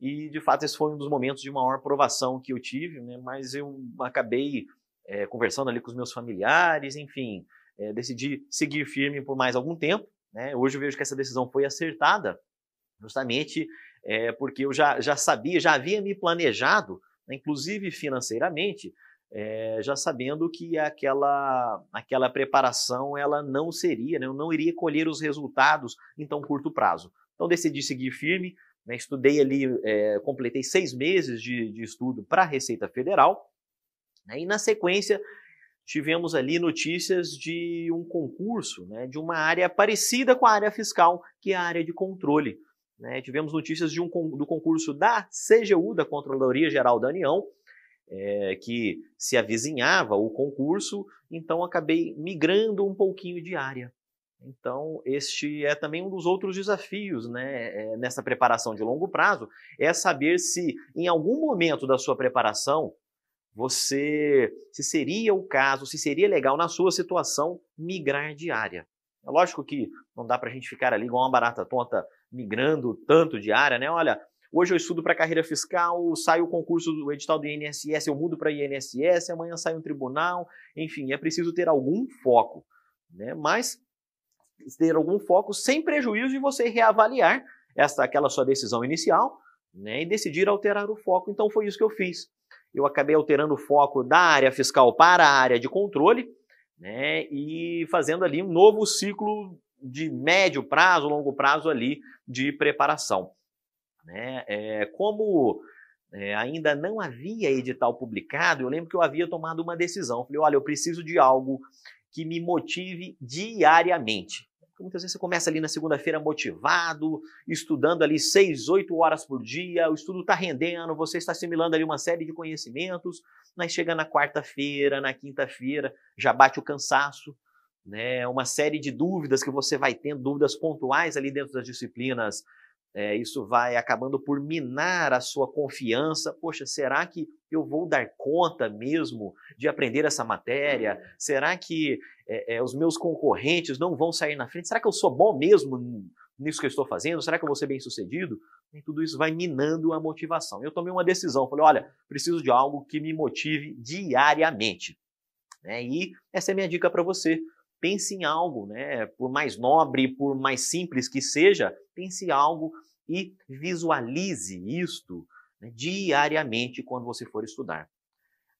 e, de fato, esse foi um dos momentos de maior provação que eu tive, né? mas eu acabei é, conversando ali com os meus familiares, enfim, é, decidi seguir firme por mais algum tempo. Né? Hoje eu vejo que essa decisão foi acertada, justamente é, porque eu já, já sabia, já havia me planejado, né? inclusive financeiramente, é, já sabendo que aquela, aquela preparação ela não seria, né? eu não iria colher os resultados em tão curto prazo. Então decidi seguir firme, né? Estudei ali, é, completei seis meses de, de estudo para a Receita Federal. Né? E na sequência tivemos ali notícias de um concurso, né? de uma área parecida com a área fiscal, que é a área de controle. Né? Tivemos notícias de um, do concurso da CGU, da Controladoria Geral da União, é, que se avizinhava o concurso, então acabei migrando um pouquinho de área. Então, este é também um dos outros desafios né, é, nessa preparação de longo prazo, é saber se em algum momento da sua preparação você, se seria o caso, se seria legal na sua situação migrar de área. É lógico que não dá para a gente ficar ali igual uma barata tonta migrando tanto de área, né? Olha, Hoje eu estudo para carreira fiscal, sai o concurso do edital do INSS, eu mudo para INSS, amanhã sai um tribunal, enfim, é preciso ter algum foco. Né? Mas ter algum foco sem prejuízo de você reavaliar essa, aquela sua decisão inicial né, e decidir alterar o foco. Então foi isso que eu fiz. Eu acabei alterando o foco da área fiscal para a área de controle né, e fazendo ali um novo ciclo de médio prazo, longo prazo ali de preparação. Né? É, como é, ainda não havia edital publicado, eu lembro que eu havia tomado uma decisão. Falei, olha, eu preciso de algo que me motive diariamente. Porque muitas vezes você começa ali na segunda-feira motivado, estudando ali seis, oito horas por dia, o estudo está rendendo, você está assimilando ali uma série de conhecimentos, mas chega na quarta-feira, na quinta-feira, já bate o cansaço, né? uma série de dúvidas que você vai tendo, dúvidas pontuais ali dentro das disciplinas é, isso vai acabando por minar a sua confiança. Poxa, será que eu vou dar conta mesmo de aprender essa matéria? Será que é, é, os meus concorrentes não vão sair na frente? Será que eu sou bom mesmo nisso que eu estou fazendo? Será que eu vou ser bem sucedido? E tudo isso vai minando a motivação. Eu tomei uma decisão, falei, olha, preciso de algo que me motive diariamente. Né, e essa é a minha dica para você pense em algo, né? Por mais nobre, por mais simples que seja, pense em algo e visualize isto né, diariamente quando você for estudar.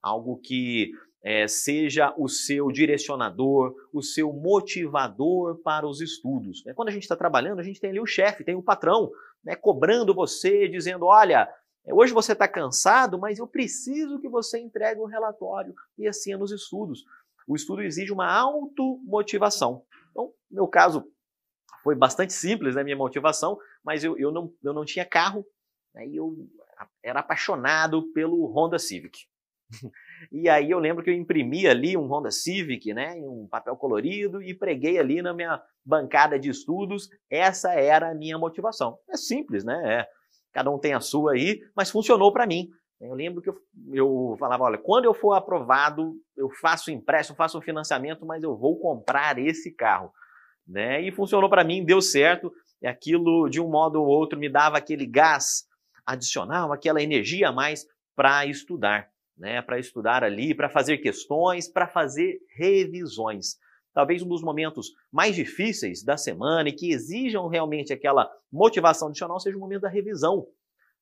Algo que é, seja o seu direcionador, o seu motivador para os estudos. Né? Quando a gente está trabalhando, a gente tem ali o chefe, tem o patrão, né, cobrando você, dizendo: olha, hoje você está cansado, mas eu preciso que você entregue um relatório. E assim é nos estudos. O estudo exige uma automotivação. Então, no meu caso, foi bastante simples a né, minha motivação, mas eu, eu, não, eu não tinha carro, aí né, eu era apaixonado pelo Honda Civic. e aí eu lembro que eu imprimi ali um Honda Civic, né, em um papel colorido e preguei ali na minha bancada de estudos. Essa era a minha motivação. É simples, né? É, cada um tem a sua aí, mas funcionou para mim. Eu lembro que eu, eu falava, olha, quando eu for aprovado, eu faço empréstimo, faço um financiamento, mas eu vou comprar esse carro. Né? E funcionou para mim, deu certo. E aquilo, de um modo ou outro, me dava aquele gás adicional, aquela energia a mais para estudar, né? Para estudar ali, para fazer questões, para fazer revisões. Talvez um dos momentos mais difíceis da semana e que exijam realmente aquela motivação adicional seja o momento da revisão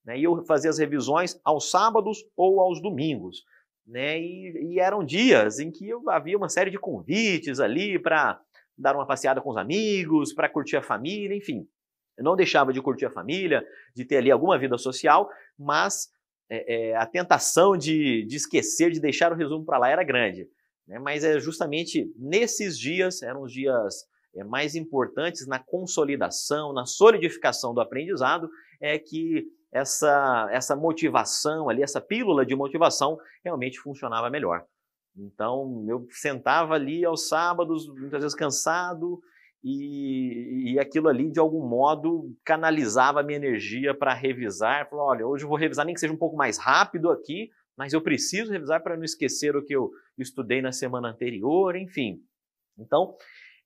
né? E eu fazia as revisões aos sábados ou aos domingos. Né? E, e eram dias em que eu, havia uma série de convites ali para dar uma passeada com os amigos, para curtir a família, enfim. Eu não deixava de curtir a família, de ter ali alguma vida social, mas é, é, a tentação de, de esquecer, de deixar o resumo para lá era grande. Né? Mas é justamente nesses dias, eram os dias é, mais importantes na consolidação, na solidificação do aprendizado, é que essa, essa motivação ali, essa pílula de motivação realmente funcionava melhor. Então, eu sentava ali aos sábados, muitas vezes cansado, e, e aquilo ali, de algum modo, canalizava a minha energia para revisar. Falava, olha, hoje eu vou revisar, nem que seja um pouco mais rápido aqui, mas eu preciso revisar para não esquecer o que eu estudei na semana anterior, enfim. Então,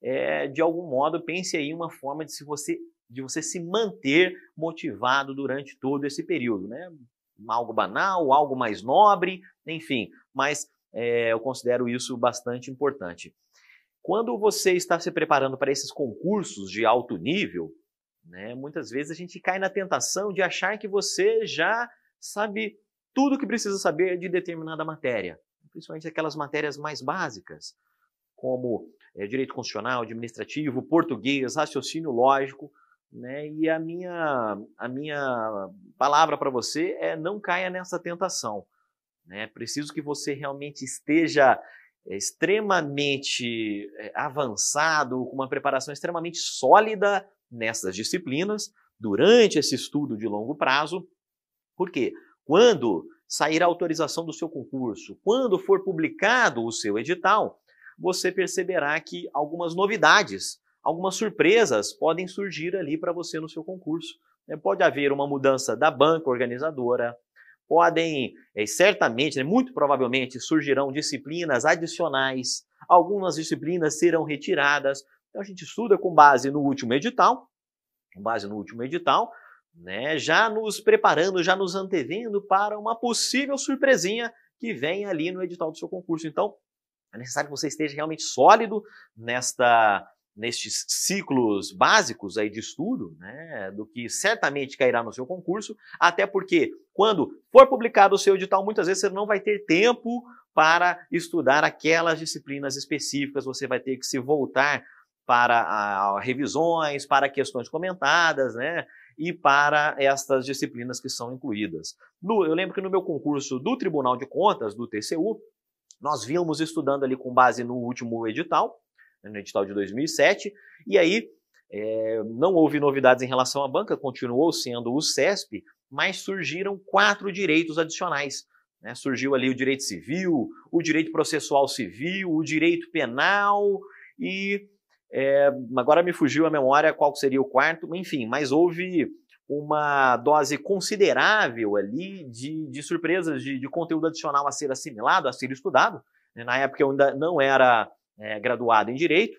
é, de algum modo, pense aí uma forma de se você de você se manter motivado durante todo esse período, né? Algo banal, algo mais nobre, enfim, mas é, eu considero isso bastante importante. Quando você está se preparando para esses concursos de alto nível, né, muitas vezes a gente cai na tentação de achar que você já sabe tudo o que precisa saber de determinada matéria, principalmente aquelas matérias mais básicas, como é, direito constitucional, administrativo, português, raciocínio lógico. Né? E a minha, a minha palavra para você é não caia nessa tentação. Né? É preciso que você realmente esteja eh, extremamente eh, avançado, com uma preparação extremamente sólida nessas disciplinas, durante esse estudo de longo prazo. Porque Quando sair a autorização do seu concurso, quando for publicado o seu edital, você perceberá que algumas novidades algumas surpresas podem surgir ali para você no seu concurso. Né? Pode haver uma mudança da banca organizadora, podem, eh, certamente, né, muito provavelmente, surgirão disciplinas adicionais, algumas disciplinas serão retiradas. Então a gente estuda com base no último edital, com base no último edital, né, já nos preparando, já nos antevendo para uma possível surpresinha que vem ali no edital do seu concurso. Então, é necessário que você esteja realmente sólido nesta nestes ciclos básicos aí de estudo, né, do que certamente cairá no seu concurso, até porque quando for publicado o seu edital, muitas vezes você não vai ter tempo para estudar aquelas disciplinas específicas, você vai ter que se voltar para a, a revisões, para questões comentadas, né, e para estas disciplinas que são incluídas. No, eu lembro que no meu concurso do Tribunal de Contas, do TCU, nós vínhamos estudando ali com base no último edital, né, no edital de 2007. E aí é, não houve novidades em relação à banca, continuou sendo o CESP, mas surgiram quatro direitos adicionais. Né? Surgiu ali o direito civil, o direito processual civil, o direito penal e é, agora me fugiu a memória qual seria o quarto, enfim, mas houve uma dose considerável ali de, de surpresas, de, de conteúdo adicional a ser assimilado, a ser estudado. Né. Na época eu ainda não era é, graduado em direito,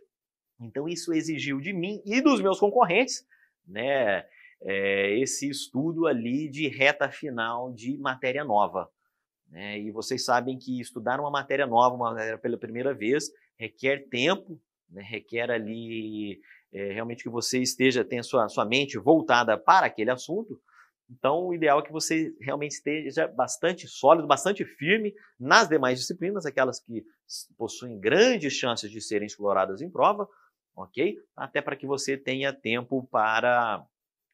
então isso exigiu de mim e dos meus concorrentes, né, é, esse estudo ali de reta final de matéria nova. Né? E vocês sabem que estudar uma matéria nova, uma matéria pela primeira vez, requer tempo, né? requer ali é, realmente que você esteja, tenha sua, sua mente voltada para aquele assunto, então, o ideal é que você realmente esteja bastante sólido, bastante firme nas demais disciplinas, aquelas que possuem grandes chances de serem exploradas em prova, ok? Até para que você tenha tempo para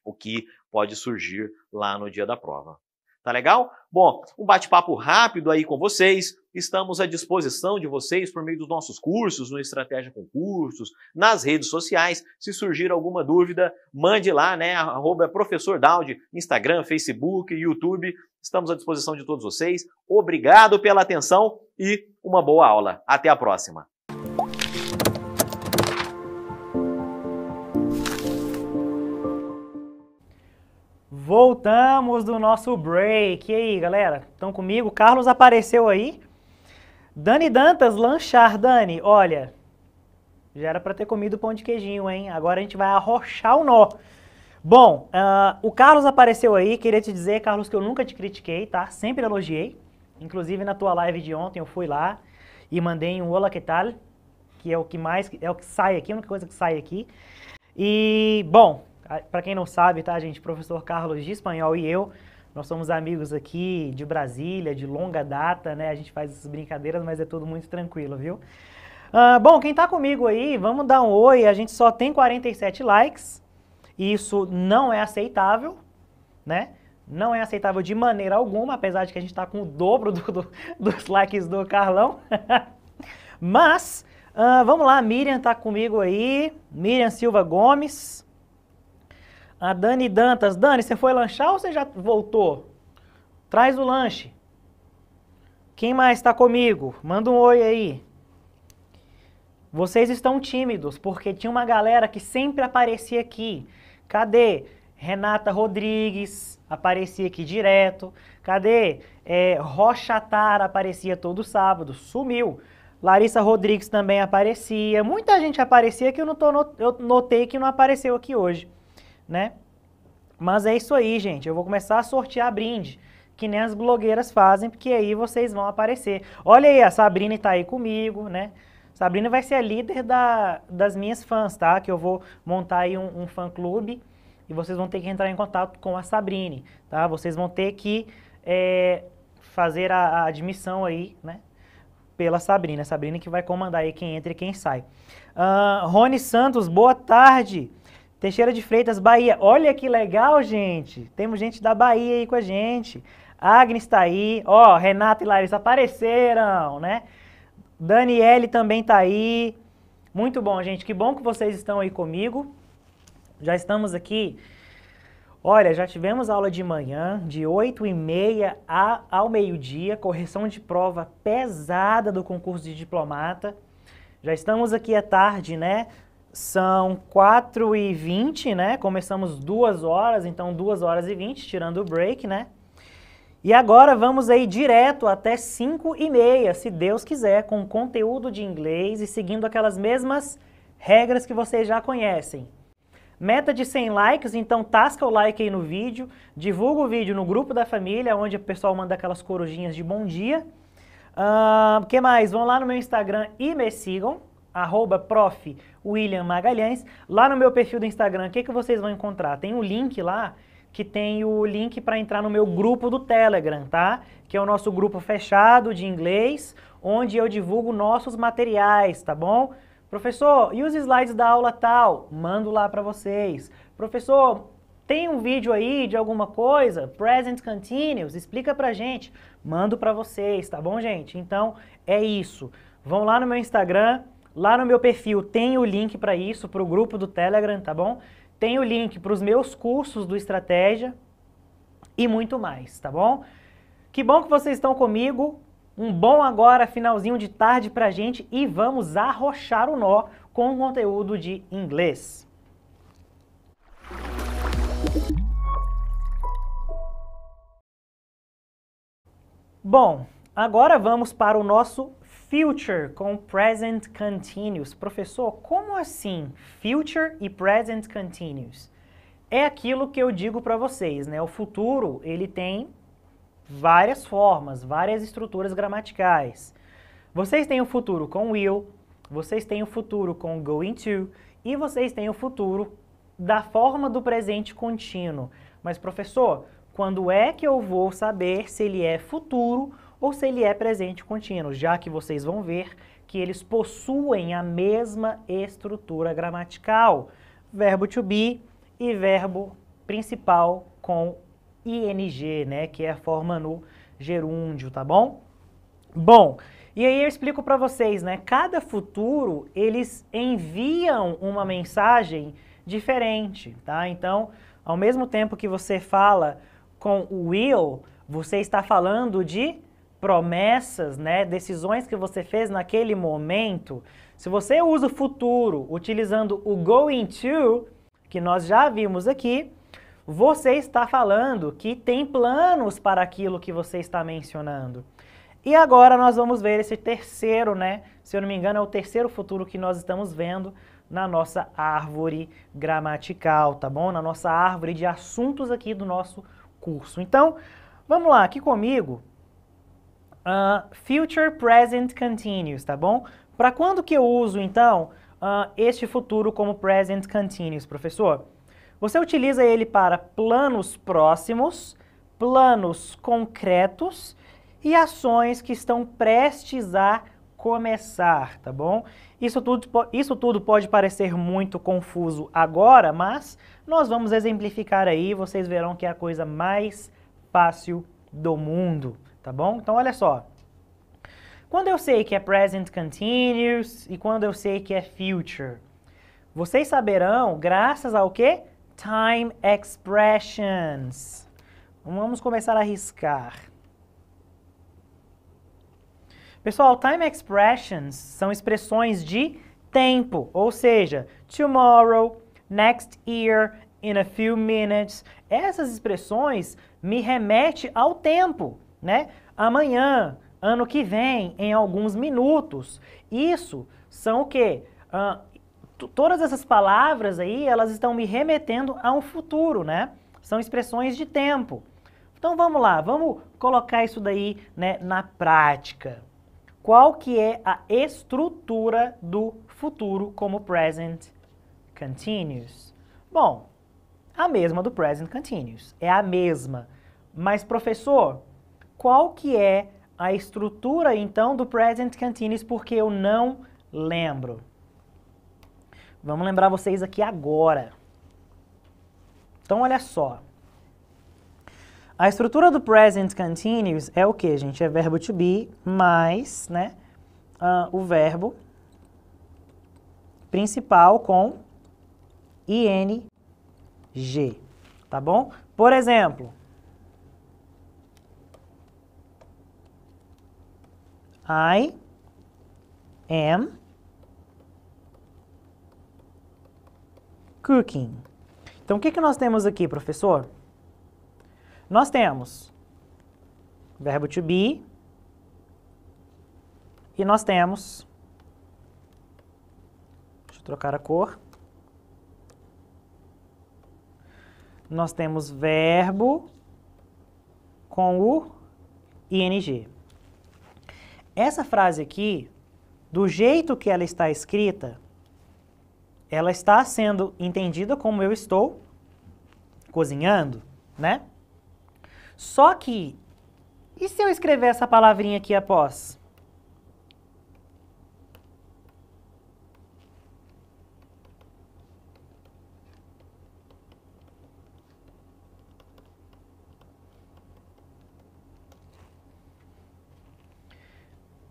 o que pode surgir lá no dia da prova. Tá legal? Bom, um bate-papo rápido aí com vocês. Estamos à disposição de vocês por meio dos nossos cursos, no Estratégia Concursos, nas redes sociais. Se surgir alguma dúvida, mande lá, né? Arroba Professor Instagram, Facebook, YouTube. Estamos à disposição de todos vocês. Obrigado pela atenção e uma boa aula. Até a próxima. Voltamos do nosso break. E aí, galera? Estão comigo? Carlos apareceu aí. Dani Dantas, lanchar. Dani, olha, já era para ter comido pão de queijinho, hein? Agora a gente vai arrochar o nó. Bom, uh, o Carlos apareceu aí. Queria te dizer, Carlos, que eu nunca te critiquei, tá? Sempre elogiei. Inclusive na tua live de ontem eu fui lá e mandei um Olá, que tal? Que é o que mais, é o que sai aqui, a única coisa que sai aqui. E, bom, ah, Para quem não sabe, tá, gente? Professor Carlos de espanhol e eu, nós somos amigos aqui de Brasília, de longa data, né? A gente faz essas brincadeiras, mas é tudo muito tranquilo, viu? Ah, bom, quem tá comigo aí, vamos dar um oi. A gente só tem 47 likes. Isso não é aceitável, né? Não é aceitável de maneira alguma, apesar de que a gente está com o dobro do, do, dos likes do Carlão. Mas, uh, vamos lá, Miriam está comigo aí, Miriam Silva Gomes. A Dani Dantas, Dani, você foi lanchar ou você já voltou? Traz o lanche. Quem mais está comigo? Manda um oi aí. Vocês estão tímidos, porque tinha uma galera que sempre aparecia aqui. Cadê? Renata Rodrigues aparecia aqui direto. Cadê? É, Rocha Tara aparecia todo sábado, sumiu. Larissa Rodrigues também aparecia. Muita gente aparecia que eu, não tô, eu notei que não apareceu aqui hoje né? Mas é isso aí, gente. Eu vou começar a sortear brinde, que nem as blogueiras fazem, porque aí vocês vão aparecer. Olha aí, a Sabrina está aí comigo, né? Sabrina vai ser a líder da, das minhas fãs, tá? Que eu vou montar aí um, um fã-clube e vocês vão ter que entrar em contato com a Sabrina tá? Vocês vão ter que é, fazer a, a, admissão aí, né? Pela Sabrina. Sabrina que vai comandar aí quem entra e quem sai. Uh, Rony Santos, boa tarde. Teixeira de Freitas, Bahia. Olha que legal, gente. Temos gente da Bahia aí com a gente. Agnes está aí. Ó, oh, Renata e Larissa apareceram, né? Daniele também está aí. Muito bom, gente. Que bom que vocês estão aí comigo. Já estamos aqui. Olha, já tivemos aula de manhã, de 8 e meia ao meio-dia, correção de prova pesada do concurso de diplomata. Já estamos aqui à tarde, né? São 4 e 20, né? Começamos duas horas, então duas horas e 20, tirando o break, né? E agora vamos aí direto até 5 e meia, se Deus quiser, com conteúdo de inglês e seguindo aquelas mesmas regras que vocês já conhecem. Meta de 100 likes, então tasca o like aí no vídeo, divulga o vídeo no grupo da família, onde o pessoal manda aquelas corujinhas de bom dia. O uh, que mais? Vão lá no meu Instagram e me sigam arroba prof. William Magalhães. Lá no meu perfil do Instagram, o que, que vocês vão encontrar? Tem um link lá que tem o link para entrar no meu grupo do Telegram, tá? Que é o nosso grupo fechado de inglês, onde eu divulgo nossos materiais, tá bom? Professor, e os slides da aula tal? Mando lá para vocês. Professor, tem um vídeo aí de alguma coisa? Present Continuous, explica pra gente. Mando para vocês, tá bom, gente? Então, é isso. Vão lá no meu Instagram, Lá no meu perfil tem o link para isso, para o grupo do Telegram, tá bom? Tem o link para os meus cursos do Estratégia e muito mais, tá bom? Que bom que vocês estão comigo. Um bom agora, finalzinho de tarde a gente e vamos arrochar o nó com o conteúdo de inglês. Bom, agora vamos para o nosso future com present continuous. Professor, como assim future e present continuous? É aquilo que eu digo para vocês, né? O futuro, ele tem várias formas, várias estruturas gramaticais. Vocês têm o futuro com will, vocês têm o futuro com going to e vocês têm o futuro da forma do presente contínuo. Mas professor, quando é que eu vou saber se ele é futuro ou se ele é presente contínuo, já que vocês vão ver que eles possuem a mesma estrutura gramatical, verbo to be e verbo principal com ing, né, que é a forma no gerúndio, tá bom? Bom, e aí eu explico para vocês, né? Cada futuro eles enviam uma mensagem diferente, tá? Então, ao mesmo tempo que você fala com o will, você está falando de promessas, né, decisões que você fez naquele momento, se você usa o futuro utilizando o going to, que nós já vimos aqui, você está falando que tem planos para aquilo que você está mencionando. E agora nós vamos ver esse terceiro, né? Se eu não me engano, é o terceiro futuro que nós estamos vendo na nossa árvore gramatical, tá bom? Na nossa árvore de assuntos aqui do nosso curso. Então, vamos lá, aqui comigo, Uh, future present continuous, tá bom? Para quando que eu uso, então, uh, este futuro como present continuous, professor? Você utiliza ele para planos próximos, planos concretos e ações que estão prestes a começar, tá bom? Isso tudo, isso tudo pode parecer muito confuso agora, mas nós vamos exemplificar aí, vocês verão que é a coisa mais fácil do mundo tá bom? Então olha só. Quando eu sei que é present continuous e quando eu sei que é future, vocês saberão graças ao quê? Time expressions. Vamos começar a riscar. Pessoal, time expressions são expressões de tempo, ou seja, tomorrow, next year, in a few minutes. Essas expressões me remetem ao tempo né? Amanhã, ano que vem, em alguns minutos. Isso são o quê? todas essas palavras aí, elas estão me remetendo a um futuro, né? São expressões de tempo. Então vamos lá, vamos colocar isso daí né, na prática. Qual que é a estrutura do futuro como present continuous? Bom, a mesma do present continuous, é a mesma. Mas professor, qual que é a estrutura então do present continuous porque eu não lembro. Vamos lembrar vocês aqui agora. Então olha só. A estrutura do present continuous é o que, gente? É verbo to be mais né, uh, o verbo principal com ing, tá bom? Por exemplo, I am cooking. Então, o que, que nós temos aqui, professor? Nós temos verbo to be e nós temos, deixa eu trocar a cor, nós temos verbo com o ing. Essa frase aqui, do jeito que ela está escrita, ela está sendo entendida como eu estou cozinhando, né? Só que, e se eu escrever essa palavrinha aqui após?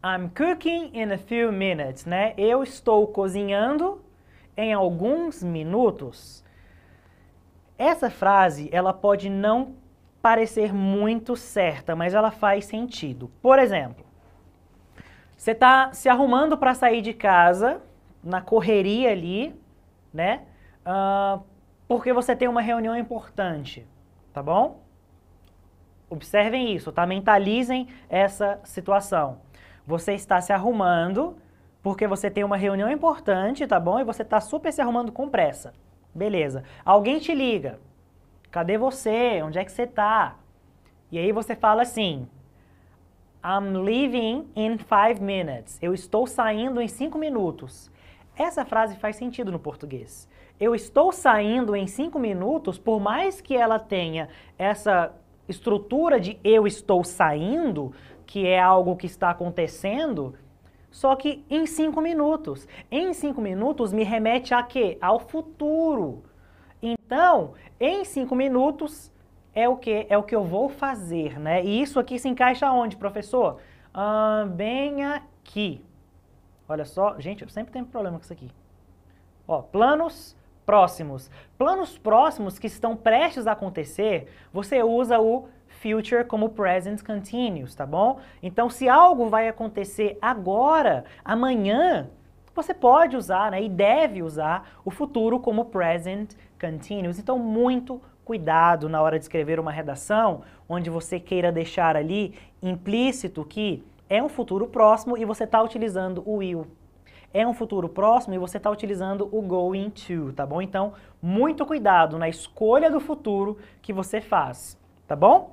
I'm cooking in a few minutes, né? Eu estou cozinhando em alguns minutos. Essa frase, ela pode não parecer muito certa, mas ela faz sentido. Por exemplo, você está se arrumando para sair de casa, na correria ali, né? Uh, porque você tem uma reunião importante, tá bom? Observem isso, tá? Mentalizem essa situação. Você está se arrumando porque você tem uma reunião importante, tá bom? E você está super se arrumando com pressa. Beleza. Alguém te liga. Cadê você? Onde é que você está? E aí você fala assim: I'm leaving in five minutes. Eu estou saindo em cinco minutos. Essa frase faz sentido no português. Eu estou saindo em cinco minutos, por mais que ela tenha essa estrutura de eu estou saindo, que é algo que está acontecendo, só que em cinco minutos. Em cinco minutos me remete a quê? Ao futuro. Então, em cinco minutos é o que é o que eu vou fazer, né? E isso aqui se encaixa onde, professor? Ah, bem aqui. Olha só, gente, eu sempre tenho problema com isso aqui. Ó, planos próximos. Planos próximos que estão prestes a acontecer, você usa o future como present continuous, tá bom? Então, se algo vai acontecer agora, amanhã, você pode usar né, e deve usar o futuro como present continuous. Então, muito cuidado na hora de escrever uma redação onde você queira deixar ali implícito que é um futuro próximo e você está utilizando o will. É um futuro próximo e você está utilizando o going to, tá bom? Então, muito cuidado na escolha do futuro que você faz, tá bom?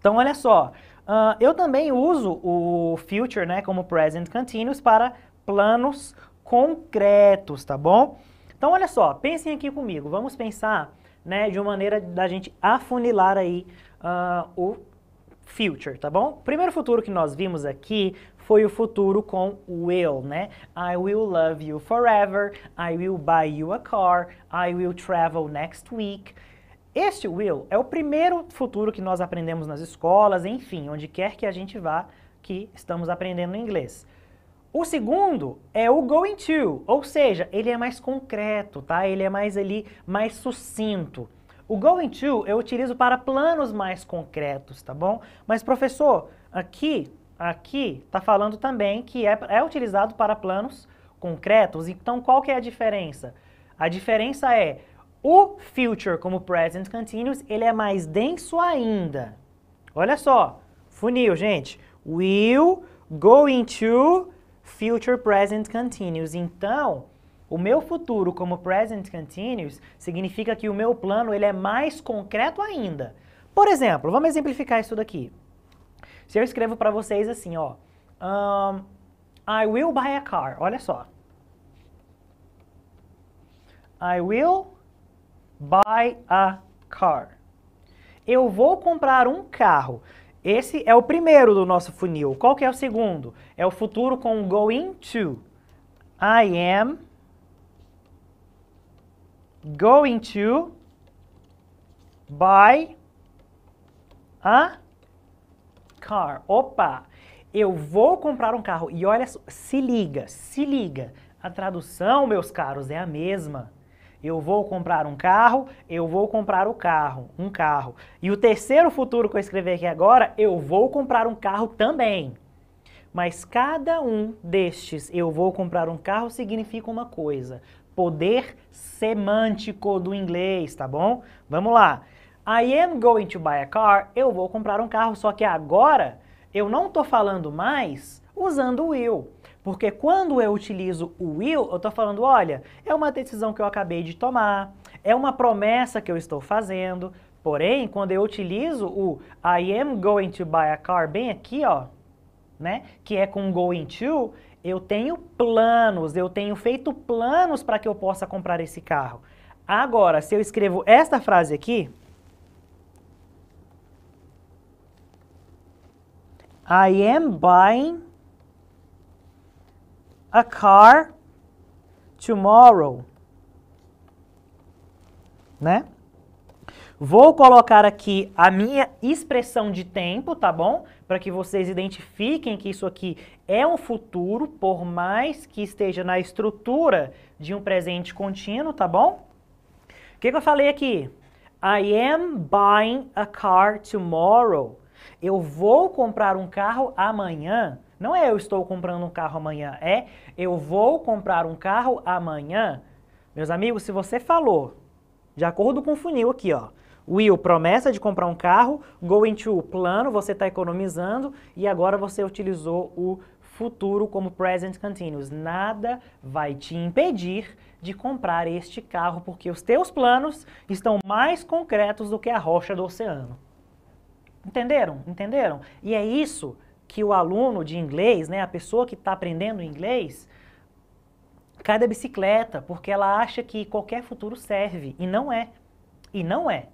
Então, olha só, uh, eu também uso o future, né, como present continuous para planos concretos, tá bom? Então, olha só, pensem aqui comigo, vamos pensar, né, de uma maneira da gente afunilar aí uh, o future, tá bom? primeiro futuro que nós vimos aqui foi o futuro com will, né? I will love you forever, I will buy you a car, I will travel next week, este will é o primeiro futuro que nós aprendemos nas escolas, enfim, onde quer que a gente vá que estamos aprendendo inglês. O segundo é o going to, ou seja, ele é mais concreto, tá? Ele é mais ali, mais sucinto. O going to eu utilizo para planos mais concretos, tá bom? Mas professor, aqui, aqui tá falando também que é, é utilizado para planos concretos. Então qual que é a diferença? A diferença é o future, como present continuous, ele é mais denso ainda. Olha só, funil, gente. Will go into future present continuous. Então, o meu futuro como present continuous significa que o meu plano ele é mais concreto ainda. Por exemplo, vamos exemplificar isso daqui. Se eu escrevo para vocês assim, ó, um, I will buy a car. Olha só. I will buy a car. Eu vou comprar um carro. Esse é o primeiro do nosso funil. Qual que é o segundo? É o futuro com going to. I am going to buy a car. Opa! Eu vou comprar um carro. E olha, se liga, se liga. A tradução, meus caros, é a mesma. Eu vou comprar um carro, eu vou comprar o carro, um carro. E o terceiro futuro que eu escrevi aqui agora, eu vou comprar um carro também. Mas cada um destes, eu vou comprar um carro, significa uma coisa. Poder semântico do inglês, tá bom? Vamos lá. I am going to buy a car, eu vou comprar um carro, só que agora eu não estou falando mais usando o will. Porque quando eu utilizo o will, eu estou falando, olha, é uma decisão que eu acabei de tomar, é uma promessa que eu estou fazendo. Porém, quando eu utilizo o I am going to buy a car, bem aqui, ó, né, que é com going to, eu tenho planos, eu tenho feito planos para que eu possa comprar esse carro. Agora, se eu escrevo esta frase aqui, I am buying a car tomorrow. Né? Vou colocar aqui a minha expressão de tempo, tá bom? Para que vocês identifiquem que isso aqui é um futuro, por mais que esteja na estrutura de um presente contínuo, tá bom? O que, que eu falei aqui? I am buying a car tomorrow. Eu vou comprar um carro amanhã. Não é eu estou comprando um carro amanhã, é eu vou comprar um carro amanhã. Meus amigos, se você falou, de acordo com o funil aqui, ó, Will, promessa de comprar um carro, going to, plano, você está economizando e agora você utilizou o futuro como present continuous. Nada vai te impedir de comprar este carro porque os teus planos estão mais concretos do que a rocha do oceano. Entenderam? Entenderam? E é isso que o aluno de inglês, né, a pessoa que está aprendendo inglês, cai da bicicleta, porque ela acha que qualquer futuro serve, e não é. E não é.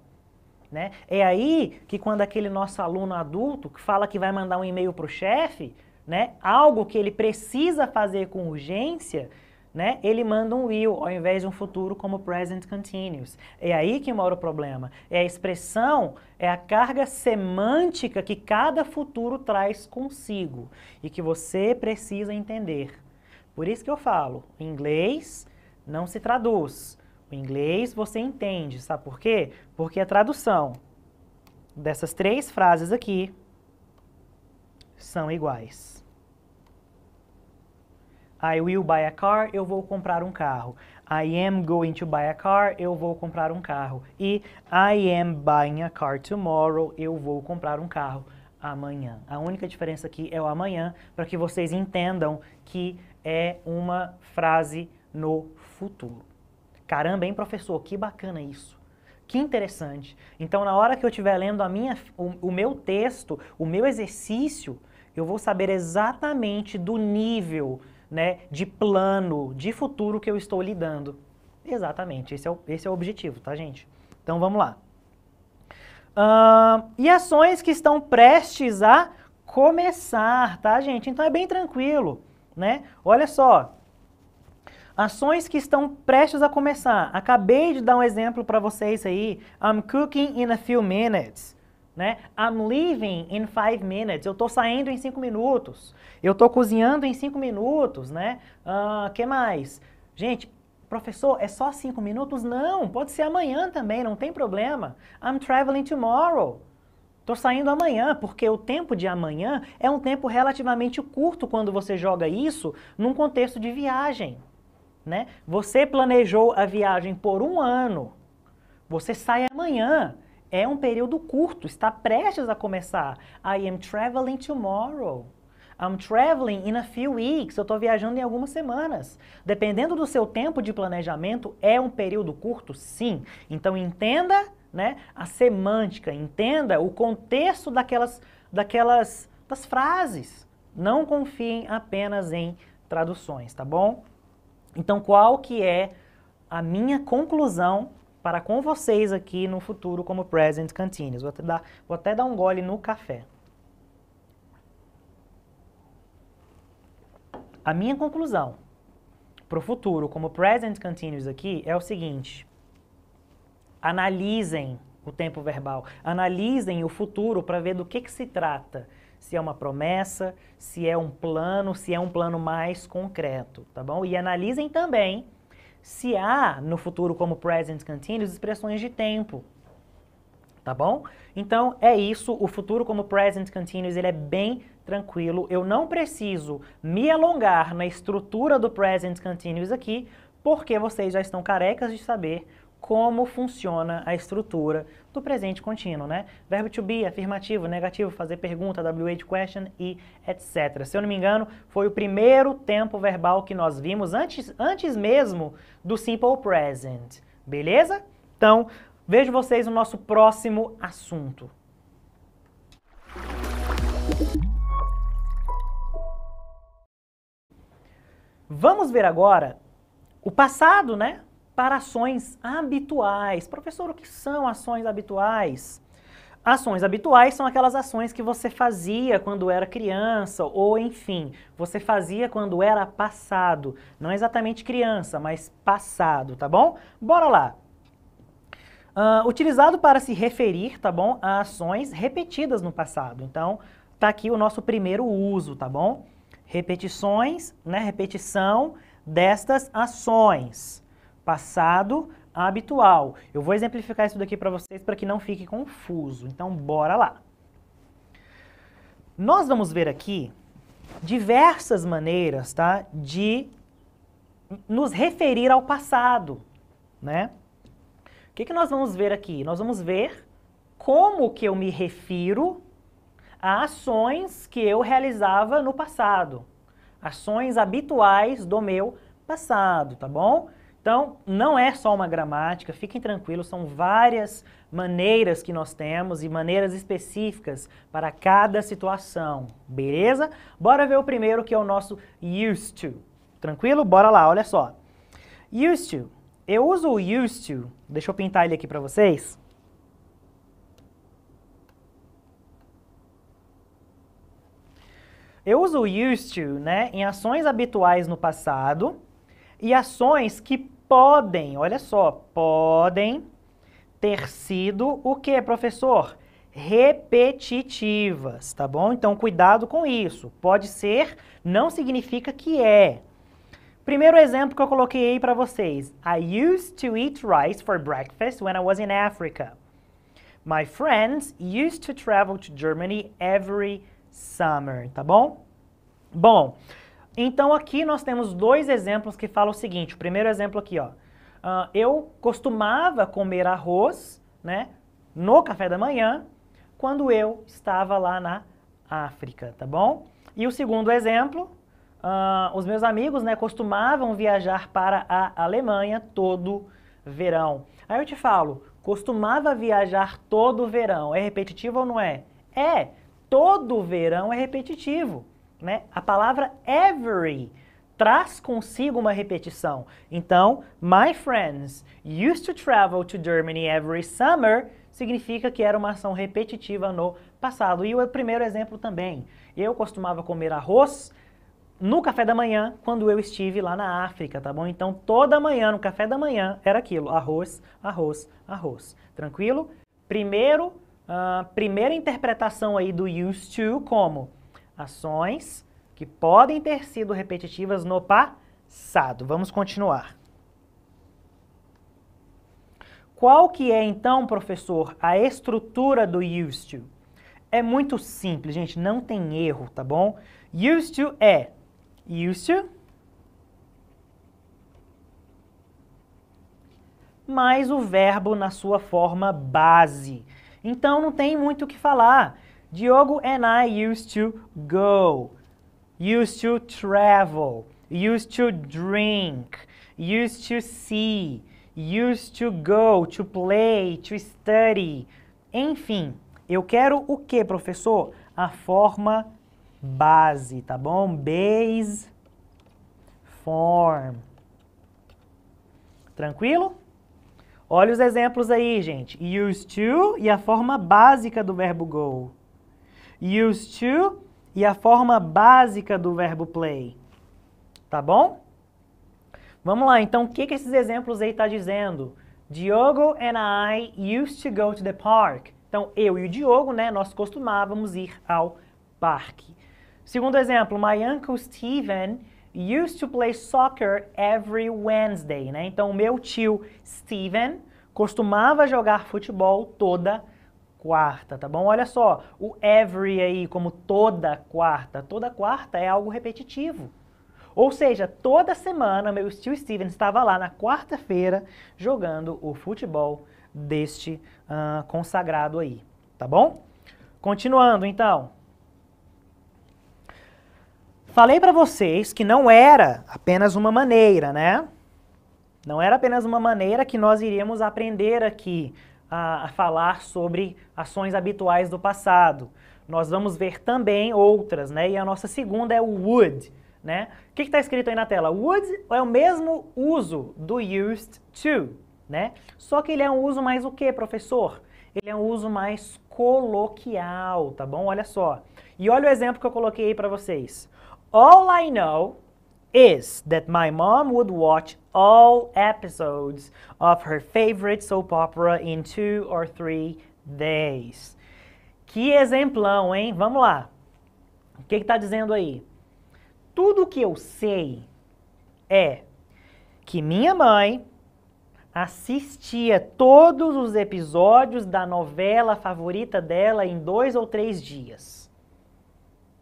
Né? É aí que quando aquele nosso aluno adulto que fala que vai mandar um e-mail para o chefe, né, algo que ele precisa fazer com urgência, né? Ele manda um will ao invés de um futuro como present continuous. É aí que mora o problema. É a expressão, é a carga semântica que cada futuro traz consigo e que você precisa entender. Por isso que eu falo, o inglês não se traduz. O inglês você entende, sabe por quê? Porque a tradução dessas três frases aqui são iguais. I will buy a car, eu vou comprar um carro. I am going to buy a car, eu vou comprar um carro. E I am buying a car tomorrow, eu vou comprar um carro amanhã. A única diferença aqui é o amanhã, para que vocês entendam que é uma frase no futuro. Caramba, hein, professor? Que bacana isso. Que interessante. Então, na hora que eu estiver lendo a minha, o, o meu texto, o meu exercício, eu vou saber exatamente do nível né, de plano, de futuro que eu estou lidando. Exatamente, esse é o, esse é o objetivo, tá, gente? Então vamos lá. Uh, e ações que estão prestes a começar, tá, gente? Então é bem tranquilo, né? Olha só. Ações que estão prestes a começar. Acabei de dar um exemplo para vocês aí. I'm cooking in a few minutes né? I'm leaving in five minutes. Eu estou saindo em cinco minutos. Eu estou cozinhando em cinco minutos, né? Uh, que mais? Gente, professor, é só cinco minutos? Não, pode ser amanhã também, não tem problema. I'm traveling tomorrow. Estou saindo amanhã, porque o tempo de amanhã é um tempo relativamente curto quando você joga isso num contexto de viagem. Né? Você planejou a viagem por um ano, você sai amanhã. É um período curto, está prestes a começar. I am traveling tomorrow. I'm traveling in a few weeks. Eu estou viajando em algumas semanas. Dependendo do seu tempo de planejamento, é um período curto? Sim. Então entenda né, a semântica, entenda o contexto daquelas, daquelas das frases. Não confiem apenas em traduções, tá bom? Então qual que é a minha conclusão para com vocês aqui no futuro como present continuous. Vou até dar, vou até dar um gole no café. A minha conclusão para o futuro como present continuous aqui é o seguinte. Analisem o tempo verbal. Analisem o futuro para ver do que, que se trata. Se é uma promessa, se é um plano, se é um plano mais concreto, tá bom? E analisem também se há no futuro como present continuous expressões de tempo. Tá bom? Então é isso, o futuro como present continuous ele é bem tranquilo. Eu não preciso me alongar na estrutura do present continuous aqui, porque vocês já estão carecas de saber como funciona a estrutura do presente contínuo, né? Verbo to be, afirmativo, negativo, fazer pergunta, WH question e etc. Se eu não me engano, foi o primeiro tempo verbal que nós vimos antes, antes mesmo do simple present, beleza? Então, vejo vocês no nosso próximo assunto. Vamos ver agora o passado, né? para ações habituais. Professor, o que são ações habituais? Ações habituais são aquelas ações que você fazia quando era criança, ou enfim, você fazia quando era passado. Não exatamente criança, mas passado, tá bom? Bora lá! Uh, utilizado para se referir, tá bom, a ações repetidas no passado. Então, tá aqui o nosso primeiro uso, tá bom? Repetições, né, repetição destas ações passado habitual. Eu vou exemplificar isso daqui para vocês para que não fique confuso. Então, bora lá. Nós vamos ver aqui diversas maneiras tá, de nos referir ao passado. Né? O que, que nós vamos ver aqui? Nós vamos ver como que eu me refiro a ações que eu realizava no passado. Ações habituais do meu passado, tá bom? Então, não é só uma gramática, fiquem tranquilos, são várias maneiras que nós temos e maneiras específicas para cada situação, beleza? Bora ver o primeiro que é o nosso used to. Tranquilo? Bora lá, olha só. Used to. Eu uso o used to, deixa eu pintar ele aqui para vocês. Eu uso o used to né, em ações habituais no passado e ações que podem, olha só, podem ter sido o que, professor? Repetitivas, tá bom? Então, cuidado com isso. Pode ser, não significa que é. Primeiro exemplo que eu coloquei aí para vocês. I used to eat rice for breakfast when I was in Africa. My friends used to travel to Germany every summer, tá bom? Bom, então aqui nós temos dois exemplos que falam o seguinte. O primeiro exemplo aqui, ó. Uh, eu costumava comer arroz, né, no café da manhã, quando eu estava lá na África, tá bom? E o segundo exemplo, uh, os meus amigos, né, costumavam viajar para a Alemanha todo verão. Aí eu te falo, costumava viajar todo verão. É repetitivo ou não é? É, todo verão é repetitivo. Né? A palavra every traz consigo uma repetição. Então, my friends used to travel to Germany every summer significa que era uma ação repetitiva no passado. E o primeiro exemplo também. Eu costumava comer arroz no café da manhã quando eu estive lá na África, tá bom? Então, toda manhã no café da manhã era aquilo, arroz, arroz, arroz. Tranquilo? Primeiro, uh, primeira interpretação aí do used to como ações que podem ter sido repetitivas no passado. Vamos continuar. Qual que é então, professor, a estrutura do used to? É muito simples, gente, não tem erro, tá bom? Used to é used to mais o verbo na sua forma base. Então não tem muito o que falar. Diogo and I used to go, used to travel, used to drink, used to see, used to go, to play, to study. Enfim, eu quero o que, professor? A forma base, tá bom? Base form. Tranquilo? Olha os exemplos aí, gente. Used to e a forma básica do verbo go used to e a forma básica do verbo play. Tá bom? Vamos lá, então, o que, que esses exemplos aí está dizendo? Diogo and I used to go to the park. Então, eu e o Diogo, né, nós costumávamos ir ao parque. Segundo exemplo, my uncle Steven used to play soccer every Wednesday, né? Então, meu tio Steven costumava jogar futebol toda quarta, tá bom? Olha só, o every aí, como toda quarta, toda quarta é algo repetitivo. Ou seja, toda semana meu Steve Stevens estava lá na quarta-feira jogando o futebol deste uh, consagrado aí, tá bom? Continuando então. Falei para vocês que não era apenas uma maneira, né? Não era apenas uma maneira que nós iríamos aprender aqui a, falar sobre ações habituais do passado. Nós vamos ver também outras, né? E a nossa segunda é o would, né? O que está escrito aí na tela? Would é o mesmo uso do used to, né? Só que ele é um uso mais o que, professor? Ele é um uso mais coloquial, tá bom? Olha só. E olha o exemplo que eu coloquei aí para vocês. All I know is that my mom would watch all episodes of her favorite soap opera in two or three days. Que exemplão, hein? Vamos lá. O que está dizendo aí? Tudo que eu sei é que minha mãe assistia todos os episódios da novela favorita dela em dois ou três dias.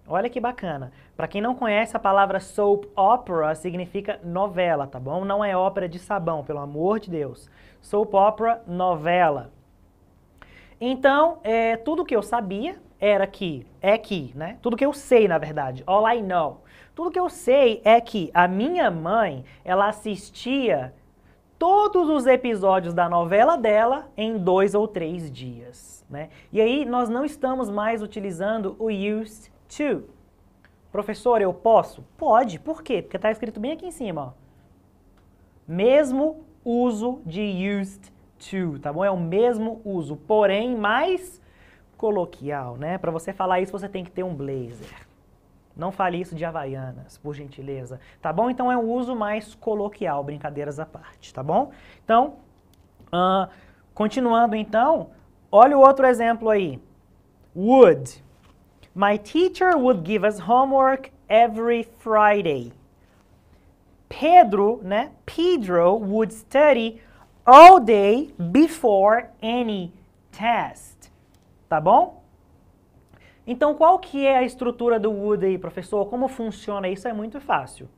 Olha que bacana. Para quem não conhece, a palavra soap opera significa novela, tá bom? Não é ópera de sabão, pelo amor de Deus. Soap opera, novela. Então, é, tudo que eu sabia era que, é que, né? Tudo que eu sei, na verdade, all I know. Tudo que eu sei é que a minha mãe, ela assistia todos os episódios da novela dela em dois ou três dias, né? E aí nós não estamos mais utilizando o used to. Professor, eu posso? Pode. Por quê? Porque está escrito bem aqui em cima. Ó. Mesmo uso de used to, tá bom? É o mesmo uso, porém mais coloquial, né? Para você falar isso, você tem que ter um blazer. Não fale isso de Havaianas, por gentileza, tá bom? Então é um uso mais coloquial, brincadeiras à parte, tá bom? Então, uh, continuando então, olha o outro exemplo aí. Would My teacher would give us homework every Friday. Pedro, né? Pedro would study all day before any test. Tá bom? Então, qual que é a estrutura do would aí, professor? Como funciona isso? É muito fácil.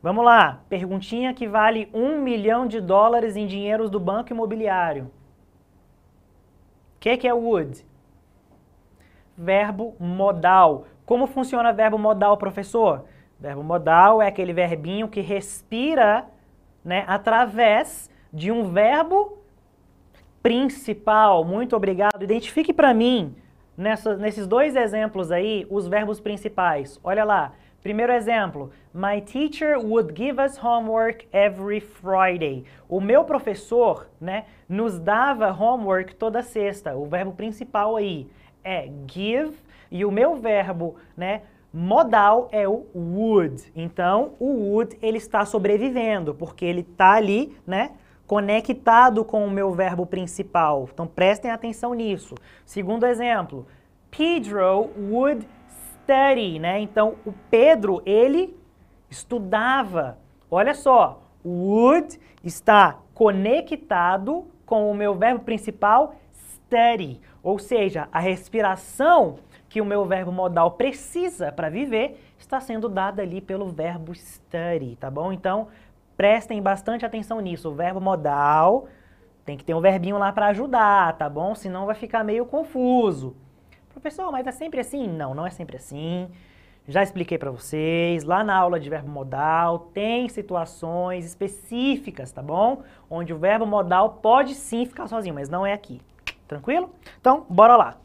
Vamos lá, perguntinha que vale um milhão de dólares em dinheiros do banco imobiliário. O que, que é would? verbo modal. Como funciona verbo modal, professor? Verbo modal é aquele verbinho que respira né, através de um verbo principal. Muito obrigado. Identifique para mim, nessa, nesses dois exemplos aí, os verbos principais. Olha lá. Primeiro exemplo, my teacher would give us homework every Friday. O meu professor, né, nos dava homework toda sexta, o verbo principal aí é give e o meu verbo, né, modal é o would. Então, o would ele está sobrevivendo, porque ele está ali, né, conectado com o meu verbo principal. Então, prestem atenção nisso. Segundo exemplo, Pedro would study, né? Então, o Pedro, ele estudava. Olha só, would está conectado com o meu verbo principal study. Ou seja, a respiração que o meu verbo modal precisa para viver está sendo dada ali pelo verbo study, tá bom? Então, prestem bastante atenção nisso. O verbo modal tem que ter um verbinho lá para ajudar, tá bom? Senão vai ficar meio confuso. Professor, mas é sempre assim? Não, não é sempre assim. Já expliquei para vocês, lá na aula de verbo modal, tem situações específicas, tá bom? Onde o verbo modal pode sim ficar sozinho, mas não é aqui. Tranquilo? Então, bora lá.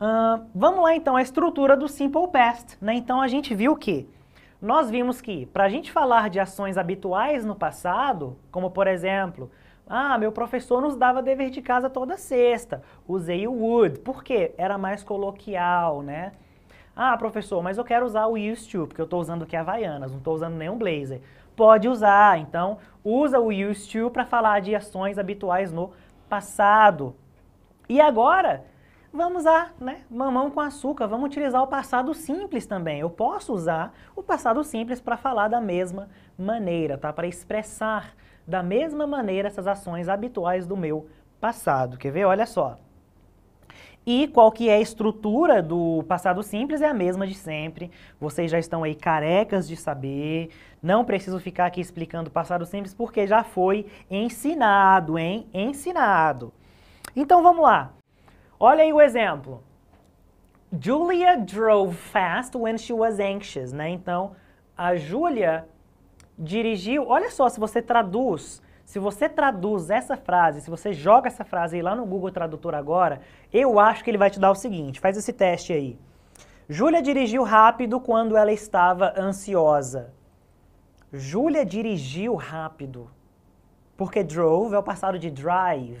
Uh, vamos lá então, a estrutura do simple past. Né? Então a gente viu que nós vimos que para a gente falar de ações habituais no passado, como por exemplo, ah, meu professor nos dava dever de casa toda sexta, usei o would, Por quê? era mais coloquial, né? Ah, professor, mas eu quero usar o used to, porque eu estou usando aqui é Havaianas, não estou usando nenhum blazer. Pode usar, então usa o used to para falar de ações habituais no passado. E agora, vamos a né, mamão com açúcar, vamos utilizar o passado simples também. Eu posso usar o passado simples para falar da mesma maneira, tá? para expressar da mesma maneira essas ações habituais do meu passado. Quer ver? Olha só. E qual que é a estrutura do passado simples é a mesma de sempre. Vocês já estão aí carecas de saber. Não preciso ficar aqui explicando o passado simples porque já foi ensinado, hein? Ensinado. Então vamos lá. Olha aí o exemplo. Julia drove fast when she was anxious, né? Então, a Julia dirigiu. Olha só se você traduz se você traduz essa frase, se você joga essa frase aí lá no Google Tradutor agora, eu acho que ele vai te dar o seguinte, faz esse teste aí. Júlia dirigiu rápido quando ela estava ansiosa. Júlia dirigiu rápido. Porque drove é o passado de drive,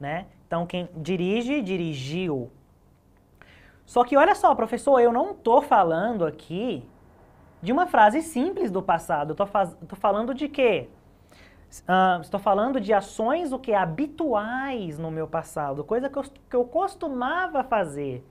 né? Então quem dirige, dirigiu. Só que olha só, professor, eu não tô falando aqui de uma frase simples do passado. Eu tô, tô falando de quê? Ah, estou falando de ações o que habituais no meu passado, coisa que eu, que eu costumava fazer.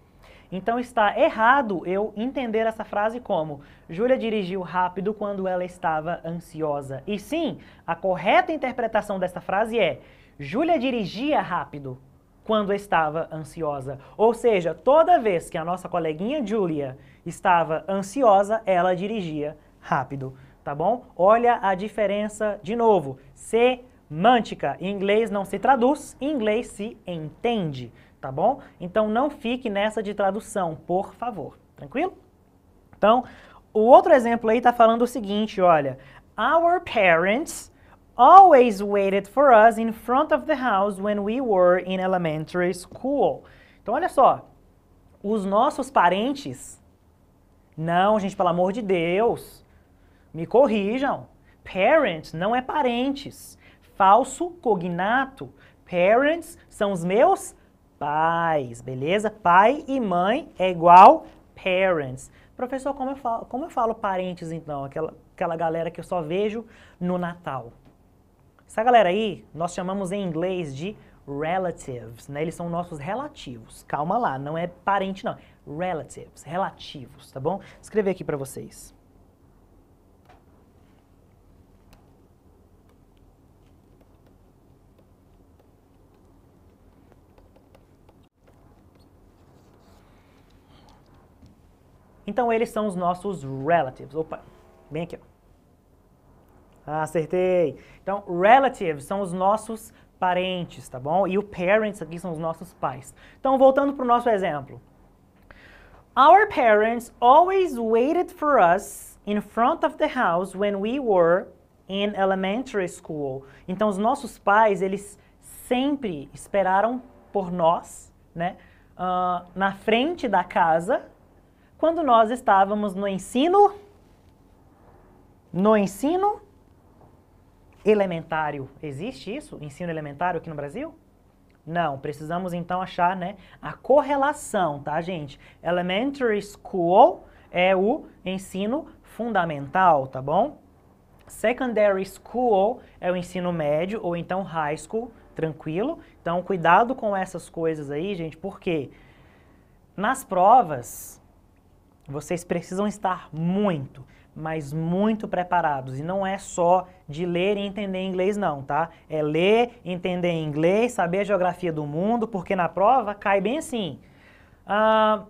Então está errado eu entender essa frase como Júlia dirigiu rápido quando ela estava ansiosa. E sim, a correta interpretação dessa frase é Júlia dirigia rápido quando estava ansiosa. Ou seja, toda vez que a nossa coleguinha Júlia estava ansiosa, ela dirigia rápido tá bom? Olha a diferença de novo. Semântica. Em inglês não se traduz, em inglês se entende, tá bom? Então não fique nessa de tradução, por favor. Tranquilo? Então, o outro exemplo aí tá falando o seguinte, olha. Our parents always waited for us in front of the house when we were in elementary school. Então, olha só. Os nossos parentes... Não, gente, pelo amor de Deus me corrijam. Parents não é parentes. Falso cognato. Parents são os meus pais, beleza? Pai e mãe é igual parents. Professor, como eu falo, como eu falo parentes então? Aquela, aquela galera que eu só vejo no Natal. Essa galera aí, nós chamamos em inglês de relatives, né? Eles são nossos relativos. Calma lá, não é parente não. Relatives, relativos, tá bom? Escrever aqui para vocês. Então eles são os nossos relatives. Opa, bem aqui. Ó. Ah, acertei. Então, relatives são os nossos parentes, tá bom? E o parents aqui são os nossos pais. Então, voltando para o nosso exemplo. Our parents always waited for us in front of the house when we were in elementary school. Então, os nossos pais, eles sempre esperaram por nós, né? Uh, na frente da casa quando nós estávamos no ensino no ensino elementário. Existe isso? Ensino elementário aqui no Brasil? Não, precisamos então achar, né, a correlação, tá, gente? Elementary school é o ensino fundamental, tá bom? Secondary school é o ensino médio ou então high school, tranquilo? Então cuidado com essas coisas aí, gente, porque nas provas vocês precisam estar muito, mas muito preparados. E não é só de ler e entender inglês, não, tá? É ler, entender inglês, saber a geografia do mundo, porque na prova cai bem assim. Uh,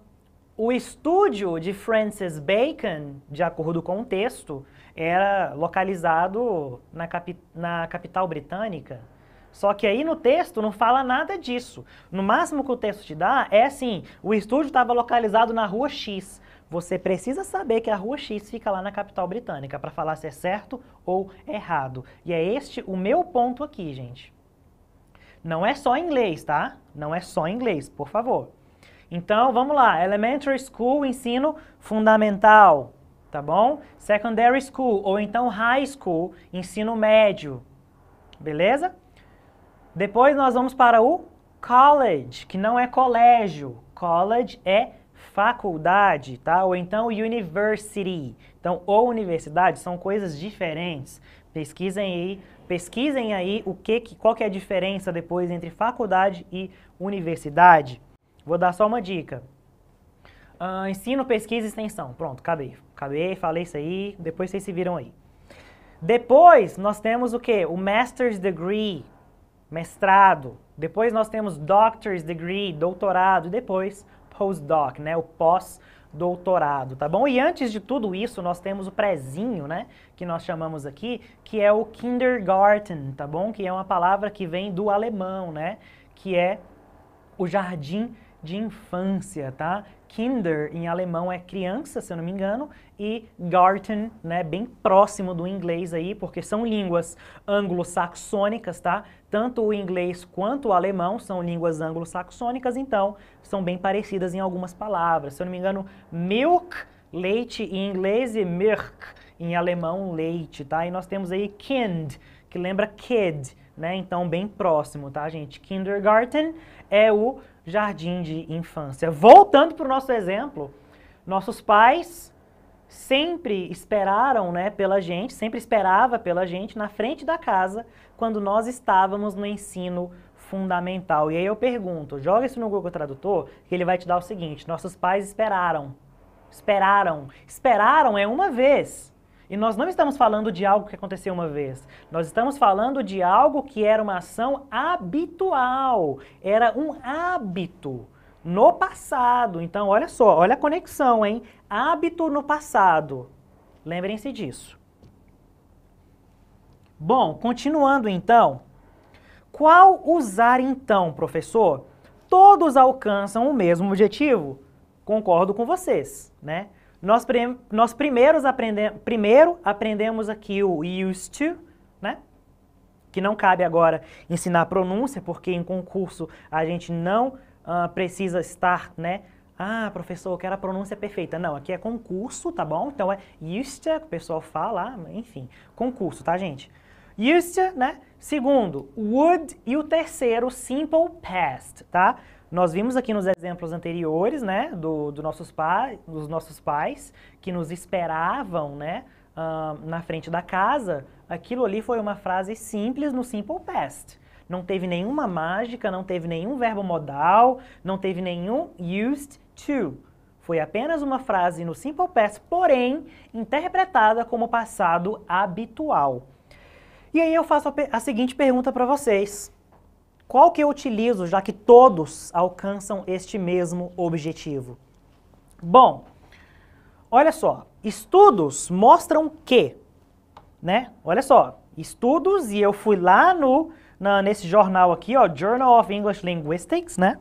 o estúdio de Francis Bacon, de acordo com o texto, era localizado na, capi na capital britânica. Só que aí no texto não fala nada disso. No máximo que o texto te dá é assim: o estúdio estava localizado na rua X você precisa saber que a rua X fica lá na capital britânica para falar se é certo ou errado. E é este o meu ponto aqui, gente. Não é só inglês, tá? Não é só inglês, por favor. Então, vamos lá. Elementary School, ensino fundamental, tá bom? Secondary School, ou então High School, ensino médio, beleza? Depois nós vamos para o college, que não é colégio. College é faculdade, tá? Ou então university. Então, ou universidade são coisas diferentes. Pesquisem aí, pesquisem aí o que, que qual que é a diferença depois entre faculdade e universidade. Vou dar só uma dica. Uh, ensino, pesquisa e extensão. Pronto, acabei. Acabei, falei isso aí, depois vocês se viram aí. Depois nós temos o que? O Master's Degree, mestrado. Depois nós temos Doctor's Degree, doutorado. Depois postdoc, né, o pós-doutorado, tá bom? E antes de tudo isso, nós temos o prezinho, né, que nós chamamos aqui, que é o kindergarten, tá bom? Que é uma palavra que vem do alemão, né, que é o jardim de infância, tá? Kinder em alemão é criança, se eu não me engano, e Garten, né, bem próximo do inglês aí, porque são línguas anglo-saxônicas, tá? Tanto o inglês quanto o alemão são línguas anglo-saxônicas, então são bem parecidas em algumas palavras. Se eu não me engano, milk, leite em inglês e milk em alemão, leite, tá? E nós temos aí kind, que lembra kid, né? Então bem próximo, tá, gente? Kindergarten é o jardim de infância. Voltando para o nosso exemplo, nossos pais sempre esperaram, né, pela gente, sempre esperava pela gente na frente da casa quando nós estávamos no ensino fundamental. E aí eu pergunto, joga isso no Google Tradutor, que ele vai te dar o seguinte: nossos pais esperaram. Esperaram. Esperaram é uma vez. E nós não estamos falando de algo que aconteceu uma vez. Nós estamos falando de algo que era uma ação habitual, era um hábito no passado. Então, olha só, olha a conexão, hein? Hábito no passado. Lembrem-se disso. Bom, continuando então, qual usar então, professor? Todos alcançam o mesmo objetivo? Concordo com vocês, né? Nós, nós primeiros aprende primeiro aprendemos aqui o used to, né? Que não cabe agora ensinar pronúncia, porque em concurso a gente não uh, precisa estar, né? Ah, professor, eu quero a pronúncia perfeita. Não, aqui é concurso, tá bom? Então é used to, que o pessoal fala, enfim, concurso, tá, gente? Used, né? Segundo, would e o terceiro, simple past, tá? Nós vimos aqui nos exemplos anteriores, né, do, do nossos pa, dos nossos pais que nos esperavam, né, uh, na frente da casa. Aquilo ali foi uma frase simples no simple past. Não teve nenhuma mágica, não teve nenhum verbo modal, não teve nenhum used to. Foi apenas uma frase no simple past, porém interpretada como passado habitual. E aí eu faço a, a seguinte pergunta para vocês. Qual que eu utilizo, já que todos alcançam este mesmo objetivo? Bom, olha só, estudos mostram que, né? Olha só, estudos, e eu fui lá no, na, nesse jornal aqui, ó, Journal of English Linguistics, né?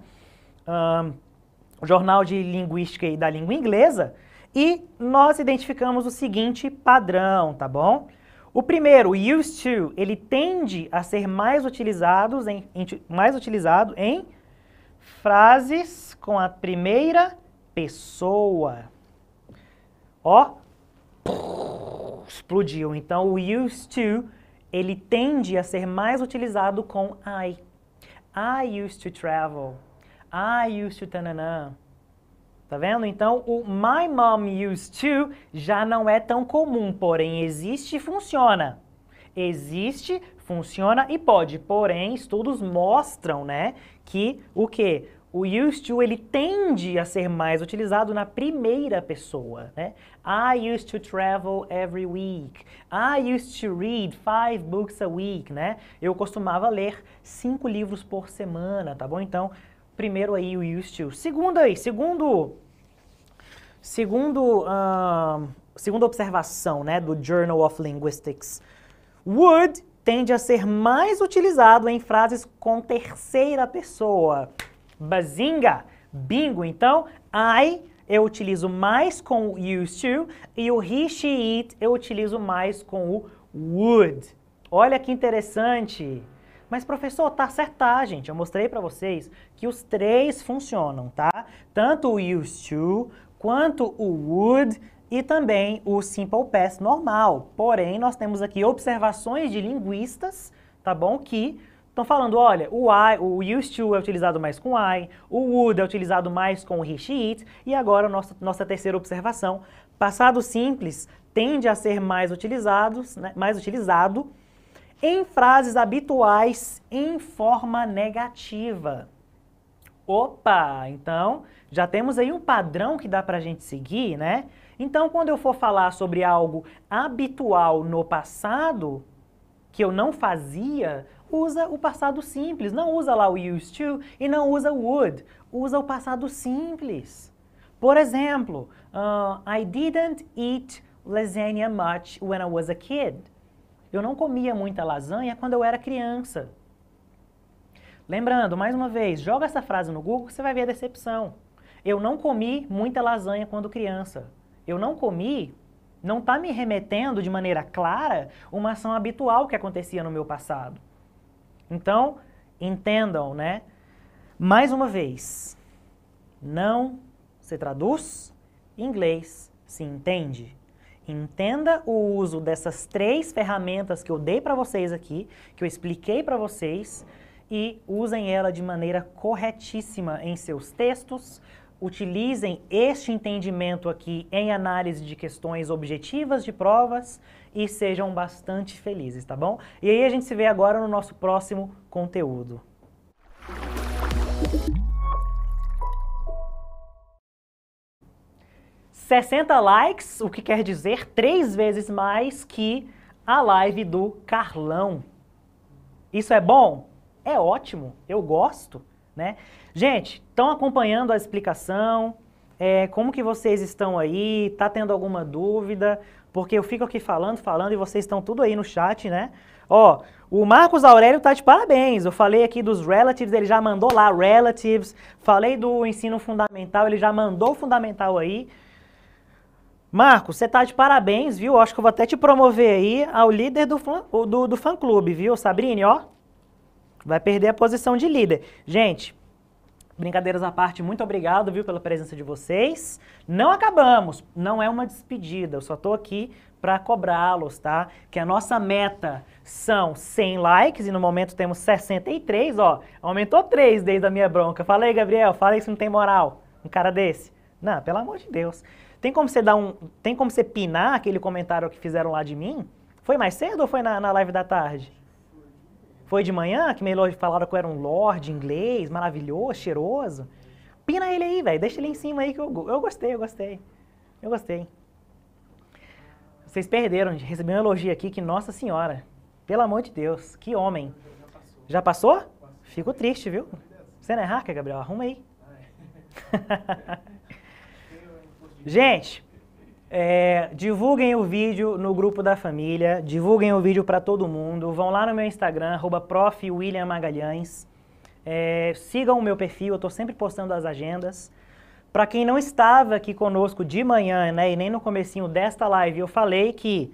Um, jornal de Linguística e da Língua Inglesa, e nós identificamos o seguinte padrão, tá bom? O primeiro, used to, ele tende a ser mais, utilizado em, em, mais utilizado em frases com a primeira pessoa. Ó, explodiu. Então, o used to, ele tende a ser mais utilizado com I. I used to travel. I used to tananã. Tá vendo? Então, o my mom used to já não é tão comum, porém existe e funciona. Existe, funciona e pode. Porém, estudos mostram, né, que o que o used to ele tende a ser mais utilizado na primeira pessoa, né? I used to travel every week. I used to read five books a week, né? Eu costumava ler cinco livros por semana, tá bom? Então, Primeiro aí o used, Segundo aí, segundo segundo uh, segunda observação, né, do Journal of Linguistics, would tende a ser mais utilizado em frases com terceira pessoa. Bazinga, bingo. Então, I eu utilizo mais com o used to e o he, she, it eu utilizo mais com o would. Olha que interessante. Mas professor, tá certo, tá, gente? Eu mostrei para vocês que os três funcionam, tá? Tanto o used to quanto o would e também o simple past normal. Porém, nós temos aqui observações de linguistas, tá bom? Que estão falando, olha, o I, o used to é utilizado mais com I, o would é utilizado mais com he, she, it, e agora nossa, nossa terceira observação, passado simples tende a ser mais utilizado, né, mais utilizado em frases habituais em forma negativa. Opa, então já temos aí um padrão que dá para a gente seguir, né? Então, quando eu for falar sobre algo habitual no passado, que eu não fazia, usa o passado simples. Não usa lá o used to e não usa o would. Usa o passado simples. Por exemplo, uh, I didn't eat lasagna much when I was a kid. Eu não comia muita lasanha quando eu era criança. Lembrando, mais uma vez, joga essa frase no Google você vai ver a decepção. Eu não comi muita lasanha quando criança. Eu não comi não está me remetendo de maneira clara uma ação habitual que acontecia no meu passado. Então, entendam, né? Mais uma vez, não se traduz, inglês se entende. Entenda o uso dessas três ferramentas que eu dei para vocês aqui, que eu expliquei para vocês, e usem ela de maneira corretíssima em seus textos, utilizem este entendimento aqui em análise de questões objetivas de provas e sejam bastante felizes, tá bom? E aí a gente se vê agora no nosso próximo conteúdo. 60 likes, o que quer dizer três vezes mais que a live do Carlão. Isso é bom? É ótimo, eu gosto, né? Gente, estão acompanhando a explicação? É, como que vocês estão aí? Tá tendo alguma dúvida? Porque eu fico aqui falando, falando e vocês estão tudo aí no chat, né? Ó, o Marcos Aurélio tá de parabéns. Eu falei aqui dos relatives, ele já mandou lá relatives. Falei do ensino fundamental, ele já mandou o fundamental aí. Marcos, você tá de parabéns, viu? Acho que eu vou até te promover aí ao líder do, fã, do, do fã-clube, viu? Sabrine, ó, vai perder a posição de líder. Gente, brincadeiras à parte, muito obrigado, viu, pela presença de vocês. Não acabamos, não é uma despedida, eu só tô aqui para cobrá-los, tá? Que a nossa meta são 100 likes e no momento temos 63, ó. Aumentou 3 desde a minha bronca. Fala aí, Gabriel, fala aí se não tem moral. Um cara desse. Não, pelo amor de Deus. Tem como você dar um, tem como você pinar aquele comentário que fizeram lá de mim? Foi mais cedo ou foi na, na live da tarde? Foi de manhã que me falaram que eu era um lord inglês, maravilhoso, cheiroso. Pina ele aí, velho. Deixa ele em cima aí que eu, eu gostei, eu gostei. Eu gostei. Vocês perderam, recebi um elogio aqui que, nossa senhora, pelo amor de Deus, que homem. Já passou? Fico triste, viu? Você não é hacker, Gabriel? Arruma aí. Gente, é, divulguem o vídeo no grupo da família, divulguem o vídeo para todo mundo, vão lá no meu Instagram, profwilliammagalhães. é, sigam o meu perfil, eu estou sempre postando as agendas. Para quem não estava aqui conosco de manhã, né, e nem no comecinho desta live, eu falei que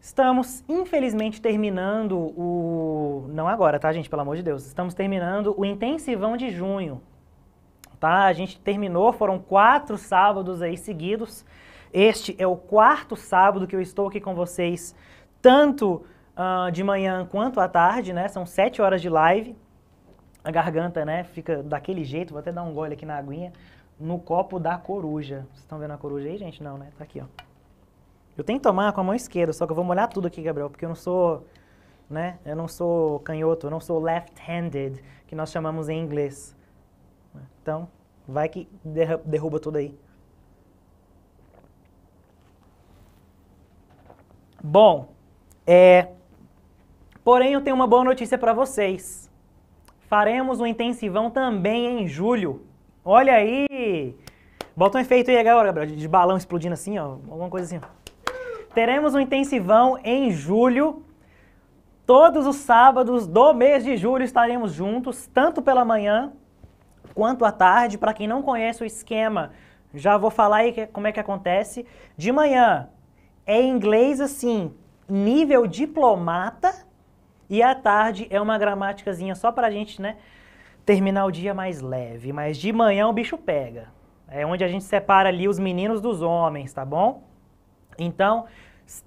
estamos, infelizmente, terminando o... Não agora, tá, gente? Pelo amor de Deus. Estamos terminando o intensivão de junho tá? A gente terminou, foram quatro sábados aí seguidos. Este é o quarto sábado que eu estou aqui com vocês, tanto uh, de manhã quanto à tarde, né? São sete horas de live. A garganta, né, fica daquele jeito, vou até dar um gole aqui na aguinha, no copo da coruja. Vocês estão vendo a coruja aí, gente? Não, né? Tá aqui, ó. Eu tenho que tomar com a mão esquerda, só que eu vou molhar tudo aqui, Gabriel, porque eu não sou, né? Eu não sou canhoto, eu não sou left-handed, que nós chamamos em inglês. Então, vai que derruba tudo aí. Bom, é, porém eu tenho uma boa notícia para vocês. Faremos um intensivão também em julho. Olha aí! Bota um efeito aí agora, Gabriel, de balão explodindo assim, ó, alguma coisa assim. Teremos um intensivão em julho. Todos os sábados do mês de julho estaremos juntos, tanto pela manhã quanto à tarde. Para quem não conhece o esquema, já vou falar aí como é que acontece. De manhã é inglês assim, nível diplomata, e à tarde é uma gramáticazinha só para a gente, né? Terminar o dia mais leve. Mas de manhã o bicho pega. É onde a gente separa ali os meninos dos homens, tá bom? Então,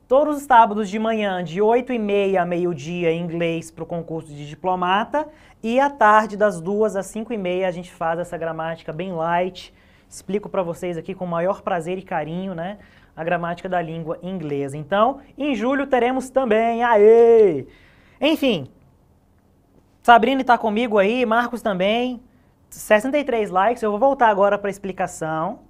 Todos os sábados de manhã, de 8 e meia a meio-dia, inglês para o concurso de diplomata. E à tarde, das 2 às 5 e meia, a gente faz essa gramática bem light. Explico para vocês aqui com o maior prazer e carinho, né? A gramática da língua inglesa. Então, em julho teremos também. Aê! Enfim, Sabrina está comigo aí, Marcos também. 63 likes. Eu vou voltar agora para a explicação.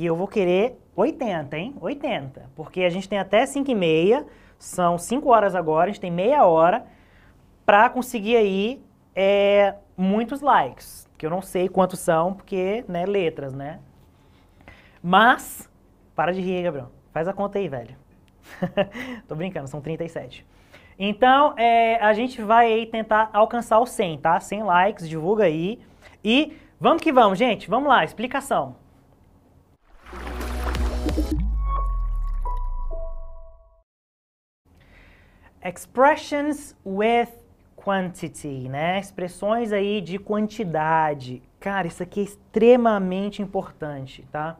E eu vou querer 80, hein? 80. Porque a gente tem até 5 e meia, são 5 horas agora, a gente tem meia hora para conseguir aí é, muitos likes. Que eu não sei quantos são, porque, né, letras, né? Mas, para de rir, Gabriel. Faz a conta aí, velho. Tô brincando, são 37. Então, é, a gente vai tentar alcançar os 100, tá? 100 likes, divulga aí. E vamos que vamos, gente. Vamos lá, explicação. Expressions with quantity, né? Expressões aí de quantidade. Cara, isso aqui é extremamente importante, tá?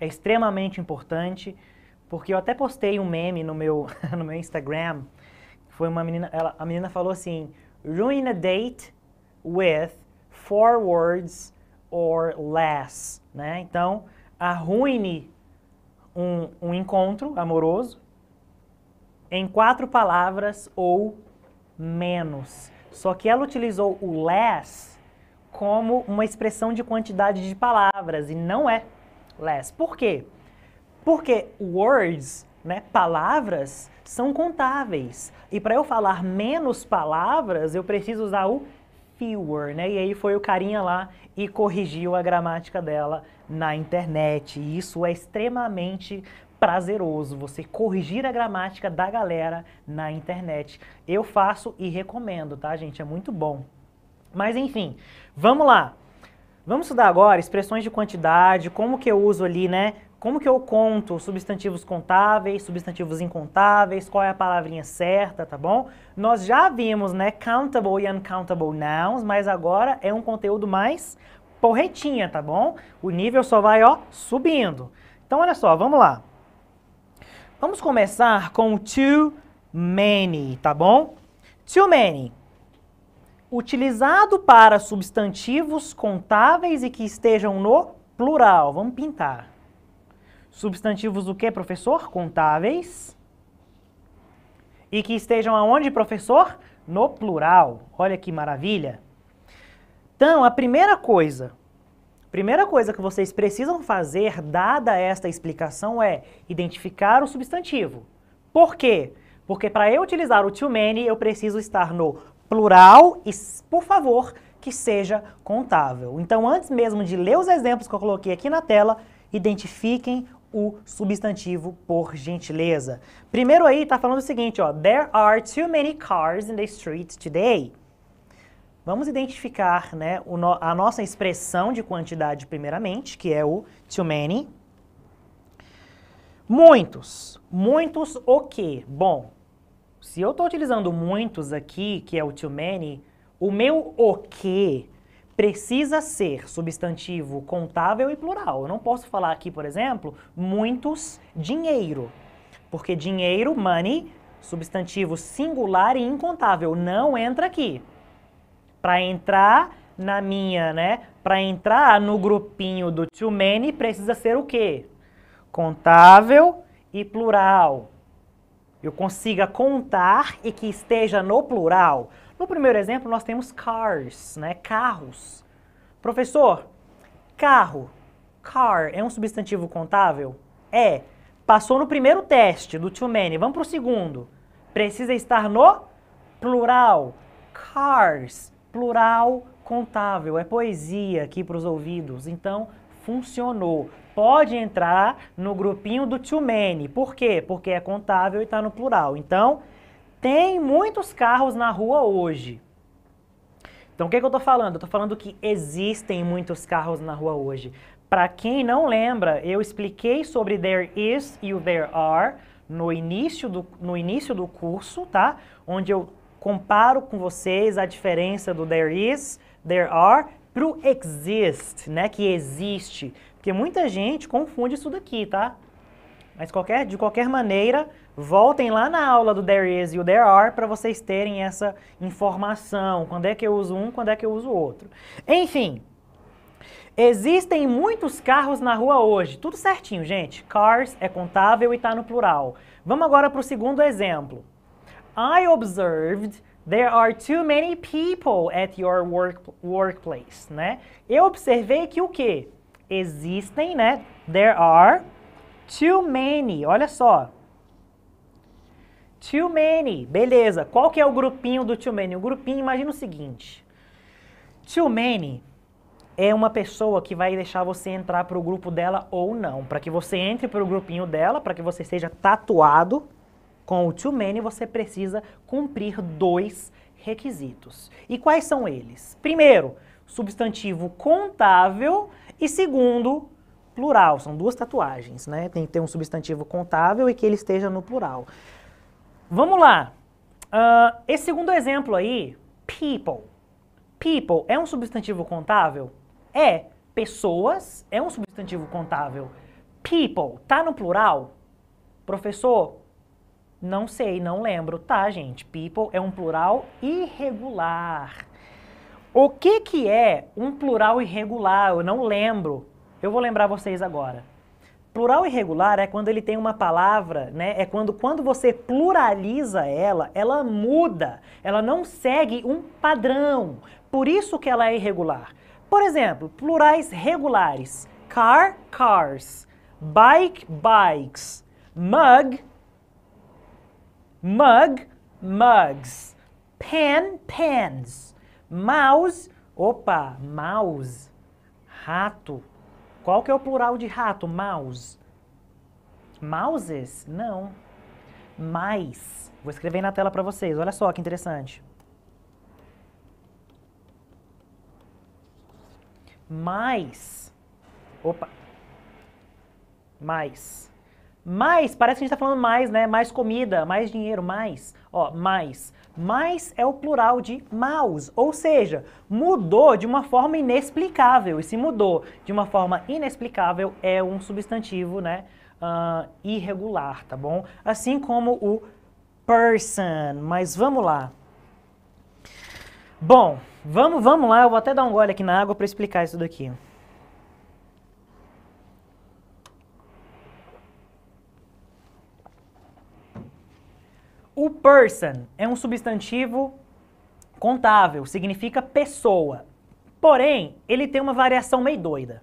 É extremamente importante, porque eu até postei um meme no meu, no meu Instagram. Foi uma menina, ela, a menina falou assim: ruin a date with four words or less, né? Então, arruine um, um encontro amoroso em quatro palavras ou menos. Só que ela utilizou o less como uma expressão de quantidade de palavras e não é less. Por quê? Porque words, né, palavras, são contáveis. E para eu falar menos palavras, eu preciso usar o fewer, né? E aí foi o carinha lá e corrigiu a gramática dela na internet. E isso é extremamente prazeroso você corrigir a gramática da galera na internet. Eu faço e recomendo, tá, gente? É muito bom. Mas enfim, vamos lá. Vamos estudar agora expressões de quantidade, como que eu uso ali, né? Como que eu conto substantivos contáveis, substantivos incontáveis, qual é a palavrinha certa, tá bom? Nós já vimos, né, countable e uncountable nouns, mas agora é um conteúdo mais porretinha, tá bom? O nível só vai, ó, subindo. Então, olha só, vamos lá. Vamos começar com too many, tá bom? Too many. Utilizado para substantivos contáveis e que estejam no plural. Vamos pintar. Substantivos do que, professor? Contáveis. E que estejam aonde, professor? No plural. Olha que maravilha. Então, a primeira coisa, Primeira coisa que vocês precisam fazer, dada esta explicação, é identificar o substantivo. Por quê? Porque para eu utilizar o too many, eu preciso estar no plural e, por favor, que seja contável. Então, antes mesmo de ler os exemplos que eu coloquei aqui na tela, identifiquem o substantivo por gentileza. Primeiro aí está falando o seguinte, ó, there are too many cars in the street today. Vamos identificar né, no, a nossa expressão de quantidade primeiramente, que é o too many. Muitos. Muitos o quê? Bom, se eu estou utilizando muitos aqui, que é o too many, o meu o quê precisa ser substantivo contável e plural. Eu não posso falar aqui, por exemplo, muitos dinheiro, porque dinheiro, money, substantivo singular e incontável, não entra aqui. Para entrar na minha, né? Para entrar no grupinho do too many precisa ser o quê? Contável e plural. Eu consiga contar e que esteja no plural. No primeiro exemplo, nós temos cars, né? Carros. Professor, carro, car, é um substantivo contável? É. Passou no primeiro teste do too many, vamos para o segundo. Precisa estar no plural. Cars plural contável, é poesia aqui para os ouvidos. Então, funcionou. Pode entrar no grupinho do too many. Por quê? Porque é contável e está no plural. Então, tem muitos carros na rua hoje. Então, o que, é que eu estou falando? Eu estou falando que existem muitos carros na rua hoje. Para quem não lembra, eu expliquei sobre there is e o there are no início do, no início do curso, tá? Onde eu comparo com vocês a diferença do there is, there are, para o exist, né, que existe. Porque muita gente confunde isso daqui, tá? Mas qualquer, de qualquer maneira, voltem lá na aula do there is e o there are para vocês terem essa informação. Quando é que eu uso um, quando é que eu uso o outro. Enfim, existem muitos carros na rua hoje. Tudo certinho, gente. Cars é contável e está no plural. Vamos agora para o segundo exemplo. I observed there are too many people at your work, workplace, né? Eu observei que o quê? Existem, né? There are too many. Olha só. Too many. Beleza. Qual que é o grupinho do too many? O grupinho, imagina o seguinte. Too many é uma pessoa que vai deixar você entrar para o grupo dela ou não. Para que você entre para o grupinho dela, para que você seja tatuado, com o too many, você precisa cumprir dois requisitos. E quais são eles? Primeiro, substantivo contável e segundo, plural. São duas tatuagens, né? Tem que ter um substantivo contável e que ele esteja no plural. Vamos lá. Uh, esse segundo exemplo aí, people. People é um substantivo contável? É. Pessoas é um substantivo contável. People tá no plural? Professor, não sei, não lembro. Tá, gente, people é um plural irregular. O que, que é um plural irregular? Eu não lembro. Eu vou lembrar vocês agora. Plural irregular é quando ele tem uma palavra, né? É quando quando você pluraliza ela, ela muda, ela não segue um padrão. Por isso que ela é irregular. Por exemplo, plurais regulares: car, cars, bike, bikes, mug, Mug, mugs. Pen, pens. Mouse, opa, mouse. Rato. Qual que é o plural de rato? Mouse. Mouses? Não. Mais. Vou escrever na tela para vocês. Olha só que interessante. Mais. Opa. Mais. Mais, parece que a gente está falando mais, né? Mais comida, mais dinheiro, mais. Ó, mais. Mais é o plural de maus, ou seja, mudou de uma forma inexplicável. E se mudou de uma forma inexplicável, é um substantivo, né? Uh, irregular, tá bom? Assim como o person. Mas vamos lá. Bom, vamos, vamos lá. Eu vou até dar um gole aqui na água para explicar isso daqui. O person é um substantivo contável, significa pessoa. Porém, ele tem uma variação meio doida.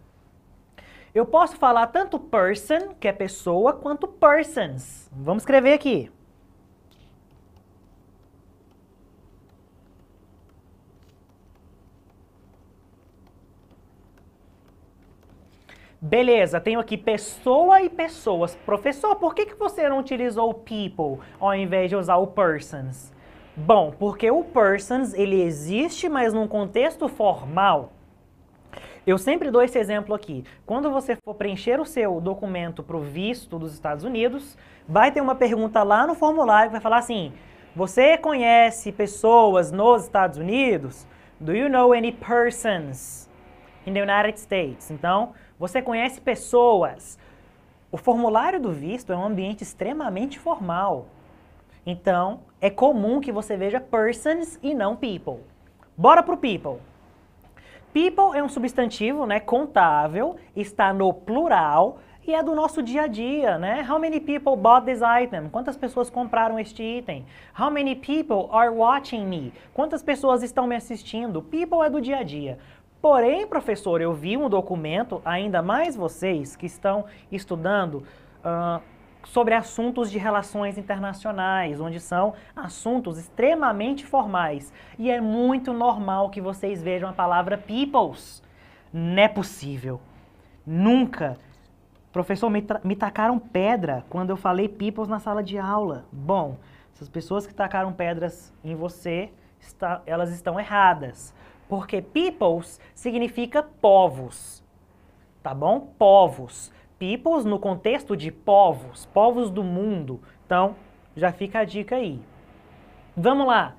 Eu posso falar tanto person, que é pessoa, quanto persons. Vamos escrever aqui. Beleza, tenho aqui pessoa e pessoas. Professor, por que, que você não utilizou o people ao invés de usar o persons? Bom, porque o persons ele existe, mas num contexto formal. Eu sempre dou esse exemplo aqui. Quando você for preencher o seu documento para o visto dos Estados Unidos, vai ter uma pergunta lá no formulário que vai falar assim: Você conhece pessoas nos Estados Unidos? Do you know any persons in the United States? Então, você conhece pessoas. O formulário do visto é um ambiente extremamente formal. Então, é comum que você veja persons e não people. Bora pro people. People é um substantivo, né, contável, está no plural e é do nosso dia a dia, né? How many people bought this item? Quantas pessoas compraram este item? How many people are watching me? Quantas pessoas estão me assistindo? People é do dia a dia. Porém, professor, eu vi um documento, ainda mais vocês que estão estudando uh, sobre assuntos de relações internacionais, onde são assuntos extremamente formais. E é muito normal que vocês vejam a palavra peoples. Não é possível. Nunca. Professor, me, me tacaram pedra quando eu falei peoples na sala de aula. Bom, essas pessoas que tacaram pedras em você, está, elas estão erradas porque peoples significa povos, tá bom? Povos. Peoples no contexto de povos, povos do mundo. Então, já fica a dica aí. Vamos lá.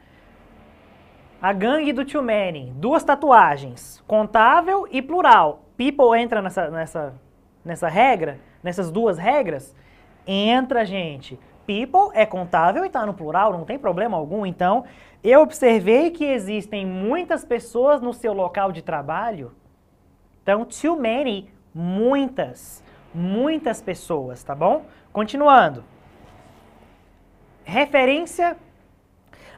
A gangue do Too Many. duas tatuagens, contável e plural. People entra nessa, nessa, nessa regra, nessas duas regras? Entra, gente people é contável e está no plural, não tem problema algum. Então, eu observei que existem muitas pessoas no seu local de trabalho. Então, too many, muitas, muitas pessoas, tá bom? Continuando. Referência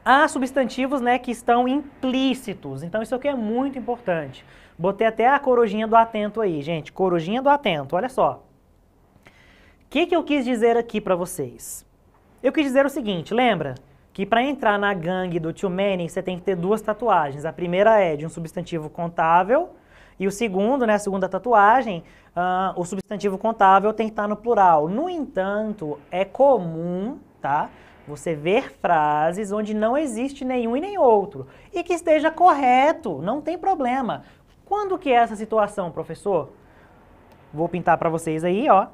a substantivos né, que estão implícitos. Então, isso aqui é muito importante. Botei até a corujinha do atento aí, gente. Corujinha do atento, olha só. O que, que eu quis dizer aqui para vocês? Eu quis dizer o seguinte, lembra? Que para entrar na gangue do Too Many, você tem que ter duas tatuagens. A primeira é de um substantivo contável, e o segundo, né, a segunda tatuagem, uh, o substantivo contável tem que estar tá no plural. No entanto, é comum, tá? Você ver frases onde não existe nenhum e nem outro. E que esteja correto, não tem problema. Quando que é essa situação, professor? Vou pintar para vocês aí, ó.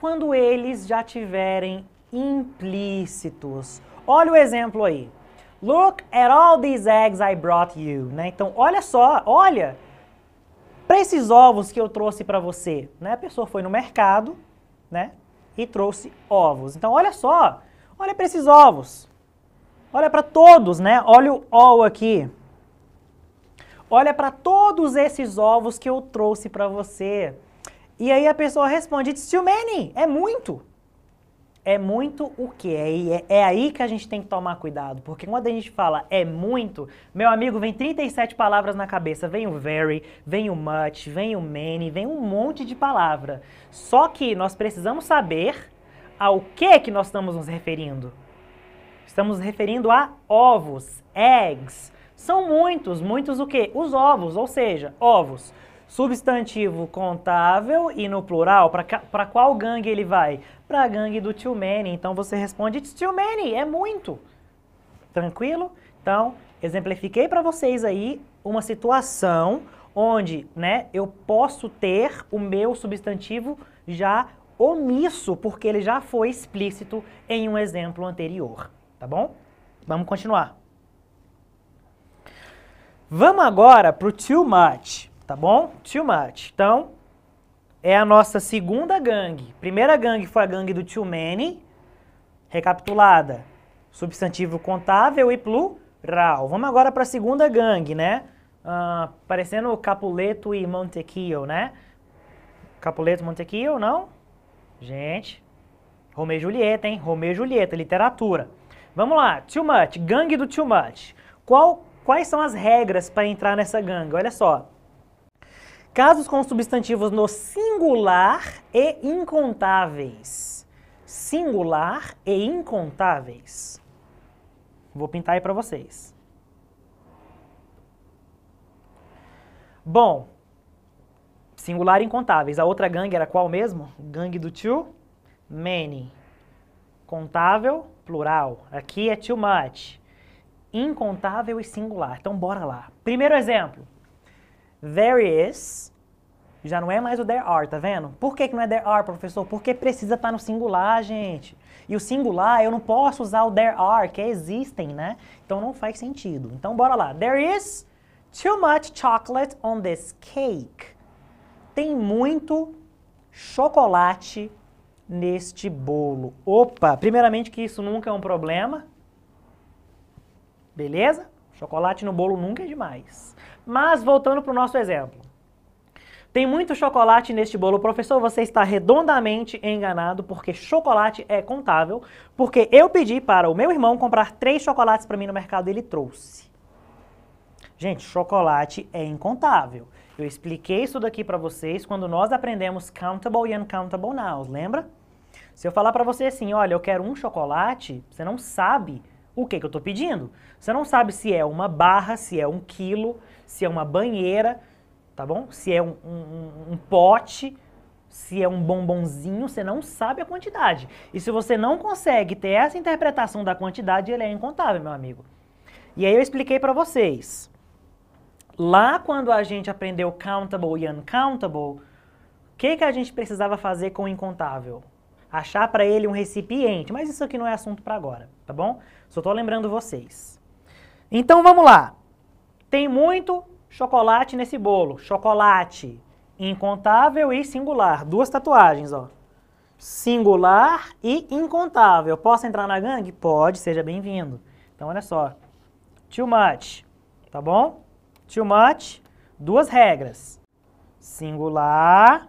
quando eles já tiverem implícitos. Olha o exemplo aí. Look at all these eggs I brought you. Né? Então, olha só, olha para esses ovos que eu trouxe para você. Né? A pessoa foi no mercado né? e trouxe ovos. Então, olha só, olha para esses ovos. Olha para todos, né? Olha o all aqui. Olha para todos esses ovos que eu trouxe para você. E aí a pessoa responde, it's too many, é muito. É muito o quê? É, é, é, aí que a gente tem que tomar cuidado, porque quando a gente fala é muito, meu amigo, vem 37 palavras na cabeça, vem o very, vem o much, vem o many, vem um monte de palavra. Só que nós precisamos saber ao que que nós estamos nos referindo. Estamos referindo a ovos, eggs. São muitos, muitos o quê? Os ovos, ou seja, ovos. Substantivo contável e no plural, para qual gangue ele vai? Para a gangue do too many. Então você responde, it's too many, é muito. Tranquilo? Então, exemplifiquei para vocês aí uma situação onde né, eu posso ter o meu substantivo já omisso, porque ele já foi explícito em um exemplo anterior. Tá bom? Vamos continuar. Vamos agora para o too much tá bom? Too much. Então, é a nossa segunda gangue. Primeira gangue foi a gangue do too many, recapitulada. Substantivo contável e plural. Vamos agora para a segunda gangue, né? Uh, parecendo Capuleto e Montecchio, né? Capuleto, Montecchio, não? Gente, Romeu e Julieta, hein? Romeu e Julieta, literatura. Vamos lá, too much, gangue do too much. Qual, quais são as regras para entrar nessa gangue? Olha só. Casos com substantivos no singular e incontáveis. Singular e incontáveis. Vou pintar aí para vocês. Bom, singular e incontáveis. A outra gangue era qual mesmo? Gangue do too many. Contável, plural. Aqui é too much. Incontável e singular. Então bora lá. Primeiro exemplo. There is, já não é mais o there are, tá vendo? Por que, que não é there are, professor? Porque precisa estar tá no singular, gente. E o singular, eu não posso usar o there are, que é existem, né? Então não faz sentido. Então bora lá. There is too much chocolate on this cake. Tem muito chocolate neste bolo. Opa, primeiramente que isso nunca é um problema. Beleza? Chocolate no bolo nunca é demais. Mas voltando para o nosso exemplo. Tem muito chocolate neste bolo. Professor, você está redondamente enganado, porque chocolate é contável, porque eu pedi para o meu irmão comprar três chocolates para mim no mercado e ele trouxe. Gente, chocolate é incontável. Eu expliquei isso daqui para vocês quando nós aprendemos countable e uncountable nouns, lembra? Se eu falar para você assim, olha, eu quero um chocolate, você não sabe o que, que eu estou pedindo. Você não sabe se é uma barra, se é um quilo, se é uma banheira, tá bom? Se é um, um, um pote, se é um bombonzinho, você não sabe a quantidade. E se você não consegue ter essa interpretação da quantidade, ele é incontável, meu amigo. E aí eu expliquei para vocês. Lá quando a gente aprendeu countable e uncountable, o que, que a gente precisava fazer com o incontável? Achar para ele um recipiente, mas isso aqui não é assunto para agora, tá bom? Só estou lembrando vocês. Então vamos lá. Tem muito chocolate nesse bolo. Chocolate incontável e singular. Duas tatuagens, ó. Singular e incontável. Posso entrar na gangue? Pode, seja bem-vindo. Então, olha só. Too much, tá bom? Too much, duas regras. Singular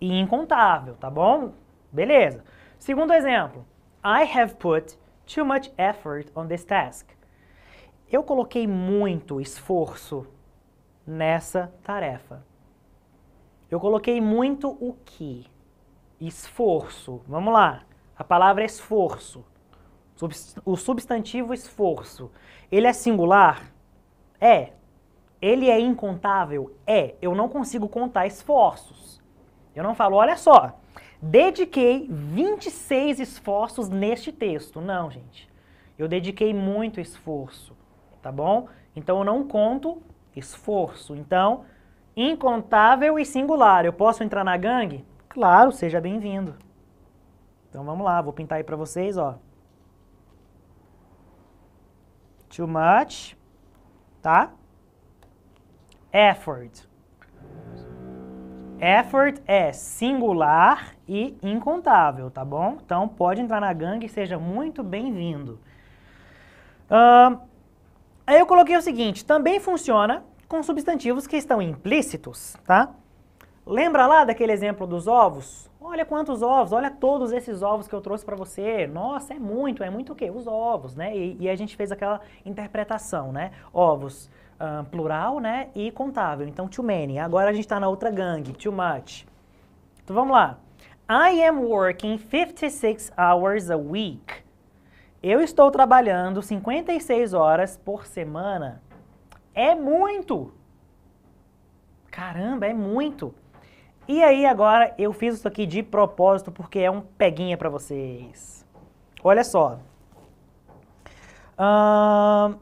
e incontável, tá bom? Beleza. Segundo exemplo. I have put too much effort on this task. Eu coloquei muito esforço nessa tarefa. Eu coloquei muito o que? Esforço. Vamos lá. A palavra esforço. O substantivo esforço. Ele é singular? É. Ele é incontável? É. Eu não consigo contar esforços. Eu não falo, olha só, dediquei 26 esforços neste texto. Não, gente. Eu dediquei muito esforço tá bom? Então eu não conto esforço. Então, incontável e singular. Eu posso entrar na gangue? Claro, seja bem-vindo. Então vamos lá, vou pintar aí para vocês, ó. Too much, tá? Effort. Effort é singular e incontável, tá bom? Então pode entrar na gangue e seja muito bem-vindo. Uh, Aí eu coloquei o seguinte, também funciona com substantivos que estão implícitos, tá? Lembra lá daquele exemplo dos ovos? Olha quantos ovos, olha todos esses ovos que eu trouxe para você. Nossa, é muito, é muito o quê? Os ovos, né? E, e a gente fez aquela interpretação, né? Ovos plural, né? E contável, então too many. Agora a gente está na outra gangue, too much. Então vamos lá. I am working 56 hours a week eu estou trabalhando 56 horas por semana. É muito! Caramba, é muito! E aí agora eu fiz isso aqui de propósito porque é um peguinha para vocês. Olha só. Hum,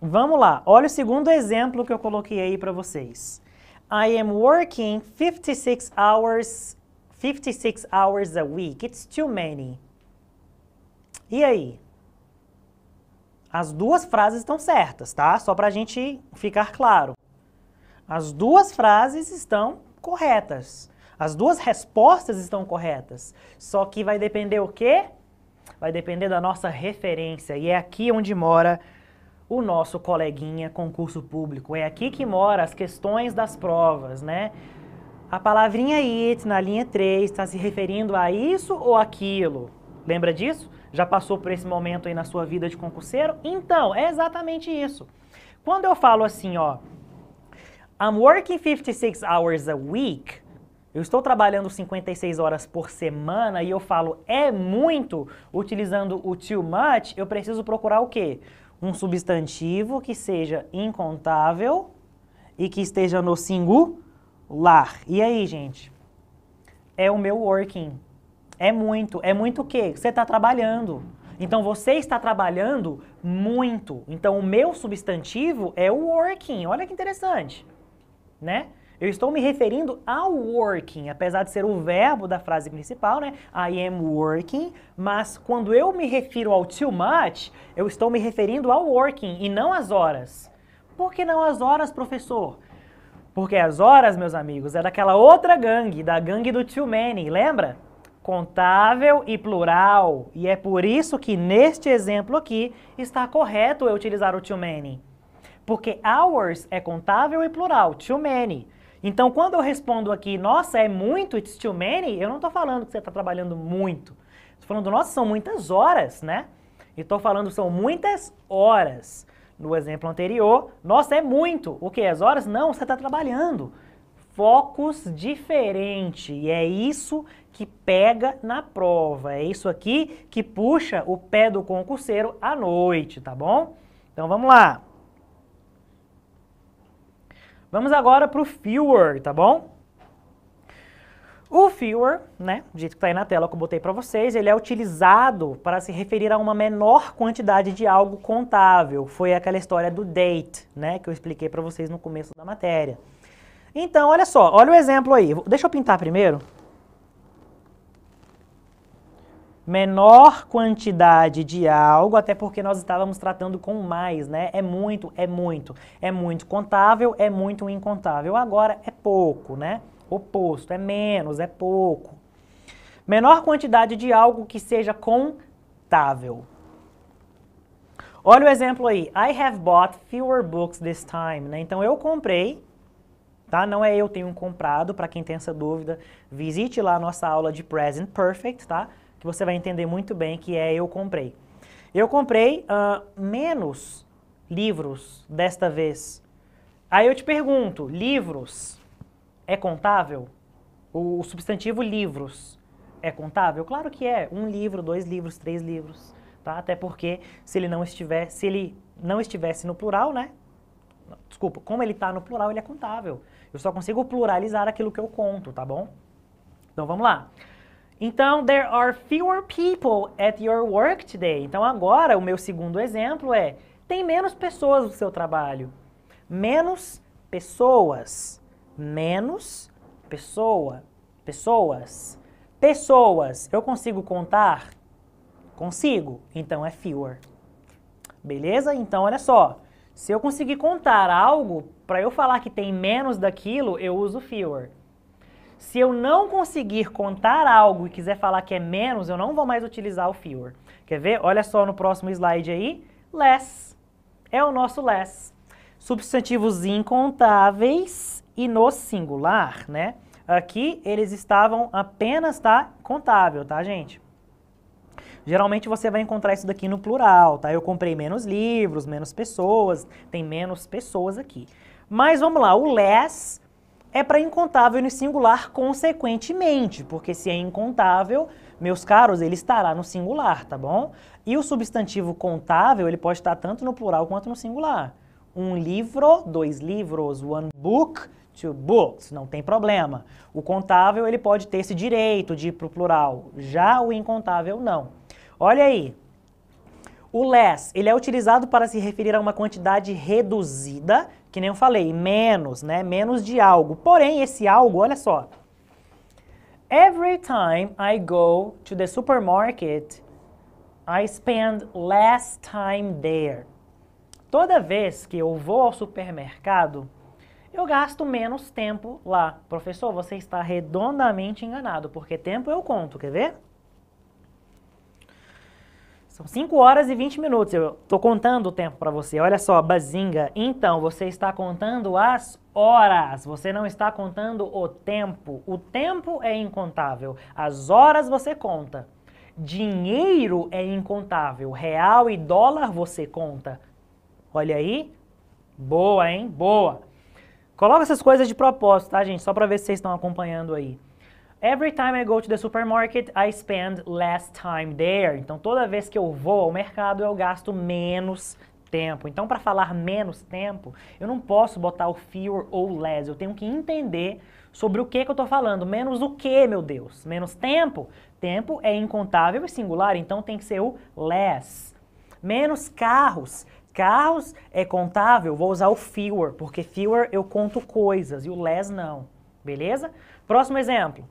vamos lá. Olha o segundo exemplo que eu coloquei aí para vocês. I am working 56 hours, 56 hours a week. It's too many. E aí? As duas frases estão certas, tá? Só para a gente ficar claro. As duas frases estão corretas. As duas respostas estão corretas. Só que vai depender o quê? Vai depender da nossa referência. E é aqui onde mora o nosso coleguinha concurso público. É aqui que mora as questões das provas, né? A palavrinha it na linha 3 está se referindo a isso ou aquilo? Lembra disso? Já passou por esse momento aí na sua vida de concurseiro? Então, é exatamente isso. Quando eu falo assim, ó, I'm working 56 hours a week, eu estou trabalhando 56 horas por semana e eu falo é muito, utilizando o too much, eu preciso procurar o quê? Um substantivo que seja incontável e que esteja no singular. E aí, gente? É o meu working. É muito. É muito o quê? Você está trabalhando. Então você está trabalhando muito. Então o meu substantivo é o working. Olha que interessante, né? Eu estou me referindo ao working, apesar de ser o verbo da frase principal, né? I am working, mas quando eu me refiro ao too much, eu estou me referindo ao working e não às horas. Por que não às horas, professor? Porque as horas, meus amigos, é daquela outra gangue, da gangue do too many, lembra? contável e plural. E é por isso que neste exemplo aqui está correto eu utilizar o too many. Porque hours é contável e plural, too many. Então, quando eu respondo aqui, nossa, é muito, it's too many, eu não estou falando que você está trabalhando muito. Estou falando, nossa, são muitas horas, né? E estou falando, são muitas horas. No exemplo anterior, nossa, é muito. O que? As horas? Não, você está trabalhando focos diferente e é isso que pega na prova. É isso aqui que puxa o pé do concurseiro à noite, tá bom? Então vamos lá. Vamos agora para o Fewer, tá bom? O Fewer, né, do jeito que está aí na tela que eu botei para vocês, ele é utilizado para se referir a uma menor quantidade de algo contável. Foi aquela história do date, né, que eu expliquei para vocês no começo da matéria. Então, olha só, olha o exemplo aí. Deixa eu pintar primeiro. Menor quantidade de algo, até porque nós estávamos tratando com mais, né? É muito, é muito. É muito contável, é muito incontável. Agora é pouco, né? Oposto, é menos, é pouco. Menor quantidade de algo que seja contável. Olha o exemplo aí. I have bought fewer books this time, né? Então eu comprei tá? Não é eu tenho comprado, para quem tem essa dúvida, visite lá a nossa aula de Present Perfect, tá? Que você vai entender muito bem que é eu comprei. Eu comprei uh, menos livros desta vez. Aí eu te pergunto, livros é contável? O, o substantivo livros é contável? Claro que é. Um livro, dois livros, três livros, tá? Até porque se ele não estiver, se ele não estivesse no plural, né? Desculpa, como ele está no plural, ele é contável. Eu só consigo pluralizar aquilo que eu conto, tá bom? Então vamos lá. Então, there are fewer people at your work today. Então agora o meu segundo exemplo é tem menos pessoas no seu trabalho. Menos pessoas. Menos pessoa. Pessoas. Pessoas. Eu consigo contar? Consigo. Então é fewer. Beleza? Então olha só. Se eu conseguir contar algo, para eu falar que tem menos daquilo, eu uso fewer. Se eu não conseguir contar algo e quiser falar que é menos, eu não vou mais utilizar o fewer. Quer ver? Olha só no próximo slide aí. Less. É o nosso less. Substantivos incontáveis e no singular, né? Aqui eles estavam apenas, tá? Contável, tá, gente? Geralmente você vai encontrar isso daqui no plural, tá? Eu comprei menos livros, menos pessoas, tem menos pessoas aqui. Mas vamos lá, o less é para incontável no singular consequentemente, porque se é incontável, meus caros, ele estará no singular, tá bom? E o substantivo contável, ele pode estar tanto no plural quanto no singular. Um livro, dois livros, one book, two books, não tem problema. O contável, ele pode ter esse direito de ir para o plural, já o incontável não. Olha aí. O less, ele é utilizado para se referir a uma quantidade reduzida, que nem eu falei, menos, né? Menos de algo. Porém, esse algo, olha só. Every time I go to the supermarket, I spend less time there. Toda vez que eu vou ao supermercado, eu gasto menos tempo lá. Professor, você está redondamente enganado, porque tempo eu conto, quer ver? São 5 horas e 20 minutos. Eu estou contando o tempo para você. Olha só, bazinga. Então, você está contando as horas. Você não está contando o tempo. O tempo é incontável. As horas você conta. Dinheiro é incontável. Real e dólar você conta. Olha aí. Boa, hein? Boa. Coloca essas coisas de propósito, tá, gente? Só para ver se vocês estão acompanhando aí. Every time I go to the supermarket, I spend less time there. Então, toda vez que eu vou ao mercado, eu gasto menos tempo. Então, para falar menos tempo, eu não posso botar o fewer ou less. Eu tenho que entender sobre o que, que eu estou falando. Menos o que, meu Deus? Menos tempo? Tempo é incontável e singular, então tem que ser o less. Menos carros. Carros é contável, vou usar o fewer, porque fewer eu conto coisas e o less não. Beleza? Próximo exemplo.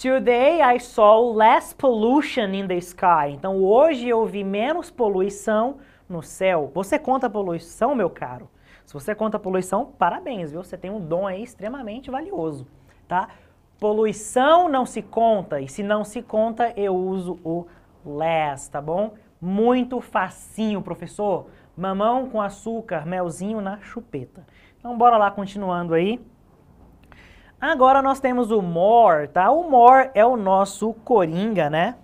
Today I saw less pollution in the sky. Então hoje eu vi menos poluição no céu. Você conta poluição, meu caro? Se você conta poluição, parabéns, viu? Você tem um dom aí extremamente valioso, tá? Poluição não se conta e se não se conta, eu uso o less, tá bom? Muito facinho, professor. Mamão com açúcar, melzinho na chupeta. Então bora lá continuando aí. Agora nós temos o more tá? O more é o nosso coringa, né?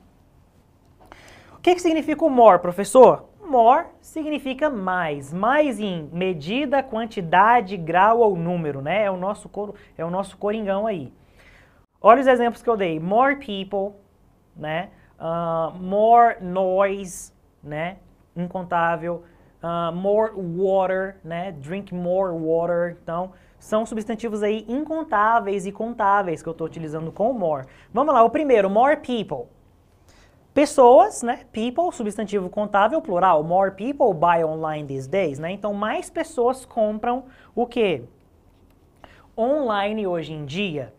O que, que significa o more professor? More significa mais, mais em medida, quantidade, grau ou número, né? É o nosso coro, é o nosso coringão aí. Olha os exemplos que eu dei: more people, né? Uh, more noise, né? Incontável. Uh, more water, né? Drink more water. Então, são substantivos aí incontáveis e contáveis que eu estou utilizando com more. Vamos lá, o primeiro, more people. Pessoas, né? People, substantivo contável, plural. More people buy online these days, né? Então, mais pessoas compram o quê? Online hoje em dia.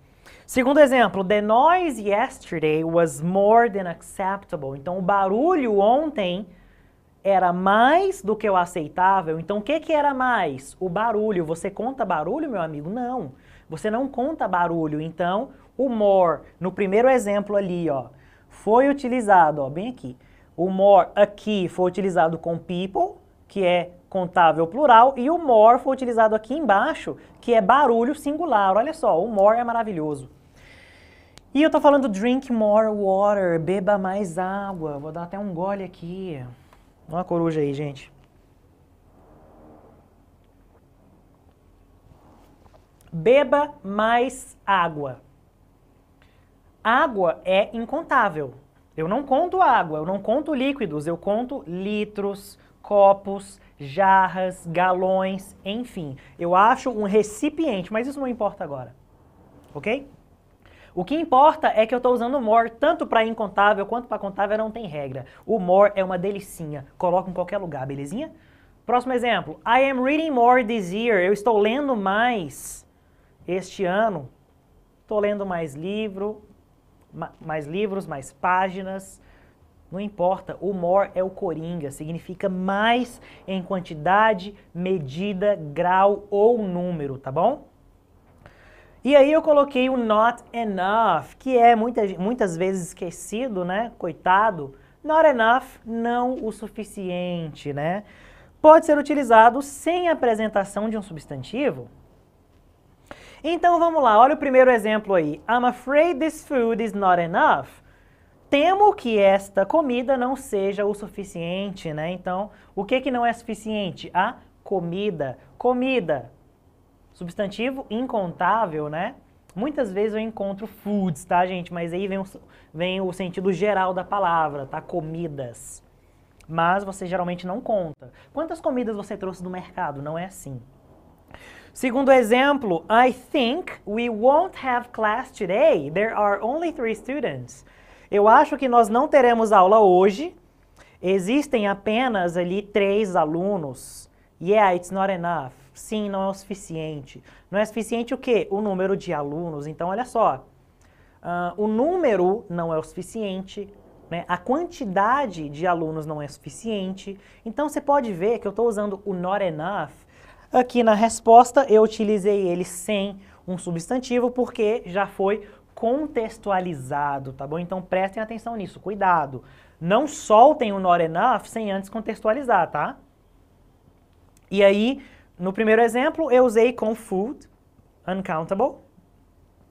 Segundo exemplo, the noise yesterday was more than acceptable. Então, o barulho ontem era mais do que o aceitável, então o que, que era mais? O barulho. Você conta barulho, meu amigo? Não. Você não conta barulho. Então, o more, no primeiro exemplo ali, ó, foi utilizado, ó, bem aqui. O more aqui foi utilizado com people, que é contável plural, e o more foi utilizado aqui embaixo, que é barulho singular. Olha só, o more é maravilhoso. E eu tô falando drink more water, beba mais água. Vou dar até um gole aqui. Uma coruja aí, gente. Beba mais água. Água é incontável. Eu não conto água, eu não conto líquidos, eu conto litros, copos, jarras, galões, enfim. Eu acho um recipiente, mas isso não importa agora. Ok? O que importa é que eu estou usando more tanto para incontável quanto para contável, não tem regra. O more é uma delicinha, coloca em qualquer lugar, belezinha? Próximo exemplo. I am reading more this year. Eu estou lendo mais este ano. Estou lendo mais livro, ma mais livros, mais páginas. Não importa, o more é o coringa, significa mais em quantidade, medida, grau ou número, tá bom? E aí eu coloquei o not enough, que é muitas, muitas vezes esquecido, né? Coitado. Not enough, não o suficiente, né? Pode ser utilizado sem apresentação de um substantivo. Então vamos lá, olha o primeiro exemplo aí. I'm afraid this food is not enough. Temo que esta comida não seja o suficiente, né? Então, o que que não é suficiente? A comida. Comida, Substantivo incontável, né? Muitas vezes eu encontro foods, tá, gente? Mas aí vem o, vem o sentido geral da palavra, tá? Comidas. Mas você geralmente não conta. Quantas comidas você trouxe do mercado? Não é assim. Segundo exemplo, I think we won't have class today. There are only three students. Eu acho que nós não teremos aula hoje. Existem apenas ali três alunos. Yeah, it's not enough. Sim, não é o suficiente. Não é suficiente o quê? O número de alunos. Então, olha só. Uh, o número não é o suficiente, né? a quantidade de alunos não é suficiente. Então, você pode ver que eu estou usando o not enough. Aqui na resposta, eu utilizei ele sem um substantivo, porque já foi contextualizado, tá bom? Então prestem atenção nisso, cuidado. Não soltem o not enough sem antes contextualizar, tá? E aí, no primeiro exemplo, eu usei com food, uncountable.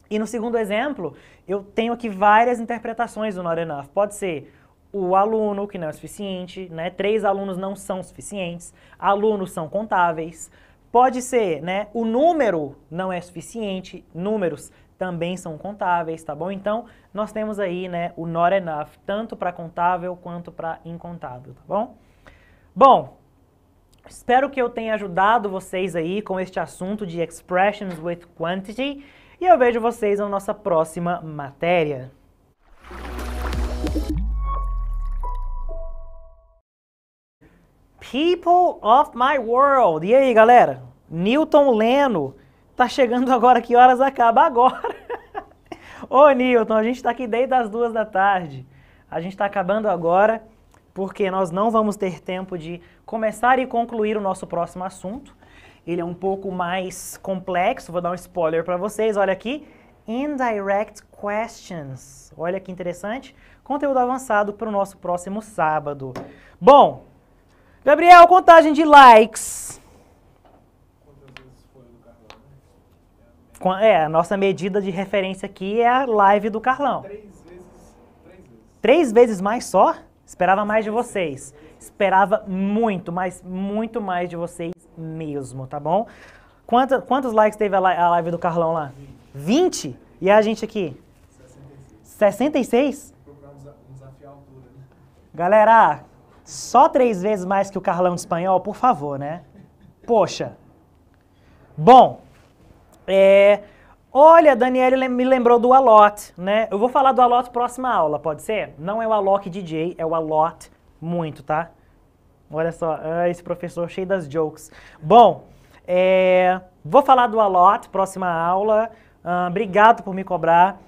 E no segundo exemplo, eu tenho aqui várias interpretações do not enough. Pode ser o aluno, que não é suficiente, né? Três alunos não são suficientes, alunos são contáveis. Pode ser, né? O número não é suficiente, números também são contáveis, tá bom? Então, nós temos aí, né, o not enough, tanto para contável quanto para incontável, tá bom? Bom, Espero que eu tenha ajudado vocês aí com este assunto de expressions with quantity e eu vejo vocês na nossa próxima matéria. People of my world. E aí, galera? Newton Leno tá chegando agora. Que horas acaba agora? Ô, Newton, a gente tá aqui desde as duas da tarde. A gente tá acabando agora porque nós não vamos ter tempo de começar e concluir o nosso próximo assunto. Ele é um pouco mais complexo, vou dar um spoiler para vocês. Olha aqui, Indirect Questions. Olha que interessante. Conteúdo avançado para o nosso próximo sábado. Bom, Gabriel, contagem de likes. É, a nossa medida de referência aqui é a live do Carlão. Três vezes, três vezes. Três vezes mais só? Esperava mais de vocês. Esperava muito, mas muito mais de vocês mesmo, tá bom? Quantos, quantos likes teve a live do Carlão lá? 20? 20? E a gente aqui? 66? 66? Galera, só três vezes mais que o Carlão de espanhol, por favor, né? Poxa. Bom, é, Olha, Daniele me lembrou do Alot, né? Eu vou falar do Alot próxima aula, pode ser? Não é o Alok DJ, é o Alot muito, tá? Olha só, ah, esse professor cheio das jokes. Bom, é, vou falar do Alot próxima aula. Ah, obrigado por me cobrar.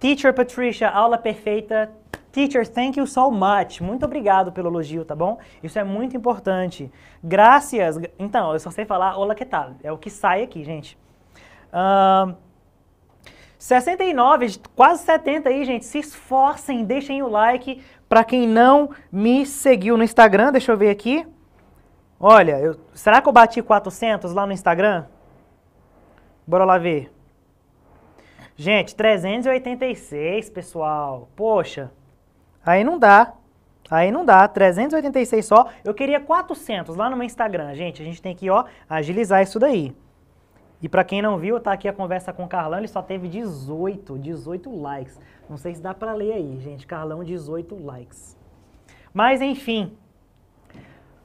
Teacher Patricia, aula perfeita. Teacher, thank you so much. Muito obrigado pelo elogio, tá bom? Isso é muito importante. Graças. Então, eu só sei falar hola que tal. É o que sai aqui, gente. Ah, 69, quase 70 aí, gente. Se esforcem, deixem o like. Para quem não me seguiu no Instagram, deixa eu ver aqui. Olha, eu, será que eu bati 400 lá no Instagram? Bora lá ver. Gente, 386, pessoal. Poxa, aí não dá. Aí não dá, 386 só. Eu queria 400 lá no meu Instagram, gente. A gente tem que, ó, agilizar isso daí. E para quem não viu, tá aqui a conversa com o Carlão, ele só teve 18, 18 likes. Não sei se dá para ler aí, gente. Carlão, 18 likes. Mas enfim,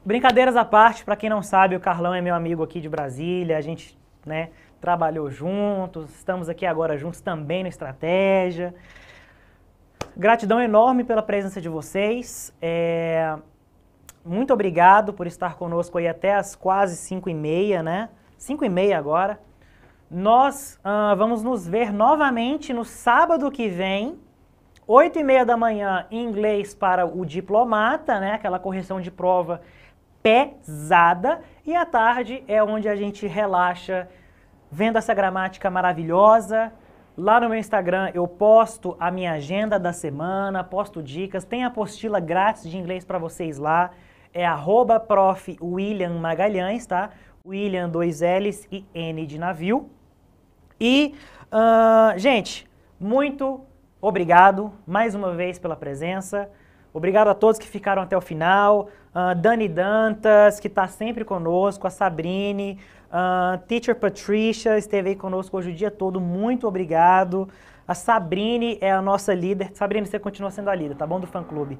brincadeiras à parte, para quem não sabe, o Carlão é meu amigo aqui de Brasília, a gente, né, trabalhou juntos, estamos aqui agora juntos também na estratégia. Gratidão enorme pela presença de vocês. É... Muito obrigado por estar conosco aí até as quase 5 e meia, né? 5 e meia agora. Nós ah, vamos nos ver novamente no sábado que vem, 8 e meia da manhã, em inglês para o diplomata, né? Aquela correção de prova pesada. E à tarde é onde a gente relaxa vendo essa gramática maravilhosa. Lá no meu Instagram eu posto a minha agenda da semana, posto dicas, tem apostila grátis de inglês para vocês lá. É arroba prof. William Magalhães, tá? William, dois L's e N de navio. E, uh, gente, muito obrigado mais uma vez pela presença. Obrigado a todos que ficaram até o final. Uh, Dani Dantas, que está sempre conosco, a Sabrine, uh, Teacher Patricia esteve aí conosco hoje o dia todo. Muito obrigado. A Sabrine é a nossa líder. Sabrine, você continua sendo a líder, tá bom? Do fã-clube.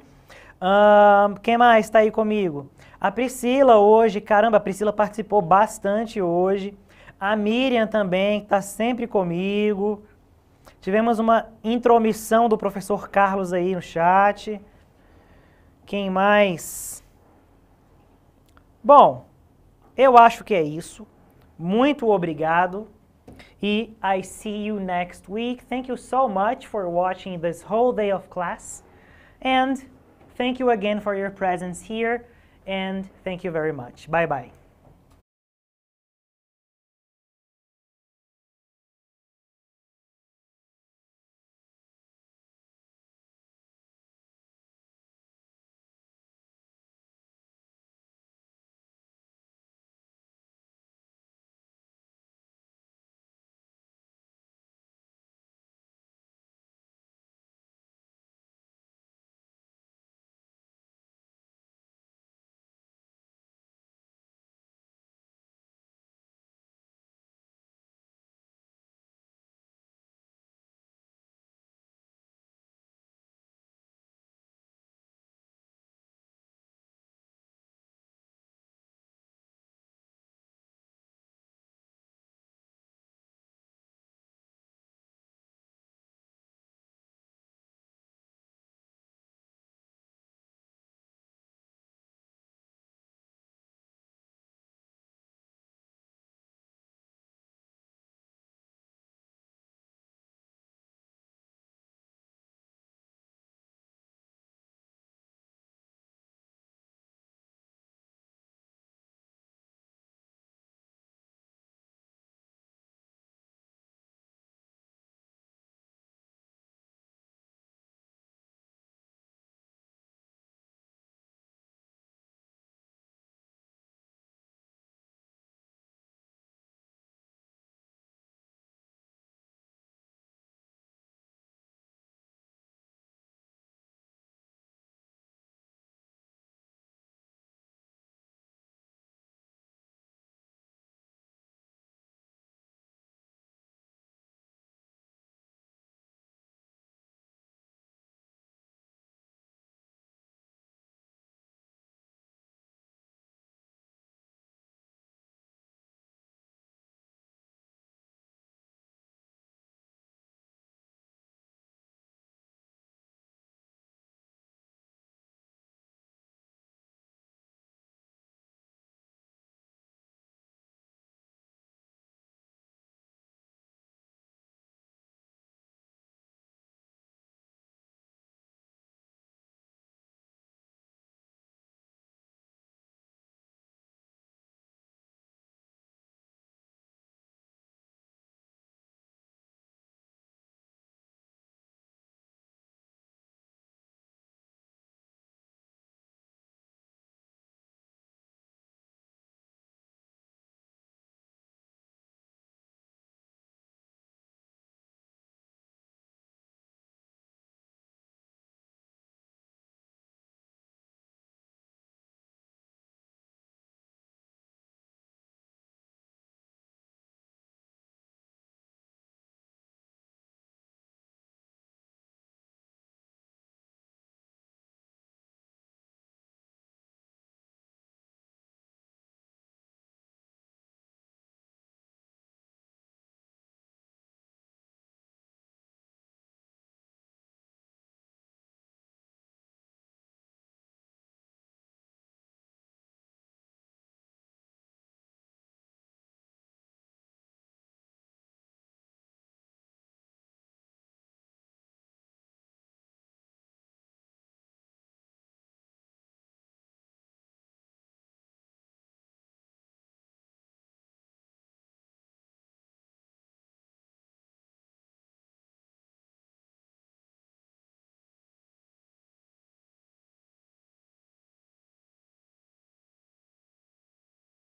Uh, quem mais está aí comigo? A Priscila hoje. Caramba, a Priscila participou bastante hoje. A Miriam também, que está sempre comigo. Tivemos uma intromissão do professor Carlos aí no chat. Quem mais? Bom, eu acho que é isso. Muito obrigado. E I see you next week. Thank you so much for watching this whole day of class. And thank you again for your presence here. And thank you very much. Bye bye.